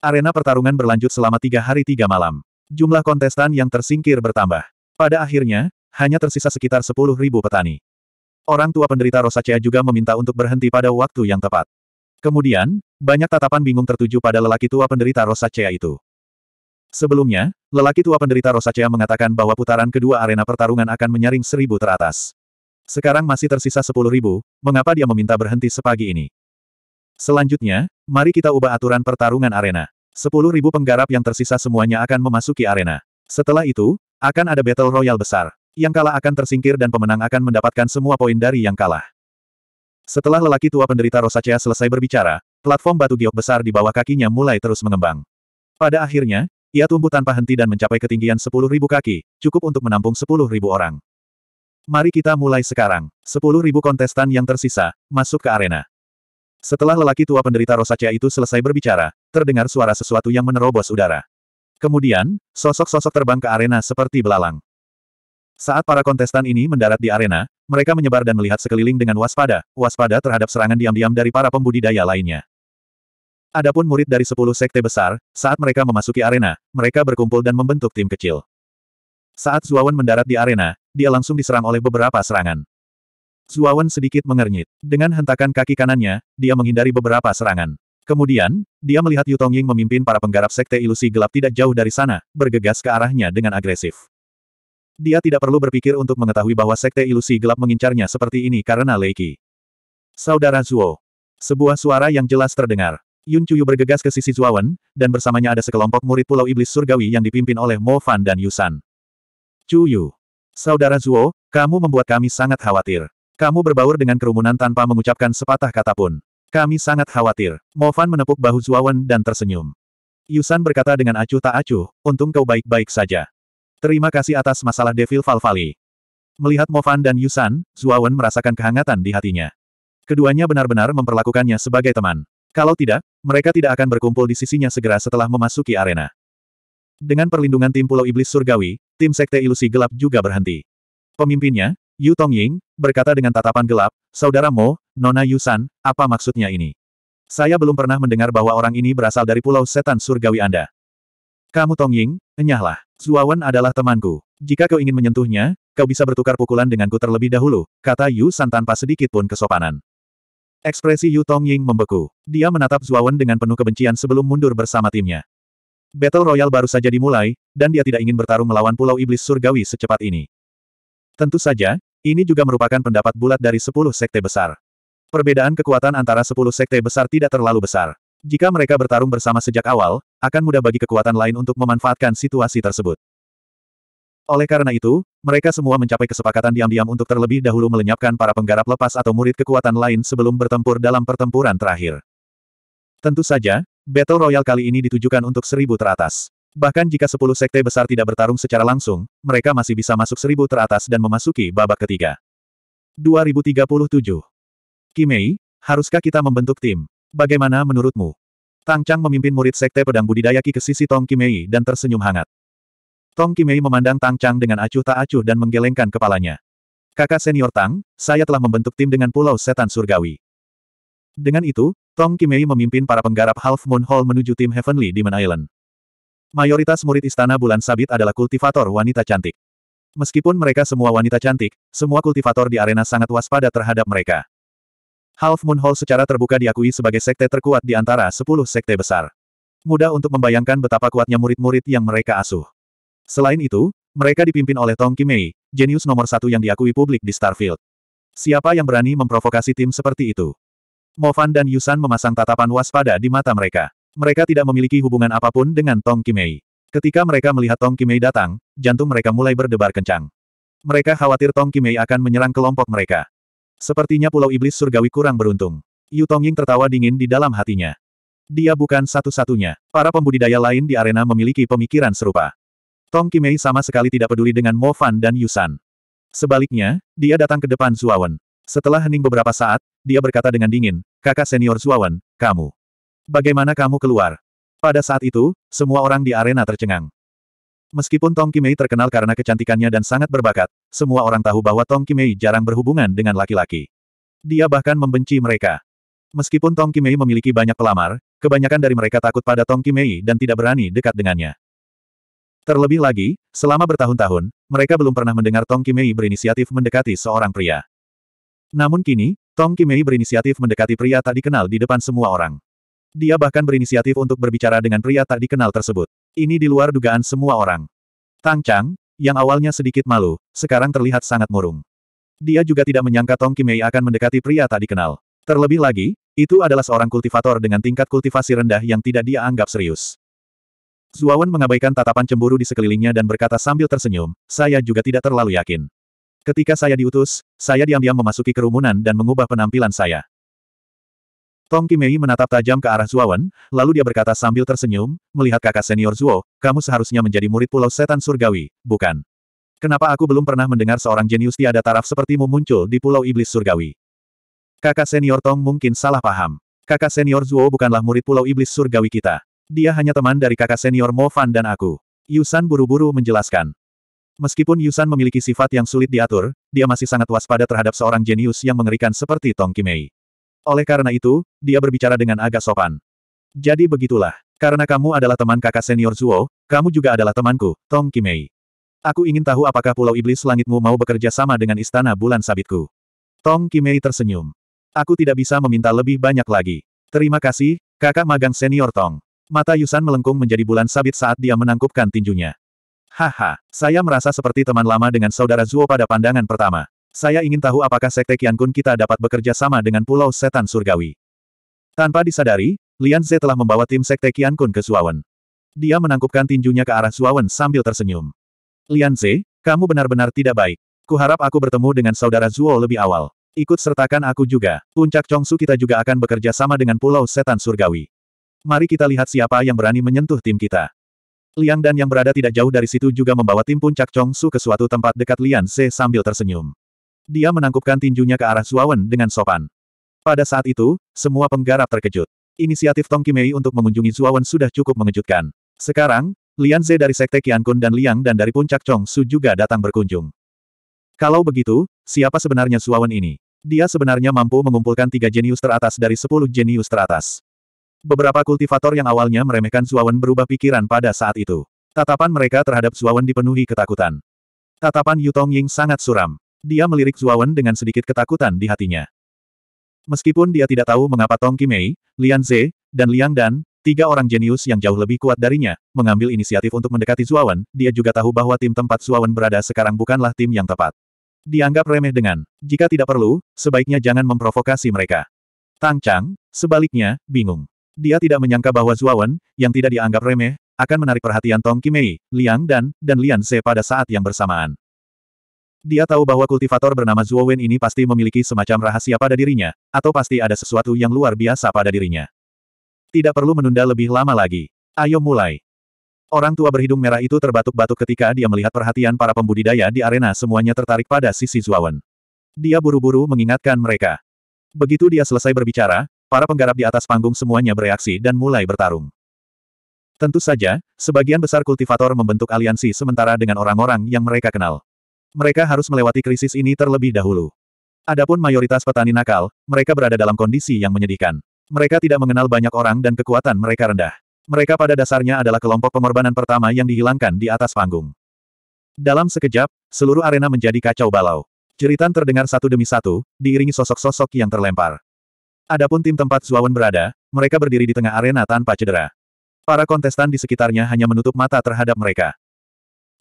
Arena pertarungan berlanjut selama tiga hari tiga malam. Jumlah kontestan yang tersingkir bertambah. Pada akhirnya, hanya tersisa sekitar 10.000 petani. Orang tua penderita Rosacea juga meminta untuk berhenti pada waktu yang tepat. Kemudian, banyak tatapan bingung tertuju pada lelaki tua penderita Rosacea itu. Sebelumnya, lelaki tua penderita Rosacea mengatakan bahwa putaran kedua arena pertarungan akan menyaring seribu teratas. Sekarang masih tersisa sepuluh ribu, mengapa dia meminta berhenti sepagi ini? Selanjutnya, mari kita ubah aturan pertarungan arena. Sepuluh ribu penggarap yang tersisa semuanya akan memasuki arena. Setelah itu, akan ada battle royal besar. Yang kalah akan tersingkir dan pemenang akan mendapatkan semua poin dari yang kalah. Setelah lelaki tua penderita Rosacea selesai berbicara, platform batu giok besar di bawah kakinya mulai terus mengembang. Pada akhirnya, ia tumbuh tanpa henti dan mencapai ketinggian 10.000 kaki, cukup untuk menampung 10.000 orang. Mari kita mulai sekarang. 10.000 kontestan yang tersisa, masuk ke arena. Setelah lelaki tua penderita Rosacea itu selesai berbicara, terdengar suara sesuatu yang menerobos udara. Kemudian, sosok-sosok terbang ke arena seperti belalang. Saat para kontestan ini mendarat di arena, mereka menyebar dan melihat sekeliling dengan waspada, waspada terhadap serangan diam-diam dari para pembudidaya lainnya. Adapun murid dari sepuluh sekte besar, saat mereka memasuki arena, mereka berkumpul dan membentuk tim kecil. Saat Zuawan mendarat di arena, dia langsung diserang oleh beberapa serangan. Zuawan sedikit mengernyit. Dengan hentakan kaki kanannya, dia menghindari beberapa serangan. Kemudian, dia melihat Yu Tongying memimpin para penggarap sekte ilusi gelap tidak jauh dari sana, bergegas ke arahnya dengan agresif. Dia tidak perlu berpikir untuk mengetahui bahwa sekte ilusi gelap mengincarnya seperti ini karena Leiki. Saudara Zuo. Sebuah suara yang jelas terdengar. Yun Chuyu bergegas ke sisi Zuawan, dan bersamanya ada sekelompok murid Pulau Iblis Surgawi yang dipimpin oleh Mo Fan dan Yusan. Chuyu. Saudara Zuo, kamu membuat kami sangat khawatir. Kamu berbaur dengan kerumunan tanpa mengucapkan sepatah kata pun. Kami sangat khawatir. Mo Fan menepuk bahu Zuawan dan tersenyum. Yusan berkata dengan acuh tak acuh, untung kau baik-baik saja. Terima kasih atas masalah Devil Valvali. Melihat Mofan dan Yusan, Zuawan merasakan kehangatan di hatinya. Keduanya benar-benar memperlakukannya sebagai teman. Kalau tidak, mereka tidak akan berkumpul di sisinya segera setelah memasuki arena. Dengan perlindungan tim Pulau Iblis Surgawi, tim Sekte Ilusi Gelap juga berhenti. Pemimpinnya, Yu Tong Ying, berkata dengan tatapan gelap, Saudara Mo, Nona Yusan, apa maksudnya ini? Saya belum pernah mendengar bahwa orang ini berasal dari Pulau Setan Surgawi Anda. Kamu Tong Ying, enyahlah. Zuawan adalah temanku. Jika kau ingin menyentuhnya, kau bisa bertukar pukulan denganku terlebih dahulu, kata Yu San tanpa sedikit pun kesopanan. Ekspresi Yu Tong Ying membeku. Dia menatap Zuawan dengan penuh kebencian sebelum mundur bersama timnya. Battle Royale baru saja dimulai, dan dia tidak ingin bertarung melawan Pulau Iblis Surgawi secepat ini. Tentu saja, ini juga merupakan pendapat bulat dari sepuluh sekte besar. Perbedaan kekuatan antara sepuluh sekte besar tidak terlalu besar. Jika mereka bertarung bersama sejak awal, akan mudah bagi kekuatan lain untuk memanfaatkan situasi tersebut. Oleh karena itu, mereka semua mencapai kesepakatan diam-diam untuk terlebih dahulu melenyapkan para penggarap lepas atau murid kekuatan lain sebelum bertempur dalam pertempuran terakhir. Tentu saja, Battle Royale kali ini ditujukan untuk seribu teratas. Bahkan jika sepuluh sekte besar tidak bertarung secara langsung, mereka masih bisa masuk seribu teratas dan memasuki babak ketiga. 2037 Kimei, haruskah kita membentuk tim? Bagaimana menurutmu? Tang Chang memimpin murid sekte pedang budidaya Ki ke sisi Tong Kimei dan tersenyum hangat. Tong Kimei memandang Tang Chang dengan acuh tak acuh dan menggelengkan kepalanya. Kakak senior Tang, saya telah membentuk tim dengan Pulau Setan Surgawi. Dengan itu, Tong Kimei memimpin para penggarap Half Moon Hall menuju tim Heavenly Demon Island. Mayoritas murid Istana Bulan Sabit adalah kultivator wanita cantik. Meskipun mereka semua wanita cantik, semua kultivator di arena sangat waspada terhadap mereka. Half Moon Hall secara terbuka diakui sebagai sekte terkuat di antara sepuluh sekte besar. Mudah untuk membayangkan betapa kuatnya murid-murid yang mereka asuh. Selain itu, mereka dipimpin oleh Tong Kimei, jenius nomor satu yang diakui publik di Starfield. Siapa yang berani memprovokasi tim seperti itu? Mo Fan dan Yusan memasang tatapan waspada di mata mereka. Mereka tidak memiliki hubungan apapun dengan Tong Kimei. Ketika mereka melihat Tong Kimei datang, jantung mereka mulai berdebar kencang. Mereka khawatir Tong Kimei akan menyerang kelompok mereka. Sepertinya pulau iblis surgawi kurang beruntung. Yu Tongying tertawa dingin di dalam hatinya. Dia bukan satu-satunya. Para pembudidaya lain di arena memiliki pemikiran serupa. Tong Kimei sama sekali tidak peduli dengan Mo Fan dan Yusan. Sebaliknya, dia datang ke depan Zuawan. Setelah hening beberapa saat, dia berkata dengan dingin, kakak senior Zuawan, kamu. Bagaimana kamu keluar? Pada saat itu, semua orang di arena tercengang. Meskipun Tong Kimei terkenal karena kecantikannya dan sangat berbakat, semua orang tahu bahwa Tong Kimei jarang berhubungan dengan laki-laki. Dia bahkan membenci mereka. Meskipun Tong Kimei memiliki banyak pelamar, kebanyakan dari mereka takut pada Tong Kimei dan tidak berani dekat dengannya. Terlebih lagi, selama bertahun-tahun, mereka belum pernah mendengar Tong Kimei berinisiatif mendekati seorang pria. Namun kini, Tong Kimei berinisiatif mendekati pria tak dikenal di depan semua orang. Dia bahkan berinisiatif untuk berbicara dengan pria tak dikenal tersebut. Ini di luar dugaan semua orang. Tang Chang, yang awalnya sedikit malu, sekarang terlihat sangat murung. Dia juga tidak menyangka Tong Kimei akan mendekati pria tak dikenal. Terlebih lagi, itu adalah seorang kultivator dengan tingkat kultivasi rendah yang tidak dia anggap serius. Zuawan mengabaikan tatapan cemburu di sekelilingnya dan berkata sambil tersenyum, saya juga tidak terlalu yakin. Ketika saya diutus, saya diam-diam memasuki kerumunan dan mengubah penampilan saya. Tong Kimei menatap tajam ke arah Zuawan, lalu dia berkata sambil tersenyum, melihat kakak senior Zuo, kamu seharusnya menjadi murid pulau setan surgawi, bukan? Kenapa aku belum pernah mendengar seorang jenius tiada taraf sepertimu muncul di pulau iblis surgawi? Kakak senior Tong mungkin salah paham. Kakak senior Zuo bukanlah murid pulau iblis surgawi kita. Dia hanya teman dari kakak senior Mo Fan dan aku. Yusan buru-buru menjelaskan. Meskipun Yusan memiliki sifat yang sulit diatur, dia masih sangat waspada terhadap seorang jenius yang mengerikan seperti Tong Kimei. Oleh karena itu, dia berbicara dengan agak sopan. Jadi begitulah. Karena kamu adalah teman kakak senior Zuo, kamu juga adalah temanku, Tong Kimei. Aku ingin tahu apakah Pulau Iblis Langitmu mau bekerja sama dengan Istana Bulan Sabitku. Tong Kimei tersenyum. Aku tidak bisa meminta lebih banyak lagi. Terima kasih, kakak magang senior Tong. Mata Yusan melengkung menjadi bulan sabit saat dia menangkupkan tinjunya. Haha, saya merasa seperti teman lama dengan saudara Zuo pada pandangan pertama. Saya ingin tahu apakah Sekte Kian Kun kita dapat bekerja sama dengan Pulau Setan Surgawi. Tanpa disadari, Lian Ze telah membawa tim Sekte Kian Kun ke Suawen. Dia menangkupkan tinjunya ke arah Suawen sambil tersenyum. Lian Ze, kamu benar-benar tidak baik. Kuharap aku bertemu dengan saudara Zuo lebih awal. Ikut sertakan aku juga. Puncak Chongsu kita juga akan bekerja sama dengan Pulau Setan Surgawi. Mari kita lihat siapa yang berani menyentuh tim kita. Liang dan yang berada tidak jauh dari situ juga membawa tim puncak Chongsu ke suatu tempat dekat Lian Ze sambil tersenyum. Dia menangkupkan tinjunya ke arah Zuawan dengan sopan. Pada saat itu, semua penggarap terkejut. Inisiatif Tong Kimei untuk mengunjungi Zuawan sudah cukup mengejutkan. Sekarang, Lian Ze dari Sekte Qiankun dan Liang dan dari Puncak Chong Su juga datang berkunjung. Kalau begitu, siapa sebenarnya Zuawan ini? Dia sebenarnya mampu mengumpulkan tiga jenius teratas dari sepuluh jenius teratas. Beberapa kultivator yang awalnya meremehkan Zuawan berubah pikiran pada saat itu. Tatapan mereka terhadap Zuawan dipenuhi ketakutan. Tatapan Yu Tong Ying sangat suram. Dia melirik Zuawan dengan sedikit ketakutan di hatinya. Meskipun dia tidak tahu mengapa Tong Kimei, Lian Ze, dan Liang Dan, tiga orang jenius yang jauh lebih kuat darinya, mengambil inisiatif untuk mendekati Zuawan, dia juga tahu bahwa tim tempat Zuawan berada sekarang bukanlah tim yang tepat. Dianggap remeh dengan, jika tidak perlu, sebaiknya jangan memprovokasi mereka. Tang Chang, sebaliknya, bingung. Dia tidak menyangka bahwa Zuawan, yang tidak dianggap remeh, akan menarik perhatian Tong Kimei, Liang Dan, dan Lian Ze pada saat yang bersamaan. Dia tahu bahwa kultivator bernama Zuo Wen ini pasti memiliki semacam rahasia pada dirinya, atau pasti ada sesuatu yang luar biasa pada dirinya. Tidak perlu menunda lebih lama lagi. Ayo mulai. Orang tua berhidung merah itu terbatuk-batuk ketika dia melihat perhatian para pembudidaya di arena semuanya tertarik pada sisi Wen. Dia buru-buru mengingatkan mereka. Begitu dia selesai berbicara, para penggarap di atas panggung semuanya bereaksi dan mulai bertarung. Tentu saja, sebagian besar kultivator membentuk aliansi sementara dengan orang-orang yang mereka kenal. Mereka harus melewati krisis ini terlebih dahulu. Adapun mayoritas petani nakal, mereka berada dalam kondisi yang menyedihkan. Mereka tidak mengenal banyak orang dan kekuatan mereka rendah. Mereka pada dasarnya adalah kelompok pengorbanan pertama yang dihilangkan di atas panggung. Dalam sekejap, seluruh arena menjadi kacau balau. Jeritan terdengar satu demi satu, diiringi sosok-sosok yang terlempar. Adapun tim tempat Zuawan berada, mereka berdiri di tengah arena tanpa cedera. Para kontestan di sekitarnya hanya menutup mata terhadap mereka.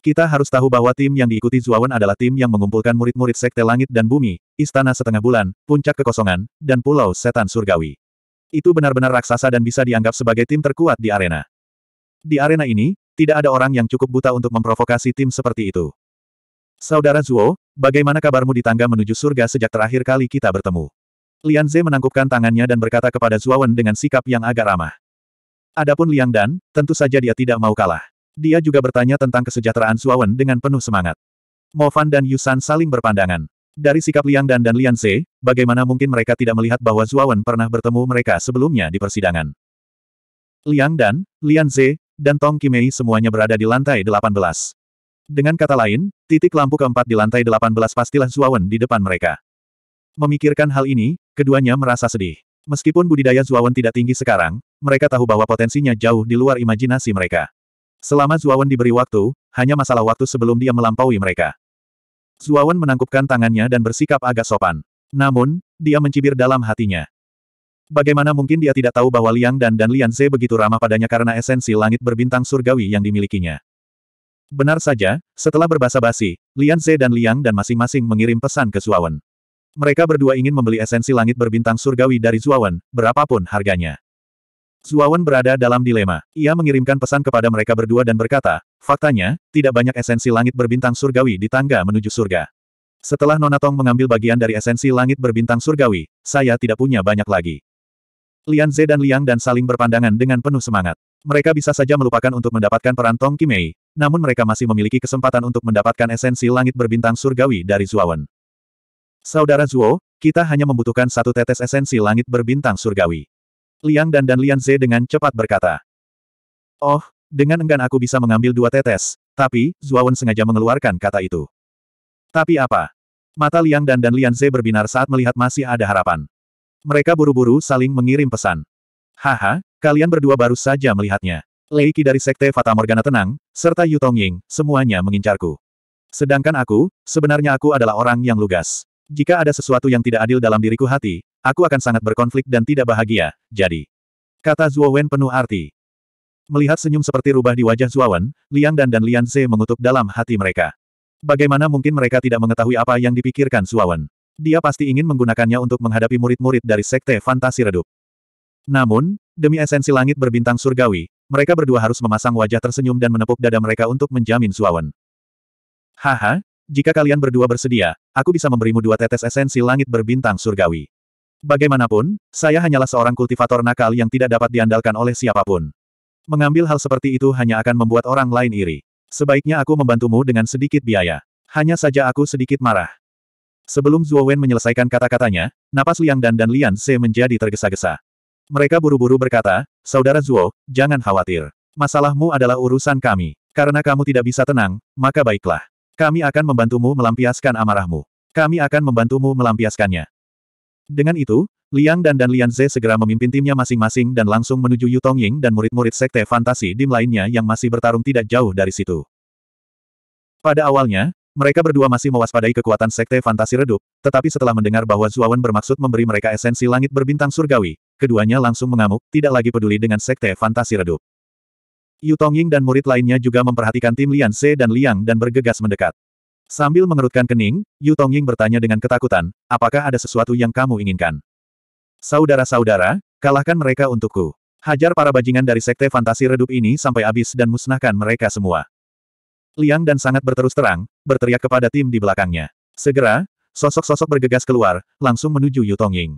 Kita harus tahu bahwa tim yang diikuti Zuawan adalah tim yang mengumpulkan murid-murid Sekte Langit dan Bumi, Istana Setengah Bulan, Puncak Kekosongan, dan Pulau Setan Surgawi. Itu benar-benar raksasa dan bisa dianggap sebagai tim terkuat di arena. Di arena ini, tidak ada orang yang cukup buta untuk memprovokasi tim seperti itu. Saudara Zuo, bagaimana kabarmu di tangga menuju surga sejak terakhir kali kita bertemu? Lian Ze menangkupkan tangannya dan berkata kepada Zuawan dengan sikap yang agak ramah. Adapun Liang Dan, tentu saja dia tidak mau kalah. Dia juga bertanya tentang kesejahteraan Suawen dengan penuh semangat. Mo Fan dan Yusan saling berpandangan. Dari sikap Liang Dan dan Lian Ze, bagaimana mungkin mereka tidak melihat bahwa Zuawan pernah bertemu mereka sebelumnya di persidangan. Liang Dan, Lian Ze, dan Tong Kimei semuanya berada di lantai 18. Dengan kata lain, titik lampu keempat di lantai 18 pastilah Zuawan di depan mereka. Memikirkan hal ini, keduanya merasa sedih. Meskipun budidaya Zuawan tidak tinggi sekarang, mereka tahu bahwa potensinya jauh di luar imajinasi mereka. Selama Zuawan diberi waktu, hanya masalah waktu sebelum dia melampaui mereka. Zuawan menangkupkan tangannya dan bersikap agak sopan. Namun, dia mencibir dalam hatinya. Bagaimana mungkin dia tidak tahu bahwa Liang Dan dan Lian Ze begitu ramah padanya karena esensi langit berbintang surgawi yang dimilikinya. Benar saja, setelah berbahasa basi, Lian Ze dan Liang Dan masing-masing mengirim pesan ke Zuawan. Mereka berdua ingin membeli esensi langit berbintang surgawi dari Zuawan, berapapun harganya. Zuawan berada dalam dilema. Ia mengirimkan pesan kepada mereka berdua dan berkata, faktanya, tidak banyak esensi langit berbintang surgawi di tangga menuju surga. Setelah Nonatong mengambil bagian dari esensi langit berbintang surgawi, saya tidak punya banyak lagi. Lian Ze dan Liang dan saling berpandangan dengan penuh semangat. Mereka bisa saja melupakan untuk mendapatkan peran Tong Kimei, namun mereka masih memiliki kesempatan untuk mendapatkan esensi langit berbintang surgawi dari Zuawan. Saudara Zuo, kita hanya membutuhkan satu tetes esensi langit berbintang surgawi. Liang Dan dan Lian Ze dengan cepat berkata. Oh, dengan enggan aku bisa mengambil dua tetes, tapi, Zuawan sengaja mengeluarkan kata itu. Tapi apa? Mata Liang Dan dan Lian Ze berbinar saat melihat masih ada harapan. Mereka buru-buru saling mengirim pesan. Haha, kalian berdua baru saja melihatnya. Leiki dari Sekte Fata Morgana tenang, serta Yu Ying, semuanya mengincarku. Sedangkan aku, sebenarnya aku adalah orang yang lugas. Jika ada sesuatu yang tidak adil dalam diriku hati, aku akan sangat berkonflik dan tidak bahagia, jadi. Kata Zuo Wen penuh arti. Melihat senyum seperti rubah di wajah Zuo Wen, Liang Dan dan Lian Ze mengutuk dalam hati mereka. Bagaimana mungkin mereka tidak mengetahui apa yang dipikirkan Zuo Wen? Dia pasti ingin menggunakannya untuk menghadapi murid-murid dari Sekte Fantasi Redup. Namun, demi esensi langit berbintang surgawi, mereka berdua harus memasang wajah tersenyum dan menepuk dada mereka untuk menjamin Zuo Wen. Haha, jika kalian berdua bersedia, aku bisa memberimu dua tetes esensi langit berbintang surgawi. Bagaimanapun, saya hanyalah seorang kultivator nakal yang tidak dapat diandalkan oleh siapapun. Mengambil hal seperti itu hanya akan membuat orang lain iri. Sebaiknya aku membantumu dengan sedikit biaya. Hanya saja aku sedikit marah. Sebelum Zhuo Wen menyelesaikan kata-katanya, napas Liang Dan dan Lian Se menjadi tergesa-gesa. Mereka buru-buru berkata, Saudara Zhuo, jangan khawatir. Masalahmu adalah urusan kami. Karena kamu tidak bisa tenang, maka baiklah. Kami akan membantumu melampiaskan amarahmu. Kami akan membantumu melampiaskannya. Dengan itu, Liang dan Dan Lian Ze segera memimpin timnya masing-masing dan langsung menuju Yu Ying dan murid-murid sekte fantasi dim lainnya yang masih bertarung tidak jauh dari situ. Pada awalnya, mereka berdua masih mewaspadai kekuatan sekte fantasi redup, tetapi setelah mendengar bahwa Zuawan bermaksud memberi mereka esensi langit berbintang surgawi, keduanya langsung mengamuk, tidak lagi peduli dengan sekte fantasi redup. Yu Tongying dan murid lainnya juga memperhatikan tim Lian Se dan Liang dan bergegas mendekat. Sambil mengerutkan kening, Yu Tongying bertanya dengan ketakutan, apakah ada sesuatu yang kamu inginkan? Saudara-saudara, kalahkan mereka untukku. Hajar para bajingan dari sekte fantasi redup ini sampai habis dan musnahkan mereka semua. Liang dan sangat berterus terang, berteriak kepada tim di belakangnya. Segera, sosok-sosok bergegas keluar, langsung menuju Yu Tongying.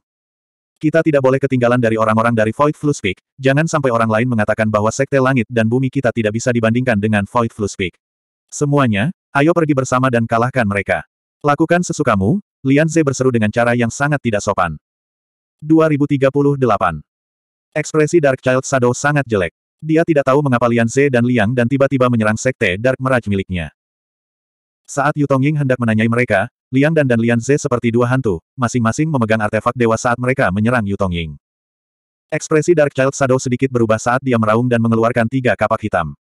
Kita tidak boleh ketinggalan dari orang-orang dari Void Flu Peak, jangan sampai orang lain mengatakan bahwa Sekte Langit dan Bumi kita tidak bisa dibandingkan dengan Void Flu Peak. Semuanya, ayo pergi bersama dan kalahkan mereka. Lakukan sesukamu, Lian Ze berseru dengan cara yang sangat tidak sopan. 2038 Ekspresi Dark Child Shadow sangat jelek. Dia tidak tahu mengapa Lian Ze dan Liang dan tiba-tiba menyerang sekte Dark Mirage miliknya. Saat Yu Tongying hendak menanyai mereka, Liang Dan dan Lian Ze seperti dua hantu, masing-masing memegang artefak dewa saat mereka menyerang Yu Ying. Ekspresi Dark Child Shadow sedikit berubah saat dia meraung dan mengeluarkan tiga kapak hitam.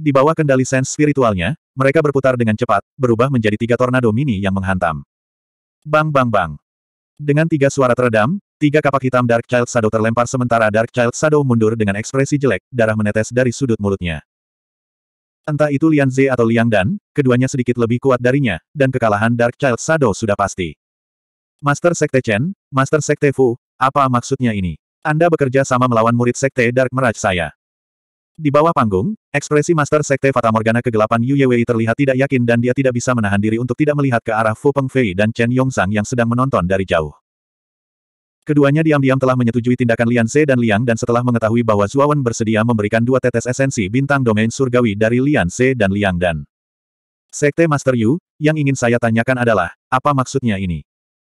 Di bawah kendali sens spiritualnya, mereka berputar dengan cepat, berubah menjadi tiga tornado mini yang menghantam. Bang bang bang. Dengan tiga suara teredam, tiga kapak hitam Dark Child Shadow terlempar sementara Dark Child Shadow mundur dengan ekspresi jelek, darah menetes dari sudut mulutnya. Entah itu Lian Ze atau Liang Dan, keduanya sedikit lebih kuat darinya, dan kekalahan Dark Child Shadow sudah pasti. Master Sekte Chen, Master Sekte Fu, apa maksudnya ini? Anda bekerja sama melawan murid Sekte Dark Meraj saya. Di bawah panggung, ekspresi Master Sekte Fata Morgana kegelapan Yu Yewei terlihat tidak yakin dan dia tidak bisa menahan diri untuk tidak melihat ke arah Fu Pengfei dan Chen Yongsang yang sedang menonton dari jauh. Keduanya diam-diam telah menyetujui tindakan Lian Ze dan Liang dan setelah mengetahui bahwa Zuawan bersedia memberikan dua tetes esensi bintang domain surgawi dari Lian Ze dan Liang Dan. Sekte Master Yu, yang ingin saya tanyakan adalah, apa maksudnya ini?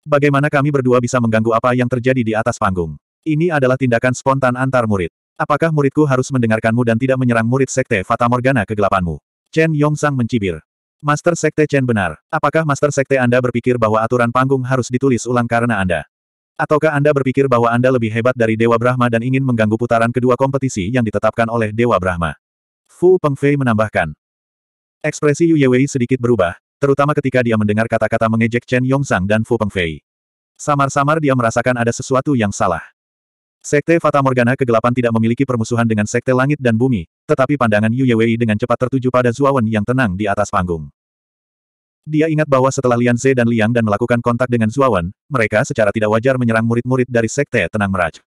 Bagaimana kami berdua bisa mengganggu apa yang terjadi di atas panggung? Ini adalah tindakan spontan antar murid. Apakah muridku harus mendengarkanmu dan tidak menyerang murid Sekte Fata Morgana kegelapanmu? Chen Yongsang mencibir. Master Sekte Chen benar. Apakah Master Sekte Anda berpikir bahwa aturan panggung harus ditulis ulang karena Anda? Ataukah Anda berpikir bahwa Anda lebih hebat dari Dewa Brahma dan ingin mengganggu putaran kedua kompetisi yang ditetapkan oleh Dewa Brahma? Fu Pengfei menambahkan. Ekspresi Yu Yewei sedikit berubah, terutama ketika dia mendengar kata-kata mengejek Chen Yongsang dan Fu Pengfei. Samar-samar dia merasakan ada sesuatu yang salah. Sekte Fata Morgana kegelapan tidak memiliki permusuhan dengan Sekte Langit dan Bumi, tetapi pandangan Yu Yewei dengan cepat tertuju pada Zuawan yang tenang di atas panggung. Dia ingat bahwa setelah Lian Ze dan Liang dan melakukan kontak dengan Zuawan, mereka secara tidak wajar menyerang murid-murid dari Sekte Tenang Meraj.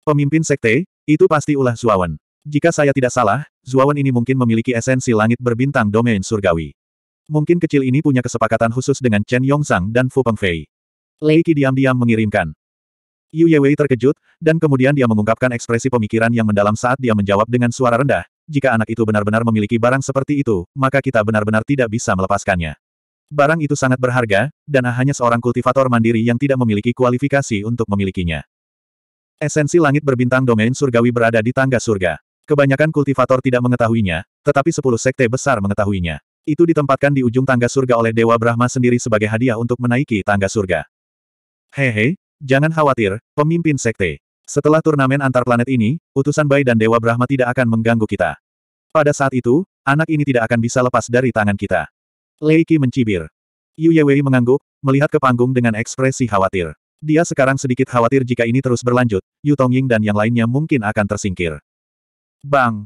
Pemimpin Sekte, itu pasti ulah Zuawan. Jika saya tidak salah, Zuawan ini mungkin memiliki esensi langit berbintang domain surgawi. Mungkin kecil ini punya kesepakatan khusus dengan Chen Yongzhang dan Fu Pengfei. Lei Qi diam-diam mengirimkan. Yu Yewei terkejut, dan kemudian dia mengungkapkan ekspresi pemikiran yang mendalam saat dia menjawab dengan suara rendah, jika anak itu benar-benar memiliki barang seperti itu, maka kita benar-benar tidak bisa melepaskannya. Barang itu sangat berharga, dan hanya seorang kultivator mandiri yang tidak memiliki kualifikasi untuk memilikinya. Esensi langit berbintang domain surgawi berada di tangga surga. Kebanyakan kultivator tidak mengetahuinya, tetapi sepuluh sekte besar mengetahuinya. Itu ditempatkan di ujung tangga surga oleh Dewa Brahma sendiri sebagai hadiah untuk menaiki tangga surga. Hehe, jangan khawatir, pemimpin sekte. Setelah turnamen antar planet ini, utusan Bai dan Dewa Brahma tidak akan mengganggu kita. Pada saat itu, anak ini tidak akan bisa lepas dari tangan kita. Leiki mencibir. Yu Yewei mengangguk, melihat ke panggung dengan ekspresi khawatir. Dia sekarang sedikit khawatir jika ini terus berlanjut, Yu Tongying dan yang lainnya mungkin akan tersingkir. Bang!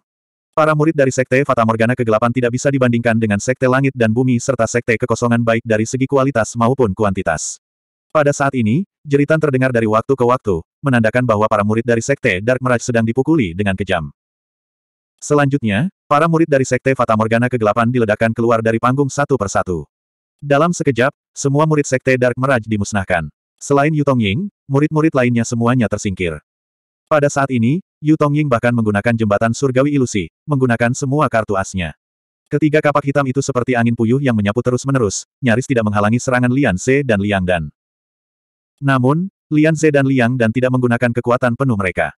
Para murid dari Sekte Fata Morgana Kegelapan tidak bisa dibandingkan dengan Sekte Langit dan Bumi serta Sekte Kekosongan baik dari segi kualitas maupun kuantitas. Pada saat ini, jeritan terdengar dari waktu ke waktu, menandakan bahwa para murid dari Sekte Dark Mirage sedang dipukuli dengan kejam. Selanjutnya, para murid dari Sekte Fata Morgana Kegelapan diledakkan keluar dari panggung satu persatu. Dalam sekejap, semua murid Sekte Dark Meraj dimusnahkan. Selain Yu Ying, murid-murid lainnya semuanya tersingkir. Pada saat ini, Yu Ying bahkan menggunakan jembatan surgawi ilusi, menggunakan semua kartu asnya. Ketiga kapak hitam itu seperti angin puyuh yang menyapu terus-menerus, nyaris tidak menghalangi serangan Lian Ze dan Liang Dan. Namun, Lian Ze dan Liang Dan tidak menggunakan kekuatan penuh mereka.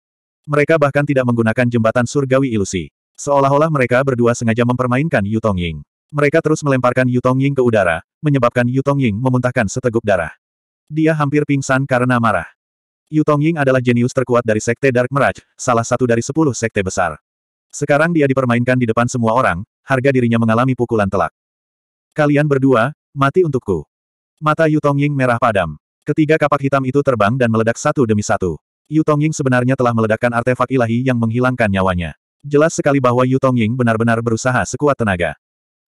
Mereka bahkan tidak menggunakan jembatan surgawi ilusi. Seolah-olah mereka berdua sengaja mempermainkan Yu Tongying. Mereka terus melemparkan Yu Tongying ke udara, menyebabkan Yu Tongying memuntahkan seteguk darah. Dia hampir pingsan karena marah. Yu Tongying adalah jenius terkuat dari Sekte Dark Mirage, salah satu dari sepuluh sekte besar. Sekarang dia dipermainkan di depan semua orang, harga dirinya mengalami pukulan telak. Kalian berdua, mati untukku. Mata Yu Tongying merah padam. Ketiga kapak hitam itu terbang dan meledak satu demi satu. Yu Tongying sebenarnya telah meledakkan artefak ilahi yang menghilangkan nyawanya. Jelas sekali bahwa Yu Tongying benar-benar berusaha sekuat tenaga.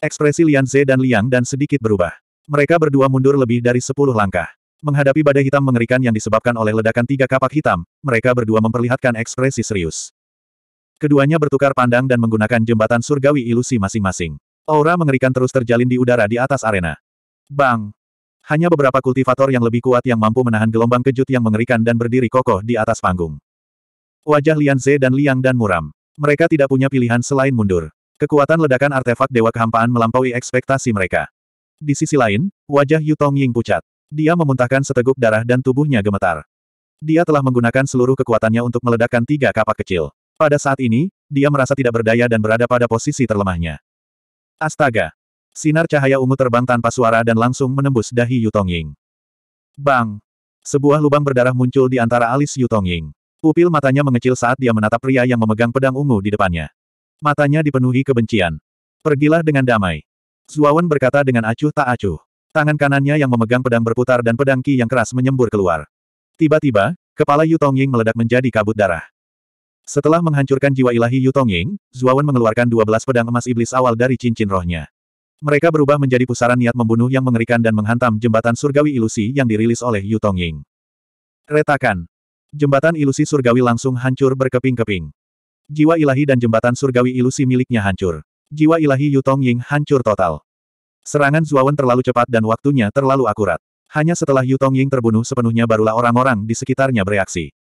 Ekspresi Lian Ze dan Liang dan sedikit berubah. Mereka berdua mundur lebih dari sepuluh langkah. Menghadapi badai hitam mengerikan yang disebabkan oleh ledakan tiga kapak hitam, mereka berdua memperlihatkan ekspresi serius. Keduanya bertukar pandang dan menggunakan jembatan surgawi ilusi masing-masing. Aura mengerikan terus terjalin di udara di atas arena. Bang! Hanya beberapa kultivator yang lebih kuat yang mampu menahan gelombang kejut yang mengerikan dan berdiri kokoh di atas panggung. Wajah Lian Ze dan Liang dan muram. Mereka tidak punya pilihan selain mundur. Kekuatan ledakan artefak Dewa Kehampaan melampaui ekspektasi mereka. Di sisi lain, wajah Yu Tong Ying pucat. Dia memuntahkan seteguk darah dan tubuhnya gemetar. Dia telah menggunakan seluruh kekuatannya untuk meledakkan tiga kapak kecil. Pada saat ini, dia merasa tidak berdaya dan berada pada posisi terlemahnya. Astaga! Sinar cahaya ungu terbang tanpa suara dan langsung menembus dahi Yu Tongying. Bang! Sebuah lubang berdarah muncul di antara alis Yu Tongying. Pupil matanya mengecil saat dia menatap pria yang memegang pedang ungu di depannya. Matanya dipenuhi kebencian. Pergilah dengan damai. Zuawan berkata dengan acuh tak acuh. Tangan kanannya yang memegang pedang berputar dan pedang ki yang keras menyembur keluar. Tiba-tiba, kepala Yu Tongying meledak menjadi kabut darah. Setelah menghancurkan jiwa ilahi Yu Tongying, Zuawan mengeluarkan 12 pedang emas iblis awal dari cincin rohnya. Mereka berubah menjadi pusaran niat membunuh yang mengerikan dan menghantam jembatan surgawi ilusi yang dirilis oleh Yu Tongying. Retakan. Jembatan ilusi surgawi langsung hancur berkeping-keping. Jiwa ilahi dan jembatan surgawi ilusi miliknya hancur. Jiwa ilahi Yu Tongying hancur total. Serangan Zuawan terlalu cepat dan waktunya terlalu akurat. Hanya setelah Yu Tongying terbunuh sepenuhnya barulah orang-orang di sekitarnya bereaksi.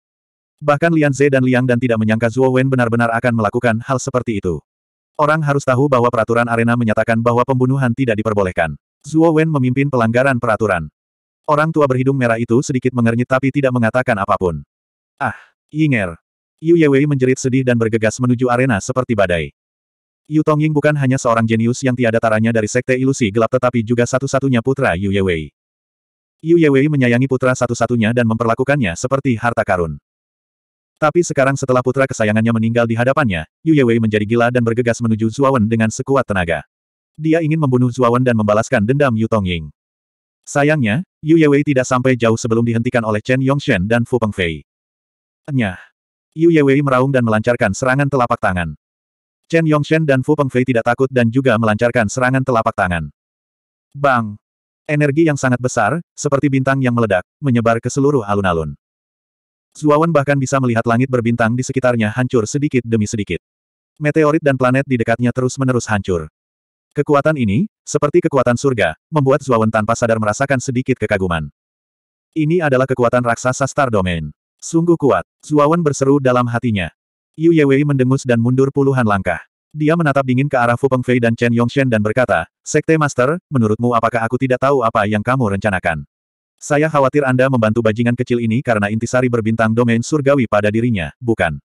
Bahkan Lian Ze dan Liang dan tidak menyangka Zuo benar-benar akan melakukan hal seperti itu. Orang harus tahu bahwa peraturan arena menyatakan bahwa pembunuhan tidak diperbolehkan. Zuo Wen memimpin pelanggaran peraturan. Orang tua berhidung merah itu sedikit mengernyit tapi tidak mengatakan apapun. Ah, Yinger. Yu Yewei menjerit sedih dan bergegas menuju arena seperti badai. Yu Tongying bukan hanya seorang jenius yang tiada taranya dari sekte ilusi gelap tetapi juga satu-satunya putra Yu Yewei. Yu Yewei menyayangi putra satu-satunya dan memperlakukannya seperti harta karun. Tapi sekarang setelah putra kesayangannya meninggal di hadapannya, Yu Yewei menjadi gila dan bergegas menuju Zuawan dengan sekuat tenaga. Dia ingin membunuh Zuawan dan membalaskan dendam Yu Tongying. Sayangnya, Yu Yewei tidak sampai jauh sebelum dihentikan oleh Chen Yongshen dan Fu Pengfei. Nyah! Yu Yewei meraung dan melancarkan serangan telapak tangan. Chen Yongshen dan Fu Pengfei tidak takut dan juga melancarkan serangan telapak tangan. Bang! Energi yang sangat besar, seperti bintang yang meledak, menyebar ke seluruh alun-alun. Zuawan bahkan bisa melihat langit berbintang di sekitarnya hancur sedikit demi sedikit. Meteorit dan planet di dekatnya terus-menerus hancur. Kekuatan ini, seperti kekuatan surga, membuat Zuawan tanpa sadar merasakan sedikit kekaguman. Ini adalah kekuatan raksasa Star Domain. Sungguh kuat, Zuawan berseru dalam hatinya. Yu Yewei mendengus dan mundur puluhan langkah. Dia menatap dingin ke arah Fu Pengfei dan Chen Yongshen dan berkata, Sekte Master, menurutmu apakah aku tidak tahu apa yang kamu rencanakan? Saya khawatir Anda membantu bajingan kecil ini karena intisari berbintang domain surgawi pada dirinya, bukan?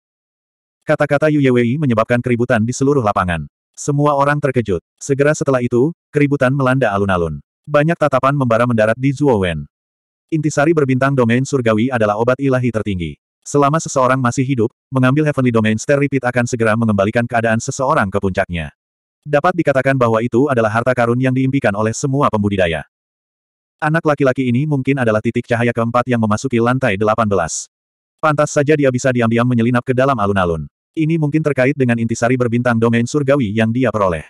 Kata-kata Yu Yewei menyebabkan keributan di seluruh lapangan. Semua orang terkejut. Segera setelah itu, keributan melanda alun-alun. Banyak tatapan membara mendarat di Wen. Intisari berbintang domain surgawi adalah obat ilahi tertinggi. Selama seseorang masih hidup, mengambil Heavenly Domain Star Repeat akan segera mengembalikan keadaan seseorang ke puncaknya. Dapat dikatakan bahwa itu adalah harta karun yang diimpikan oleh semua pembudidaya. Anak laki-laki ini mungkin adalah titik cahaya keempat yang memasuki lantai 18. Pantas saja dia bisa diam-diam menyelinap ke dalam alun-alun. Ini mungkin terkait dengan intisari berbintang domain surgawi yang dia peroleh.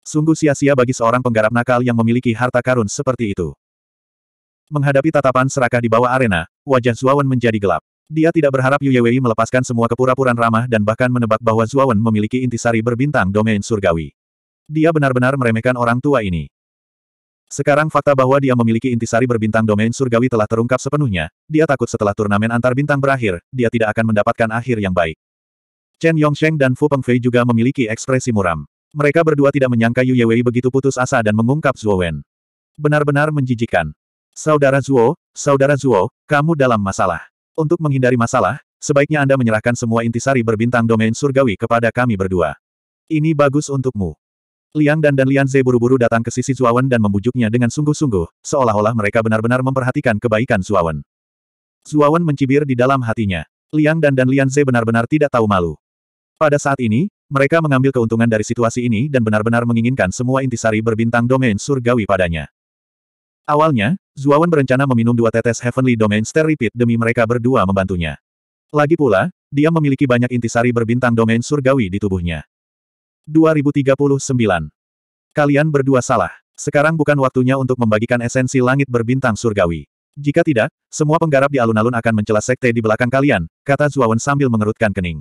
Sungguh sia-sia bagi seorang penggarap nakal yang memiliki harta karun seperti itu. Menghadapi tatapan serakah di bawah arena, wajah Zuawan menjadi gelap. Dia tidak berharap Yu Yewei melepaskan semua kepura-puraan ramah dan bahkan menebak bahwa Zuawan memiliki intisari berbintang domain surgawi. Dia benar-benar meremehkan orang tua ini. Sekarang fakta bahwa dia memiliki intisari berbintang domain surgawi telah terungkap sepenuhnya, dia takut setelah turnamen antar bintang berakhir, dia tidak akan mendapatkan akhir yang baik. Chen Yongsheng dan Fu Pengfei juga memiliki ekspresi muram. Mereka berdua tidak menyangka Yu Yewei begitu putus asa dan mengungkap Zhuo Wen. Benar-benar menjijikan. Saudara Zhuo, Saudara Zhuo, kamu dalam masalah. Untuk menghindari masalah, sebaiknya Anda menyerahkan semua intisari berbintang domain surgawi kepada kami berdua. Ini bagus untukmu. Liang Dan dan Lian Ze buru-buru datang ke sisi Zuawan dan membujuknya dengan sungguh-sungguh, seolah-olah mereka benar-benar memperhatikan kebaikan Zuawan. Zuawan mencibir di dalam hatinya. Liang Dan dan Lian Ze benar-benar tidak tahu malu. Pada saat ini, mereka mengambil keuntungan dari situasi ini dan benar-benar menginginkan semua intisari berbintang domain surgawi padanya. Awalnya, Zuawan berencana meminum dua tetes Heavenly Domain Stare Repeat demi mereka berdua membantunya. Lagi pula, dia memiliki banyak intisari berbintang domain surgawi di tubuhnya. 2039. Kalian berdua salah. Sekarang bukan waktunya untuk membagikan esensi langit berbintang surgawi. Jika tidak, semua penggarap di alun-alun akan mencela sekte di belakang kalian, kata Zuowen sambil mengerutkan kening.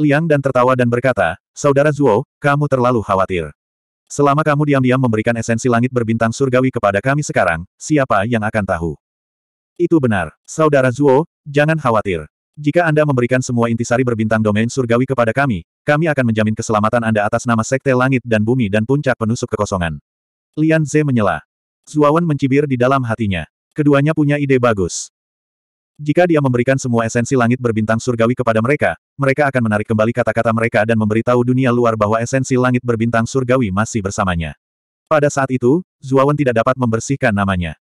Liang dan tertawa dan berkata, Saudara Zuo, kamu terlalu khawatir. Selama kamu diam-diam memberikan esensi langit berbintang surgawi kepada kami sekarang, siapa yang akan tahu? Itu benar, Saudara Zuo, jangan khawatir. Jika Anda memberikan semua intisari berbintang domain surgawi kepada kami, kami akan menjamin keselamatan Anda atas nama Sekte Langit dan Bumi dan Puncak Penusuk Kekosongan. Lian Ze menyela. Zuawan mencibir di dalam hatinya. Keduanya punya ide bagus. Jika dia memberikan semua esensi langit berbintang surgawi kepada mereka, mereka akan menarik kembali kata-kata mereka dan memberitahu dunia luar bahwa esensi langit berbintang surgawi masih bersamanya. Pada saat itu, Zuawan tidak dapat membersihkan namanya.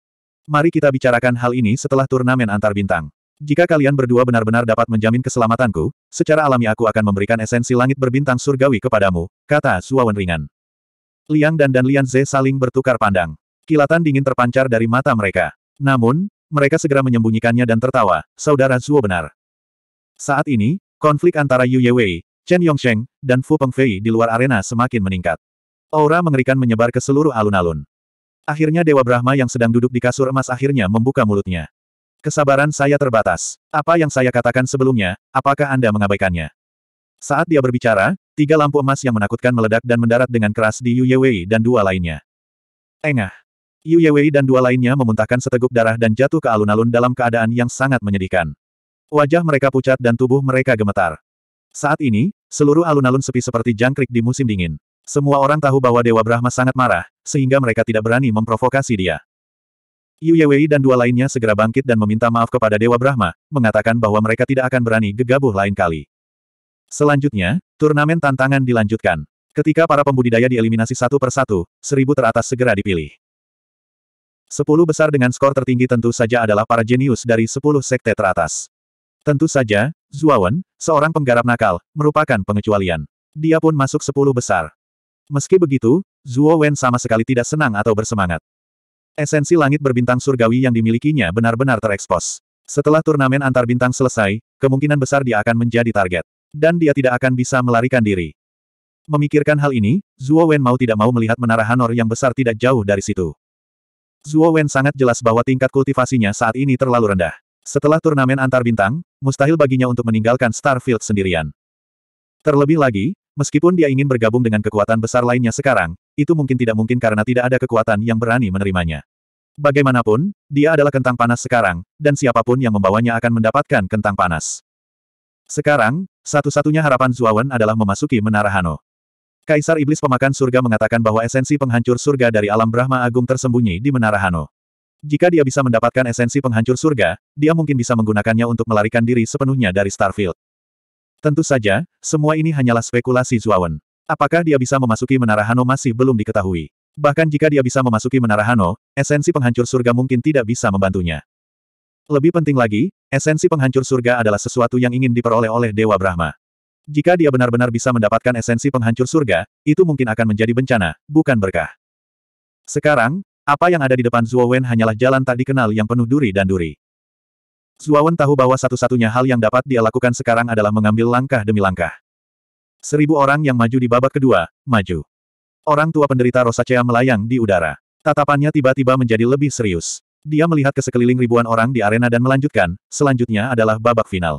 Mari kita bicarakan hal ini setelah turnamen antar bintang. Jika kalian berdua benar-benar dapat menjamin keselamatanku, secara alami aku akan memberikan esensi langit berbintang surgawi kepadamu, kata Suawan ringan. Liang Dan dan Lian Ze saling bertukar pandang. Kilatan dingin terpancar dari mata mereka. Namun, mereka segera menyembunyikannya dan tertawa, saudara Zuo benar. Saat ini, konflik antara Yu Yewei, Chen Yongsheng, dan Fu Pengfei di luar arena semakin meningkat. Aura mengerikan menyebar ke seluruh alun-alun. Akhirnya Dewa Brahma yang sedang duduk di kasur emas akhirnya membuka mulutnya. Kesabaran saya terbatas. Apa yang saya katakan sebelumnya, apakah Anda mengabaikannya? Saat dia berbicara, tiga lampu emas yang menakutkan meledak dan mendarat dengan keras di Yu dan dua lainnya. Engah. Yu dan dua lainnya memuntahkan seteguk darah dan jatuh ke alun-alun dalam keadaan yang sangat menyedihkan. Wajah mereka pucat dan tubuh mereka gemetar. Saat ini, seluruh alun-alun sepi seperti jangkrik di musim dingin. Semua orang tahu bahwa Dewa Brahma sangat marah, sehingga mereka tidak berani memprovokasi dia. Yu Yewei dan dua lainnya segera bangkit dan meminta maaf kepada Dewa Brahma, mengatakan bahwa mereka tidak akan berani gegabah lain kali. Selanjutnya, turnamen tantangan dilanjutkan. Ketika para pembudidaya dieliminasi satu persatu, seribu teratas segera dipilih. Sepuluh besar dengan skor tertinggi tentu saja adalah para jenius dari sepuluh sekte teratas. Tentu saja, Zuawan, seorang penggarap nakal, merupakan pengecualian. Dia pun masuk sepuluh besar. Meski begitu, Zuo sama sekali tidak senang atau bersemangat. Esensi langit berbintang surgawi yang dimilikinya benar-benar terekspos. Setelah turnamen antar bintang selesai, kemungkinan besar dia akan menjadi target. Dan dia tidak akan bisa melarikan diri. Memikirkan hal ini, Zuo Wen mau tidak mau melihat menara Hanor yang besar tidak jauh dari situ. Zuo Wen sangat jelas bahwa tingkat kultivasinya saat ini terlalu rendah. Setelah turnamen antar bintang, mustahil baginya untuk meninggalkan Starfield sendirian. Terlebih lagi, meskipun dia ingin bergabung dengan kekuatan besar lainnya sekarang, itu mungkin tidak mungkin karena tidak ada kekuatan yang berani menerimanya. Bagaimanapun, dia adalah kentang panas sekarang, dan siapapun yang membawanya akan mendapatkan kentang panas. Sekarang, satu-satunya harapan Zuawan adalah memasuki Menara Hano. Kaisar Iblis Pemakan Surga mengatakan bahwa esensi penghancur surga dari alam Brahma Agung tersembunyi di Menara Hano. Jika dia bisa mendapatkan esensi penghancur surga, dia mungkin bisa menggunakannya untuk melarikan diri sepenuhnya dari Starfield. Tentu saja, semua ini hanyalah spekulasi Zuawan. Apakah dia bisa memasuki menara Hano masih belum diketahui. Bahkan jika dia bisa memasuki menara Hano, esensi penghancur surga mungkin tidak bisa membantunya. Lebih penting lagi, esensi penghancur surga adalah sesuatu yang ingin diperoleh oleh Dewa Brahma. Jika dia benar-benar bisa mendapatkan esensi penghancur surga, itu mungkin akan menjadi bencana, bukan berkah. Sekarang, apa yang ada di depan Zhuo Wen hanyalah jalan tak dikenal yang penuh duri dan duri. Zhuo Wen tahu bahwa satu-satunya hal yang dapat dia lakukan sekarang adalah mengambil langkah demi langkah. Seribu orang yang maju di babak kedua, maju. Orang tua penderita Rosacea melayang di udara. Tatapannya tiba-tiba menjadi lebih serius. Dia melihat ke sekeliling ribuan orang di arena dan melanjutkan, selanjutnya adalah babak final.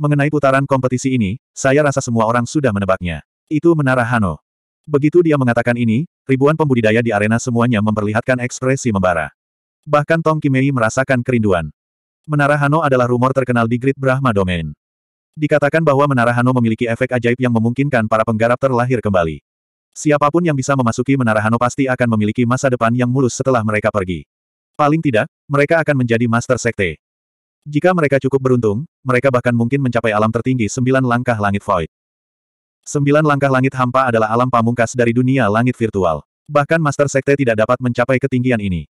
Mengenai putaran kompetisi ini, saya rasa semua orang sudah menebaknya. Itu menara Hano. Begitu dia mengatakan ini, ribuan pembudidaya di arena semuanya memperlihatkan ekspresi membara. Bahkan Tong Kimei merasakan kerinduan. Menara Hano adalah rumor terkenal di Great Brahma Domain. Dikatakan bahwa Menara Hano memiliki efek ajaib yang memungkinkan para penggarap terlahir kembali. Siapapun yang bisa memasuki Menara Hano pasti akan memiliki masa depan yang mulus setelah mereka pergi. Paling tidak, mereka akan menjadi Master Sekte. Jika mereka cukup beruntung, mereka bahkan mungkin mencapai alam tertinggi sembilan langkah langit void. Sembilan langkah langit hampa adalah alam pamungkas dari dunia langit virtual. Bahkan Master Sekte tidak dapat mencapai ketinggian ini.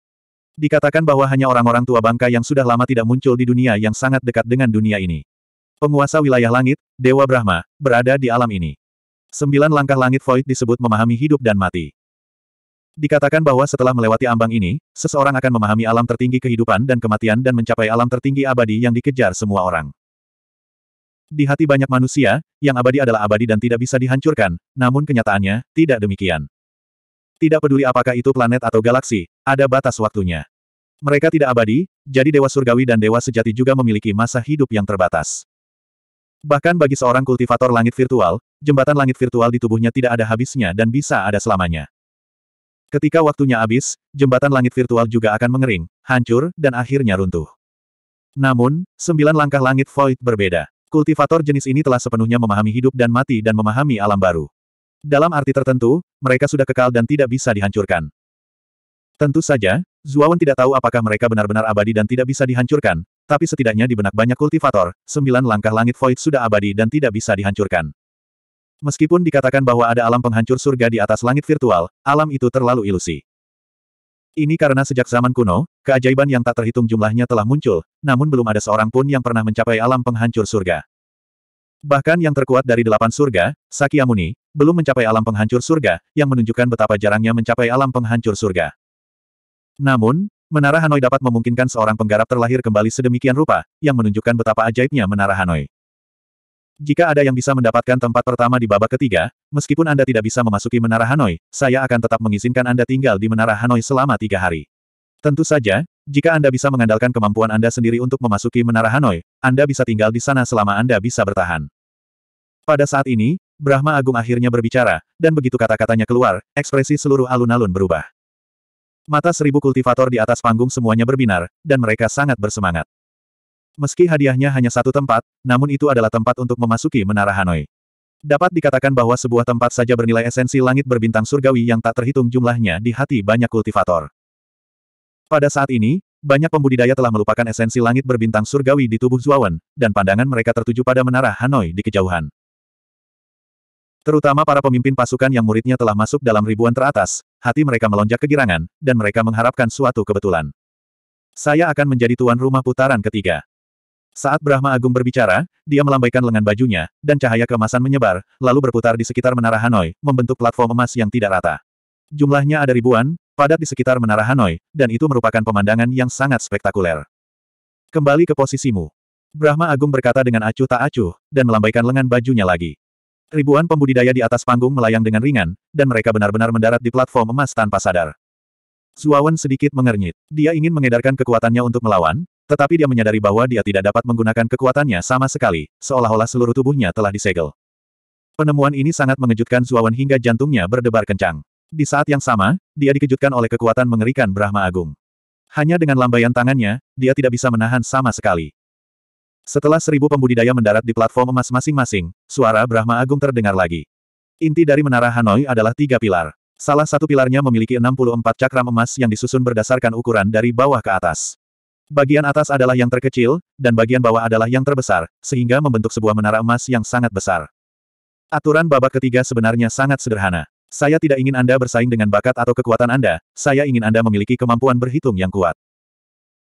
Dikatakan bahwa hanya orang-orang tua bangka yang sudah lama tidak muncul di dunia yang sangat dekat dengan dunia ini. Penguasa wilayah langit, Dewa Brahma, berada di alam ini. Sembilan langkah langit void disebut memahami hidup dan mati. Dikatakan bahwa setelah melewati ambang ini, seseorang akan memahami alam tertinggi kehidupan dan kematian dan mencapai alam tertinggi abadi yang dikejar semua orang. Di hati banyak manusia, yang abadi adalah abadi dan tidak bisa dihancurkan, namun kenyataannya, tidak demikian. Tidak peduli apakah itu planet atau galaksi, ada batas waktunya. Mereka tidak abadi, jadi Dewa Surgawi dan Dewa Sejati juga memiliki masa hidup yang terbatas. Bahkan bagi seorang kultivator langit virtual, jembatan langit virtual di tubuhnya tidak ada habisnya dan bisa ada selamanya. Ketika waktunya habis, jembatan langit virtual juga akan mengering, hancur, dan akhirnya runtuh. Namun, sembilan langkah langit void berbeda. Kultivator jenis ini telah sepenuhnya memahami hidup dan mati dan memahami alam baru. Dalam arti tertentu, mereka sudah kekal dan tidak bisa dihancurkan. Tentu saja, Zuawan tidak tahu apakah mereka benar-benar abadi dan tidak bisa dihancurkan, tapi setidaknya di benak banyak kultivator, sembilan langkah langit void sudah abadi dan tidak bisa dihancurkan. Meskipun dikatakan bahwa ada alam penghancur surga di atas langit virtual, alam itu terlalu ilusi. Ini karena sejak zaman kuno, keajaiban yang tak terhitung jumlahnya telah muncul, namun belum ada seorang pun yang pernah mencapai alam penghancur surga. Bahkan yang terkuat dari delapan surga, Sakyamuni, belum mencapai alam penghancur surga, yang menunjukkan betapa jarangnya mencapai alam penghancur surga. Namun, Menara Hanoi dapat memungkinkan seorang penggarap terlahir kembali sedemikian rupa, yang menunjukkan betapa ajaibnya Menara Hanoi. Jika ada yang bisa mendapatkan tempat pertama di babak ketiga, meskipun Anda tidak bisa memasuki Menara Hanoi, saya akan tetap mengizinkan Anda tinggal di Menara Hanoi selama tiga hari. Tentu saja, jika Anda bisa mengandalkan kemampuan Anda sendiri untuk memasuki Menara Hanoi, Anda bisa tinggal di sana selama Anda bisa bertahan. Pada saat ini, Brahma Agung akhirnya berbicara, dan begitu kata-katanya keluar, ekspresi seluruh alun-alun berubah. Mata seribu kultivator di atas panggung semuanya berbinar, dan mereka sangat bersemangat. Meski hadiahnya hanya satu tempat, namun itu adalah tempat untuk memasuki Menara Hanoi. Dapat dikatakan bahwa sebuah tempat saja bernilai esensi langit berbintang surgawi yang tak terhitung jumlahnya di hati banyak kultivator. Pada saat ini, banyak pembudidaya telah melupakan esensi langit berbintang surgawi di tubuh Zuawan, dan pandangan mereka tertuju pada Menara Hanoi di kejauhan. Terutama para pemimpin pasukan yang muridnya telah masuk dalam ribuan teratas, hati mereka melonjak kegirangan, dan mereka mengharapkan suatu kebetulan. Saya akan menjadi tuan rumah putaran ketiga. Saat Brahma Agung berbicara, dia melambaikan lengan bajunya, dan cahaya kemasan menyebar, lalu berputar di sekitar Menara Hanoi, membentuk platform emas yang tidak rata. Jumlahnya ada ribuan, padat di sekitar Menara Hanoi, dan itu merupakan pemandangan yang sangat spektakuler. Kembali ke posisimu. Brahma Agung berkata dengan acuh tak acuh, dan melambaikan lengan bajunya lagi. Ribuan pembudidaya di atas panggung melayang dengan ringan, dan mereka benar-benar mendarat di platform emas tanpa sadar. Zuawan sedikit mengernyit. Dia ingin mengedarkan kekuatannya untuk melawan, tetapi dia menyadari bahwa dia tidak dapat menggunakan kekuatannya sama sekali, seolah-olah seluruh tubuhnya telah disegel. Penemuan ini sangat mengejutkan Zuawan hingga jantungnya berdebar kencang. Di saat yang sama, dia dikejutkan oleh kekuatan mengerikan Brahma Agung. Hanya dengan lambaian tangannya, dia tidak bisa menahan sama sekali. Setelah seribu pembudidaya mendarat di platform emas masing-masing, suara Brahma Agung terdengar lagi. Inti dari Menara Hanoi adalah tiga pilar. Salah satu pilarnya memiliki 64 cakram emas yang disusun berdasarkan ukuran dari bawah ke atas. Bagian atas adalah yang terkecil, dan bagian bawah adalah yang terbesar, sehingga membentuk sebuah menara emas yang sangat besar. Aturan babak ketiga sebenarnya sangat sederhana. Saya tidak ingin Anda bersaing dengan bakat atau kekuatan Anda, saya ingin Anda memiliki kemampuan berhitung yang kuat.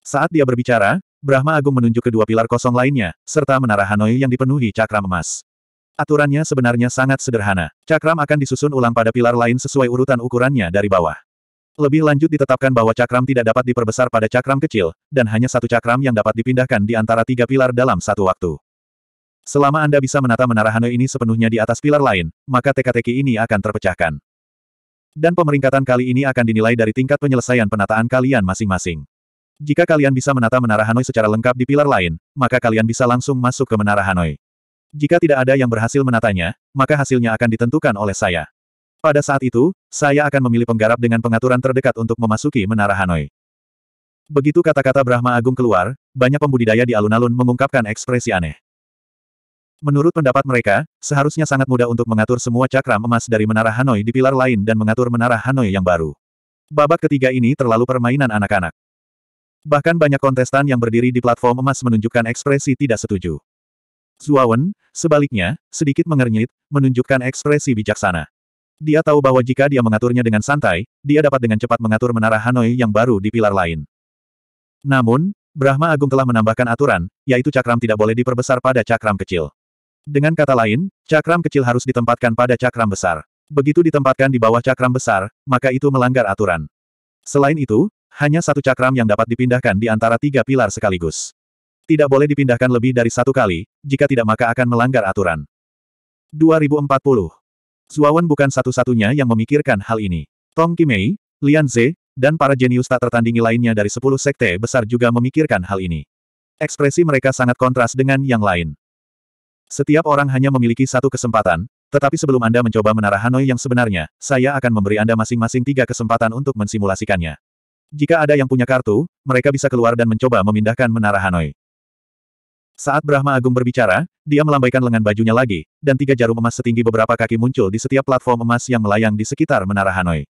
Saat dia berbicara, Brahma Agung menunjuk kedua pilar kosong lainnya, serta menara Hanoi yang dipenuhi cakram emas. Aturannya sebenarnya sangat sederhana. Cakram akan disusun ulang pada pilar lain sesuai urutan ukurannya dari bawah. Lebih lanjut ditetapkan bahwa cakram tidak dapat diperbesar pada cakram kecil, dan hanya satu cakram yang dapat dipindahkan di antara tiga pilar dalam satu waktu. Selama Anda bisa menata menara Hanoi ini sepenuhnya di atas pilar lain, maka teka-teki ini akan terpecahkan. Dan pemeringkatan kali ini akan dinilai dari tingkat penyelesaian penataan kalian masing-masing. Jika kalian bisa menata Menara Hanoi secara lengkap di pilar lain, maka kalian bisa langsung masuk ke Menara Hanoi. Jika tidak ada yang berhasil menatanya, maka hasilnya akan ditentukan oleh saya. Pada saat itu, saya akan memilih penggarap dengan pengaturan terdekat untuk memasuki Menara Hanoi. Begitu kata-kata Brahma Agung keluar, banyak pembudidaya di alun-alun mengungkapkan ekspresi aneh. Menurut pendapat mereka, seharusnya sangat mudah untuk mengatur semua cakram emas dari Menara Hanoi di pilar lain dan mengatur Menara Hanoi yang baru. Babak ketiga ini terlalu permainan anak-anak. Bahkan banyak kontestan yang berdiri di platform emas menunjukkan ekspresi tidak setuju. Zuawan, sebaliknya, sedikit mengernyit, menunjukkan ekspresi bijaksana. Dia tahu bahwa jika dia mengaturnya dengan santai, dia dapat dengan cepat mengatur menara Hanoi yang baru di pilar lain. Namun, Brahma Agung telah menambahkan aturan, yaitu cakram tidak boleh diperbesar pada cakram kecil. Dengan kata lain, cakram kecil harus ditempatkan pada cakram besar. Begitu ditempatkan di bawah cakram besar, maka itu melanggar aturan. Selain itu, hanya satu cakram yang dapat dipindahkan di antara tiga pilar sekaligus. Tidak boleh dipindahkan lebih dari satu kali, jika tidak maka akan melanggar aturan. 2040. Zuawan bukan satu-satunya yang memikirkan hal ini. Tong Kimei, Lian Ze, dan para jenius tak tertandingi lainnya dari sepuluh sekte besar juga memikirkan hal ini. Ekspresi mereka sangat kontras dengan yang lain. Setiap orang hanya memiliki satu kesempatan, tetapi sebelum Anda mencoba menara Hanoi yang sebenarnya, saya akan memberi Anda masing-masing tiga kesempatan untuk mensimulasikannya. Jika ada yang punya kartu, mereka bisa keluar dan mencoba memindahkan menara Hanoi. Saat Brahma Agung berbicara, dia melambaikan lengan bajunya lagi, dan tiga jarum emas setinggi beberapa kaki muncul di setiap platform emas yang melayang di sekitar menara Hanoi.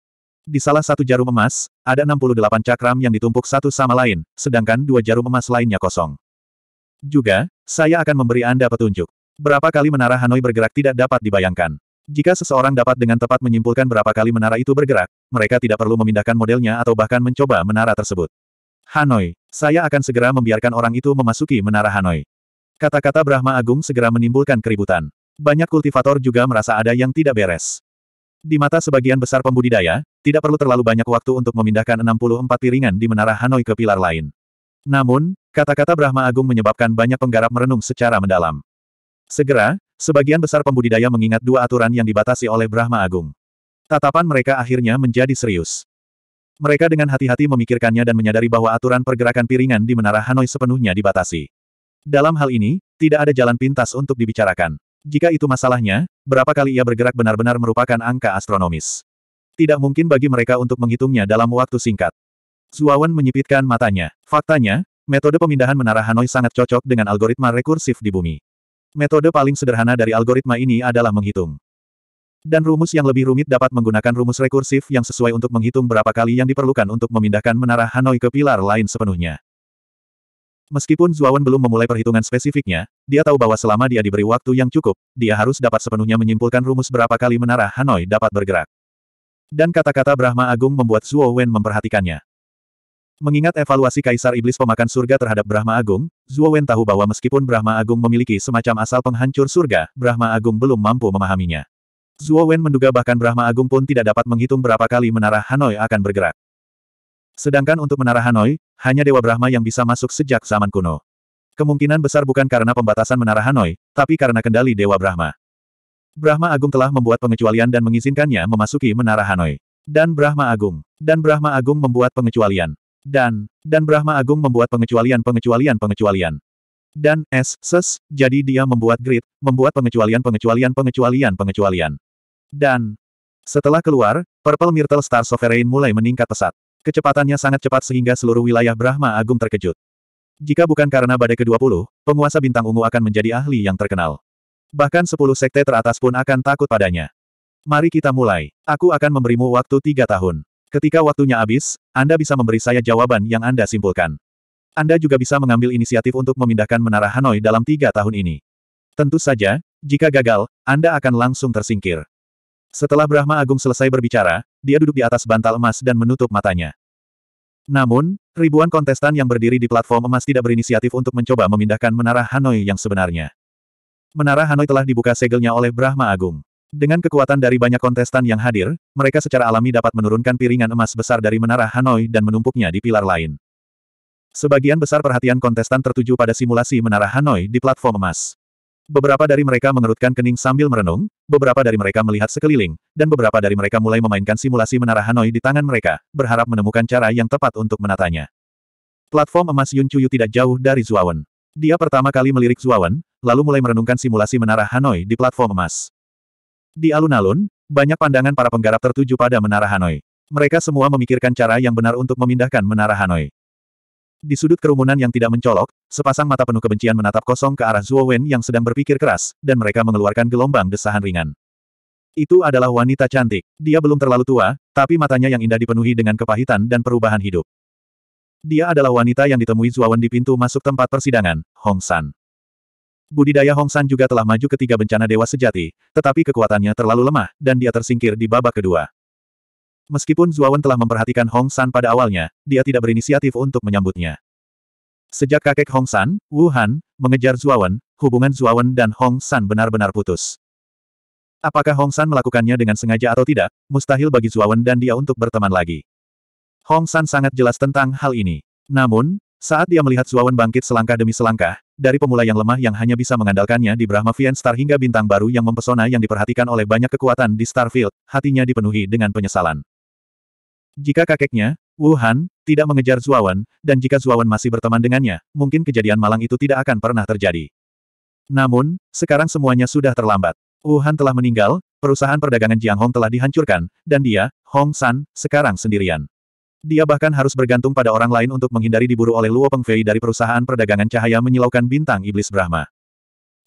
Di salah satu jarum emas, ada 68 cakram yang ditumpuk satu sama lain, sedangkan dua jarum emas lainnya kosong. Juga, saya akan memberi Anda petunjuk. Berapa kali menara Hanoi bergerak tidak dapat dibayangkan. Jika seseorang dapat dengan tepat menyimpulkan berapa kali menara itu bergerak, mereka tidak perlu memindahkan modelnya atau bahkan mencoba menara tersebut. Hanoi, saya akan segera membiarkan orang itu memasuki menara Hanoi. Kata-kata Brahma Agung segera menimbulkan keributan. Banyak kultivator juga merasa ada yang tidak beres. Di mata sebagian besar pembudidaya, tidak perlu terlalu banyak waktu untuk memindahkan 64 piringan di menara Hanoi ke pilar lain. Namun, kata-kata Brahma Agung menyebabkan banyak penggarap merenung secara mendalam. Segera, Sebagian besar pembudidaya mengingat dua aturan yang dibatasi oleh Brahma Agung. Tatapan mereka akhirnya menjadi serius. Mereka dengan hati-hati memikirkannya dan menyadari bahwa aturan pergerakan piringan di Menara Hanoi sepenuhnya dibatasi. Dalam hal ini, tidak ada jalan pintas untuk dibicarakan. Jika itu masalahnya, berapa kali ia bergerak benar-benar merupakan angka astronomis. Tidak mungkin bagi mereka untuk menghitungnya dalam waktu singkat. Zuawan menyipitkan matanya. Faktanya, metode pemindahan menara Hanoi sangat cocok dengan algoritma rekursif di bumi. Metode paling sederhana dari algoritma ini adalah menghitung. Dan rumus yang lebih rumit dapat menggunakan rumus rekursif yang sesuai untuk menghitung berapa kali yang diperlukan untuk memindahkan menara Hanoi ke pilar lain sepenuhnya. Meskipun Zuawan belum memulai perhitungan spesifiknya, dia tahu bahwa selama dia diberi waktu yang cukup, dia harus dapat sepenuhnya menyimpulkan rumus berapa kali menara Hanoi dapat bergerak. Dan kata-kata Brahma Agung membuat Zuo memperhatikannya. Mengingat evaluasi Kaisar Iblis Pemakan Surga terhadap Brahma Agung, Zuo Wen tahu bahwa meskipun Brahma Agung memiliki semacam asal penghancur surga, Brahma Agung belum mampu memahaminya. Zuo Wen menduga bahkan Brahma Agung pun tidak dapat menghitung berapa kali menara Hanoi akan bergerak. Sedangkan untuk menara Hanoi, hanya Dewa Brahma yang bisa masuk sejak zaman kuno. Kemungkinan besar bukan karena pembatasan menara Hanoi, tapi karena kendali Dewa Brahma. Brahma Agung telah membuat pengecualian dan mengizinkannya memasuki menara Hanoi. Dan Brahma Agung. Dan Brahma Agung membuat pengecualian. Dan, dan Brahma Agung membuat pengecualian-pengecualian-pengecualian. Dan, es, ses, jadi dia membuat grid, membuat pengecualian-pengecualian-pengecualian-pengecualian. Dan, setelah keluar, Purple Myrtle Star Sovereign mulai meningkat pesat. Kecepatannya sangat cepat sehingga seluruh wilayah Brahma Agung terkejut. Jika bukan karena badai ke-20, penguasa bintang ungu akan menjadi ahli yang terkenal. Bahkan sepuluh sekte teratas pun akan takut padanya. Mari kita mulai. Aku akan memberimu waktu tiga tahun. Ketika waktunya habis, Anda bisa memberi saya jawaban yang Anda simpulkan. Anda juga bisa mengambil inisiatif untuk memindahkan Menara Hanoi dalam tiga tahun ini. Tentu saja, jika gagal, Anda akan langsung tersingkir. Setelah Brahma Agung selesai berbicara, dia duduk di atas bantal emas dan menutup matanya. Namun, ribuan kontestan yang berdiri di platform emas tidak berinisiatif untuk mencoba memindahkan Menara Hanoi yang sebenarnya. Menara Hanoi telah dibuka segelnya oleh Brahma Agung. Dengan kekuatan dari banyak kontestan yang hadir, mereka secara alami dapat menurunkan piringan emas besar dari menara Hanoi dan menumpuknya di pilar lain. Sebagian besar perhatian kontestan tertuju pada simulasi menara Hanoi di platform emas. Beberapa dari mereka mengerutkan kening sambil merenung, beberapa dari mereka melihat sekeliling, dan beberapa dari mereka mulai memainkan simulasi menara Hanoi di tangan mereka, berharap menemukan cara yang tepat untuk menatanya. Platform emas Yun Chuyu tidak jauh dari Zuawan. Dia pertama kali melirik Zuawan, lalu mulai merenungkan simulasi menara Hanoi di platform emas. Di alun-alun, banyak pandangan para penggarap tertuju pada Menara Hanoi. Mereka semua memikirkan cara yang benar untuk memindahkan Menara Hanoi. Di sudut kerumunan yang tidak mencolok, sepasang mata penuh kebencian menatap kosong ke arah Zuo Wen yang sedang berpikir keras, dan mereka mengeluarkan gelombang desahan ringan. Itu adalah wanita cantik. Dia belum terlalu tua, tapi matanya yang indah dipenuhi dengan kepahitan dan perubahan hidup. Dia adalah wanita yang ditemui Wen di pintu masuk tempat persidangan, Hong San. Budidaya Hong San juga telah maju ke tiga bencana dewa sejati, tetapi kekuatannya terlalu lemah, dan dia tersingkir di babak kedua. Meskipun Zuawan telah memperhatikan Hong San pada awalnya, dia tidak berinisiatif untuk menyambutnya. Sejak kakek Hong San, Wu Han, mengejar Zuawan, hubungan Zuawan dan Hong San benar-benar putus. Apakah Hong San melakukannya dengan sengaja atau tidak, mustahil bagi Zuawan dan dia untuk berteman lagi. Hong San sangat jelas tentang hal ini. Namun, saat dia melihat Zuawan bangkit selangkah demi selangkah, dari pemula yang lemah yang hanya bisa mengandalkannya di Brahma Vian Star hingga bintang baru yang mempesona yang diperhatikan oleh banyak kekuatan di Starfield, hatinya dipenuhi dengan penyesalan. Jika kakeknya, Wuhan, tidak mengejar Zuawan, dan jika Zuawan masih berteman dengannya, mungkin kejadian malang itu tidak akan pernah terjadi. Namun, sekarang semuanya sudah terlambat. Wuhan telah meninggal, perusahaan perdagangan Jiang Hong telah dihancurkan, dan dia, Hong San, sekarang sendirian. Dia bahkan harus bergantung pada orang lain untuk menghindari diburu oleh Luo Pengfei dari perusahaan perdagangan cahaya menyilaukan bintang iblis Brahma.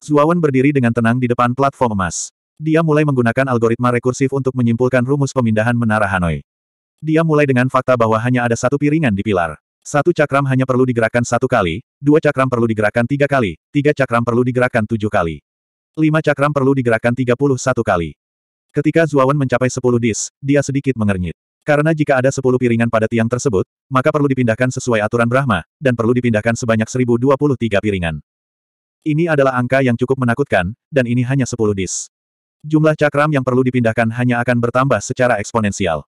Zuawan berdiri dengan tenang di depan platform emas. Dia mulai menggunakan algoritma rekursif untuk menyimpulkan rumus pemindahan menara Hanoi. Dia mulai dengan fakta bahwa hanya ada satu piringan di pilar. Satu cakram hanya perlu digerakkan satu kali, dua cakram perlu digerakkan tiga kali, tiga cakram perlu digerakkan tujuh kali. Lima cakram perlu digerakkan tiga puluh satu kali. Ketika Zuawan mencapai sepuluh dis, dia sedikit mengernyit. Karena jika ada sepuluh piringan pada tiang tersebut, maka perlu dipindahkan sesuai aturan Brahma, dan perlu dipindahkan sebanyak 1023 piringan. Ini adalah angka yang cukup menakutkan, dan ini hanya sepuluh dis. Jumlah cakram yang perlu dipindahkan hanya akan bertambah secara eksponensial.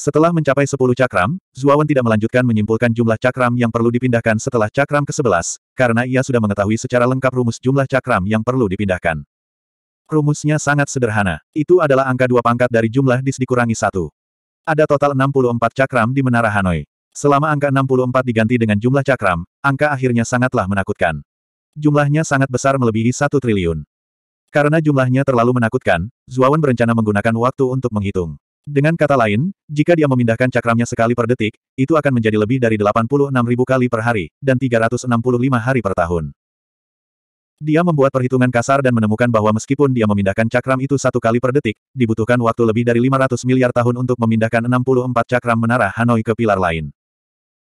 Setelah mencapai sepuluh cakram, Zuawan tidak melanjutkan menyimpulkan jumlah cakram yang perlu dipindahkan setelah cakram ke-11, karena ia sudah mengetahui secara lengkap rumus jumlah cakram yang perlu dipindahkan. Rumusnya sangat sederhana. Itu adalah angka dua pangkat dari jumlah dis dikurangi satu. Ada total 64 cakram di Menara Hanoi. Selama angka 64 diganti dengan jumlah cakram, angka akhirnya sangatlah menakutkan. Jumlahnya sangat besar melebihi satu triliun. Karena jumlahnya terlalu menakutkan, Zuawan berencana menggunakan waktu untuk menghitung. Dengan kata lain, jika dia memindahkan cakramnya sekali per detik, itu akan menjadi lebih dari ribu kali per hari, dan 365 hari per tahun. Dia membuat perhitungan kasar dan menemukan bahwa meskipun dia memindahkan cakram itu satu kali per detik, dibutuhkan waktu lebih dari 500 miliar tahun untuk memindahkan 64 cakram menara Hanoi ke pilar lain.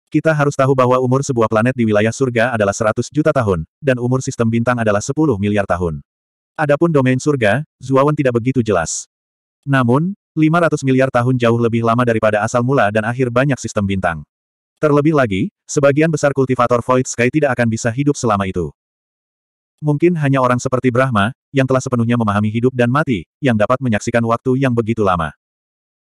Kita harus tahu bahwa umur sebuah planet di wilayah surga adalah 100 juta tahun, dan umur sistem bintang adalah 10 miliar tahun. Adapun domain surga, Zuawan tidak begitu jelas. Namun, 500 miliar tahun jauh lebih lama daripada asal mula dan akhir banyak sistem bintang. Terlebih lagi, sebagian besar kultivator Void Sky tidak akan bisa hidup selama itu. Mungkin hanya orang seperti Brahma, yang telah sepenuhnya memahami hidup dan mati, yang dapat menyaksikan waktu yang begitu lama.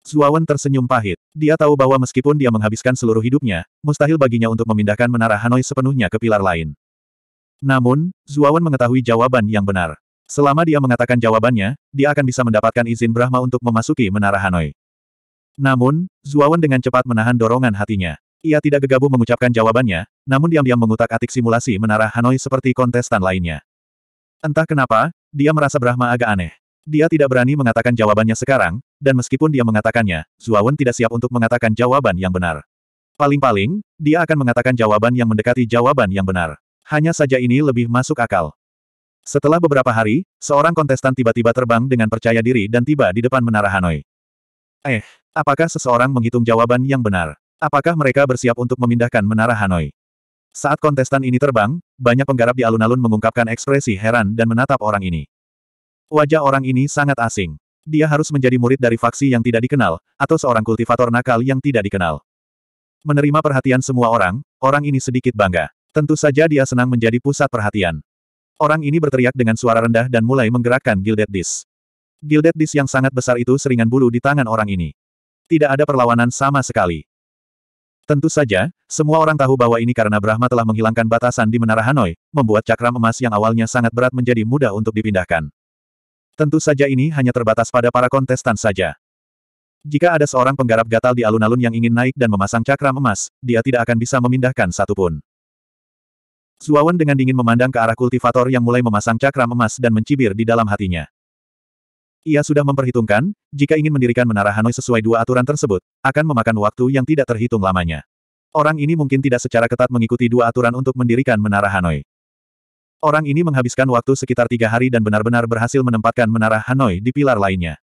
Zuawan tersenyum pahit. Dia tahu bahwa meskipun dia menghabiskan seluruh hidupnya, mustahil baginya untuk memindahkan menara Hanoi sepenuhnya ke pilar lain. Namun, Zuawan mengetahui jawaban yang benar. Selama dia mengatakan jawabannya, dia akan bisa mendapatkan izin Brahma untuk memasuki menara Hanoi. Namun, Zuawan dengan cepat menahan dorongan hatinya. Ia tidak gegabah mengucapkan jawabannya, namun diam-diam mengutak-atik simulasi menara Hanoi seperti kontestan lainnya. Entah kenapa, dia merasa Brahma agak aneh. Dia tidak berani mengatakan jawabannya sekarang, dan meskipun dia mengatakannya, Zuawan tidak siap untuk mengatakan jawaban yang benar. Paling-paling, dia akan mengatakan jawaban yang mendekati jawaban yang benar. Hanya saja ini lebih masuk akal. Setelah beberapa hari, seorang kontestan tiba-tiba terbang dengan percaya diri dan tiba di depan menara Hanoi. Eh, apakah seseorang menghitung jawaban yang benar? Apakah mereka bersiap untuk memindahkan menara Hanoi? Saat kontestan ini terbang, banyak penggarap di alun-alun mengungkapkan ekspresi heran dan menatap orang ini. Wajah orang ini sangat asing. Dia harus menjadi murid dari faksi yang tidak dikenal, atau seorang kultivator nakal yang tidak dikenal. Menerima perhatian semua orang, orang ini sedikit bangga. Tentu saja dia senang menjadi pusat perhatian. Orang ini berteriak dengan suara rendah dan mulai menggerakkan Gilded Disc. Gilded Disc yang sangat besar itu seringan bulu di tangan orang ini. Tidak ada perlawanan sama sekali. Tentu saja, semua orang tahu bahwa ini karena Brahma telah menghilangkan batasan di Menara Hanoi, membuat cakram emas yang awalnya sangat berat menjadi mudah untuk dipindahkan. Tentu saja ini hanya terbatas pada para kontestan saja. Jika ada seorang penggarap gatal di alun-alun yang ingin naik dan memasang cakram emas, dia tidak akan bisa memindahkan satupun. Zuawan dengan dingin memandang ke arah kultivator yang mulai memasang cakram emas dan mencibir di dalam hatinya. Ia sudah memperhitungkan, jika ingin mendirikan menara Hanoi sesuai dua aturan tersebut, akan memakan waktu yang tidak terhitung lamanya. Orang ini mungkin tidak secara ketat mengikuti dua aturan untuk mendirikan menara Hanoi. Orang ini menghabiskan waktu sekitar tiga hari dan benar-benar berhasil menempatkan menara Hanoi di pilar lainnya.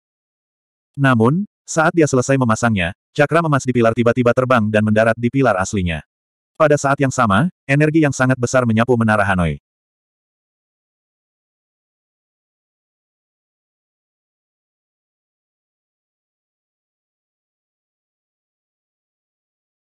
Namun, saat dia selesai memasangnya, cakra emas di pilar tiba-tiba terbang dan mendarat di pilar aslinya. Pada saat yang sama, energi yang sangat besar menyapu menara Hanoi.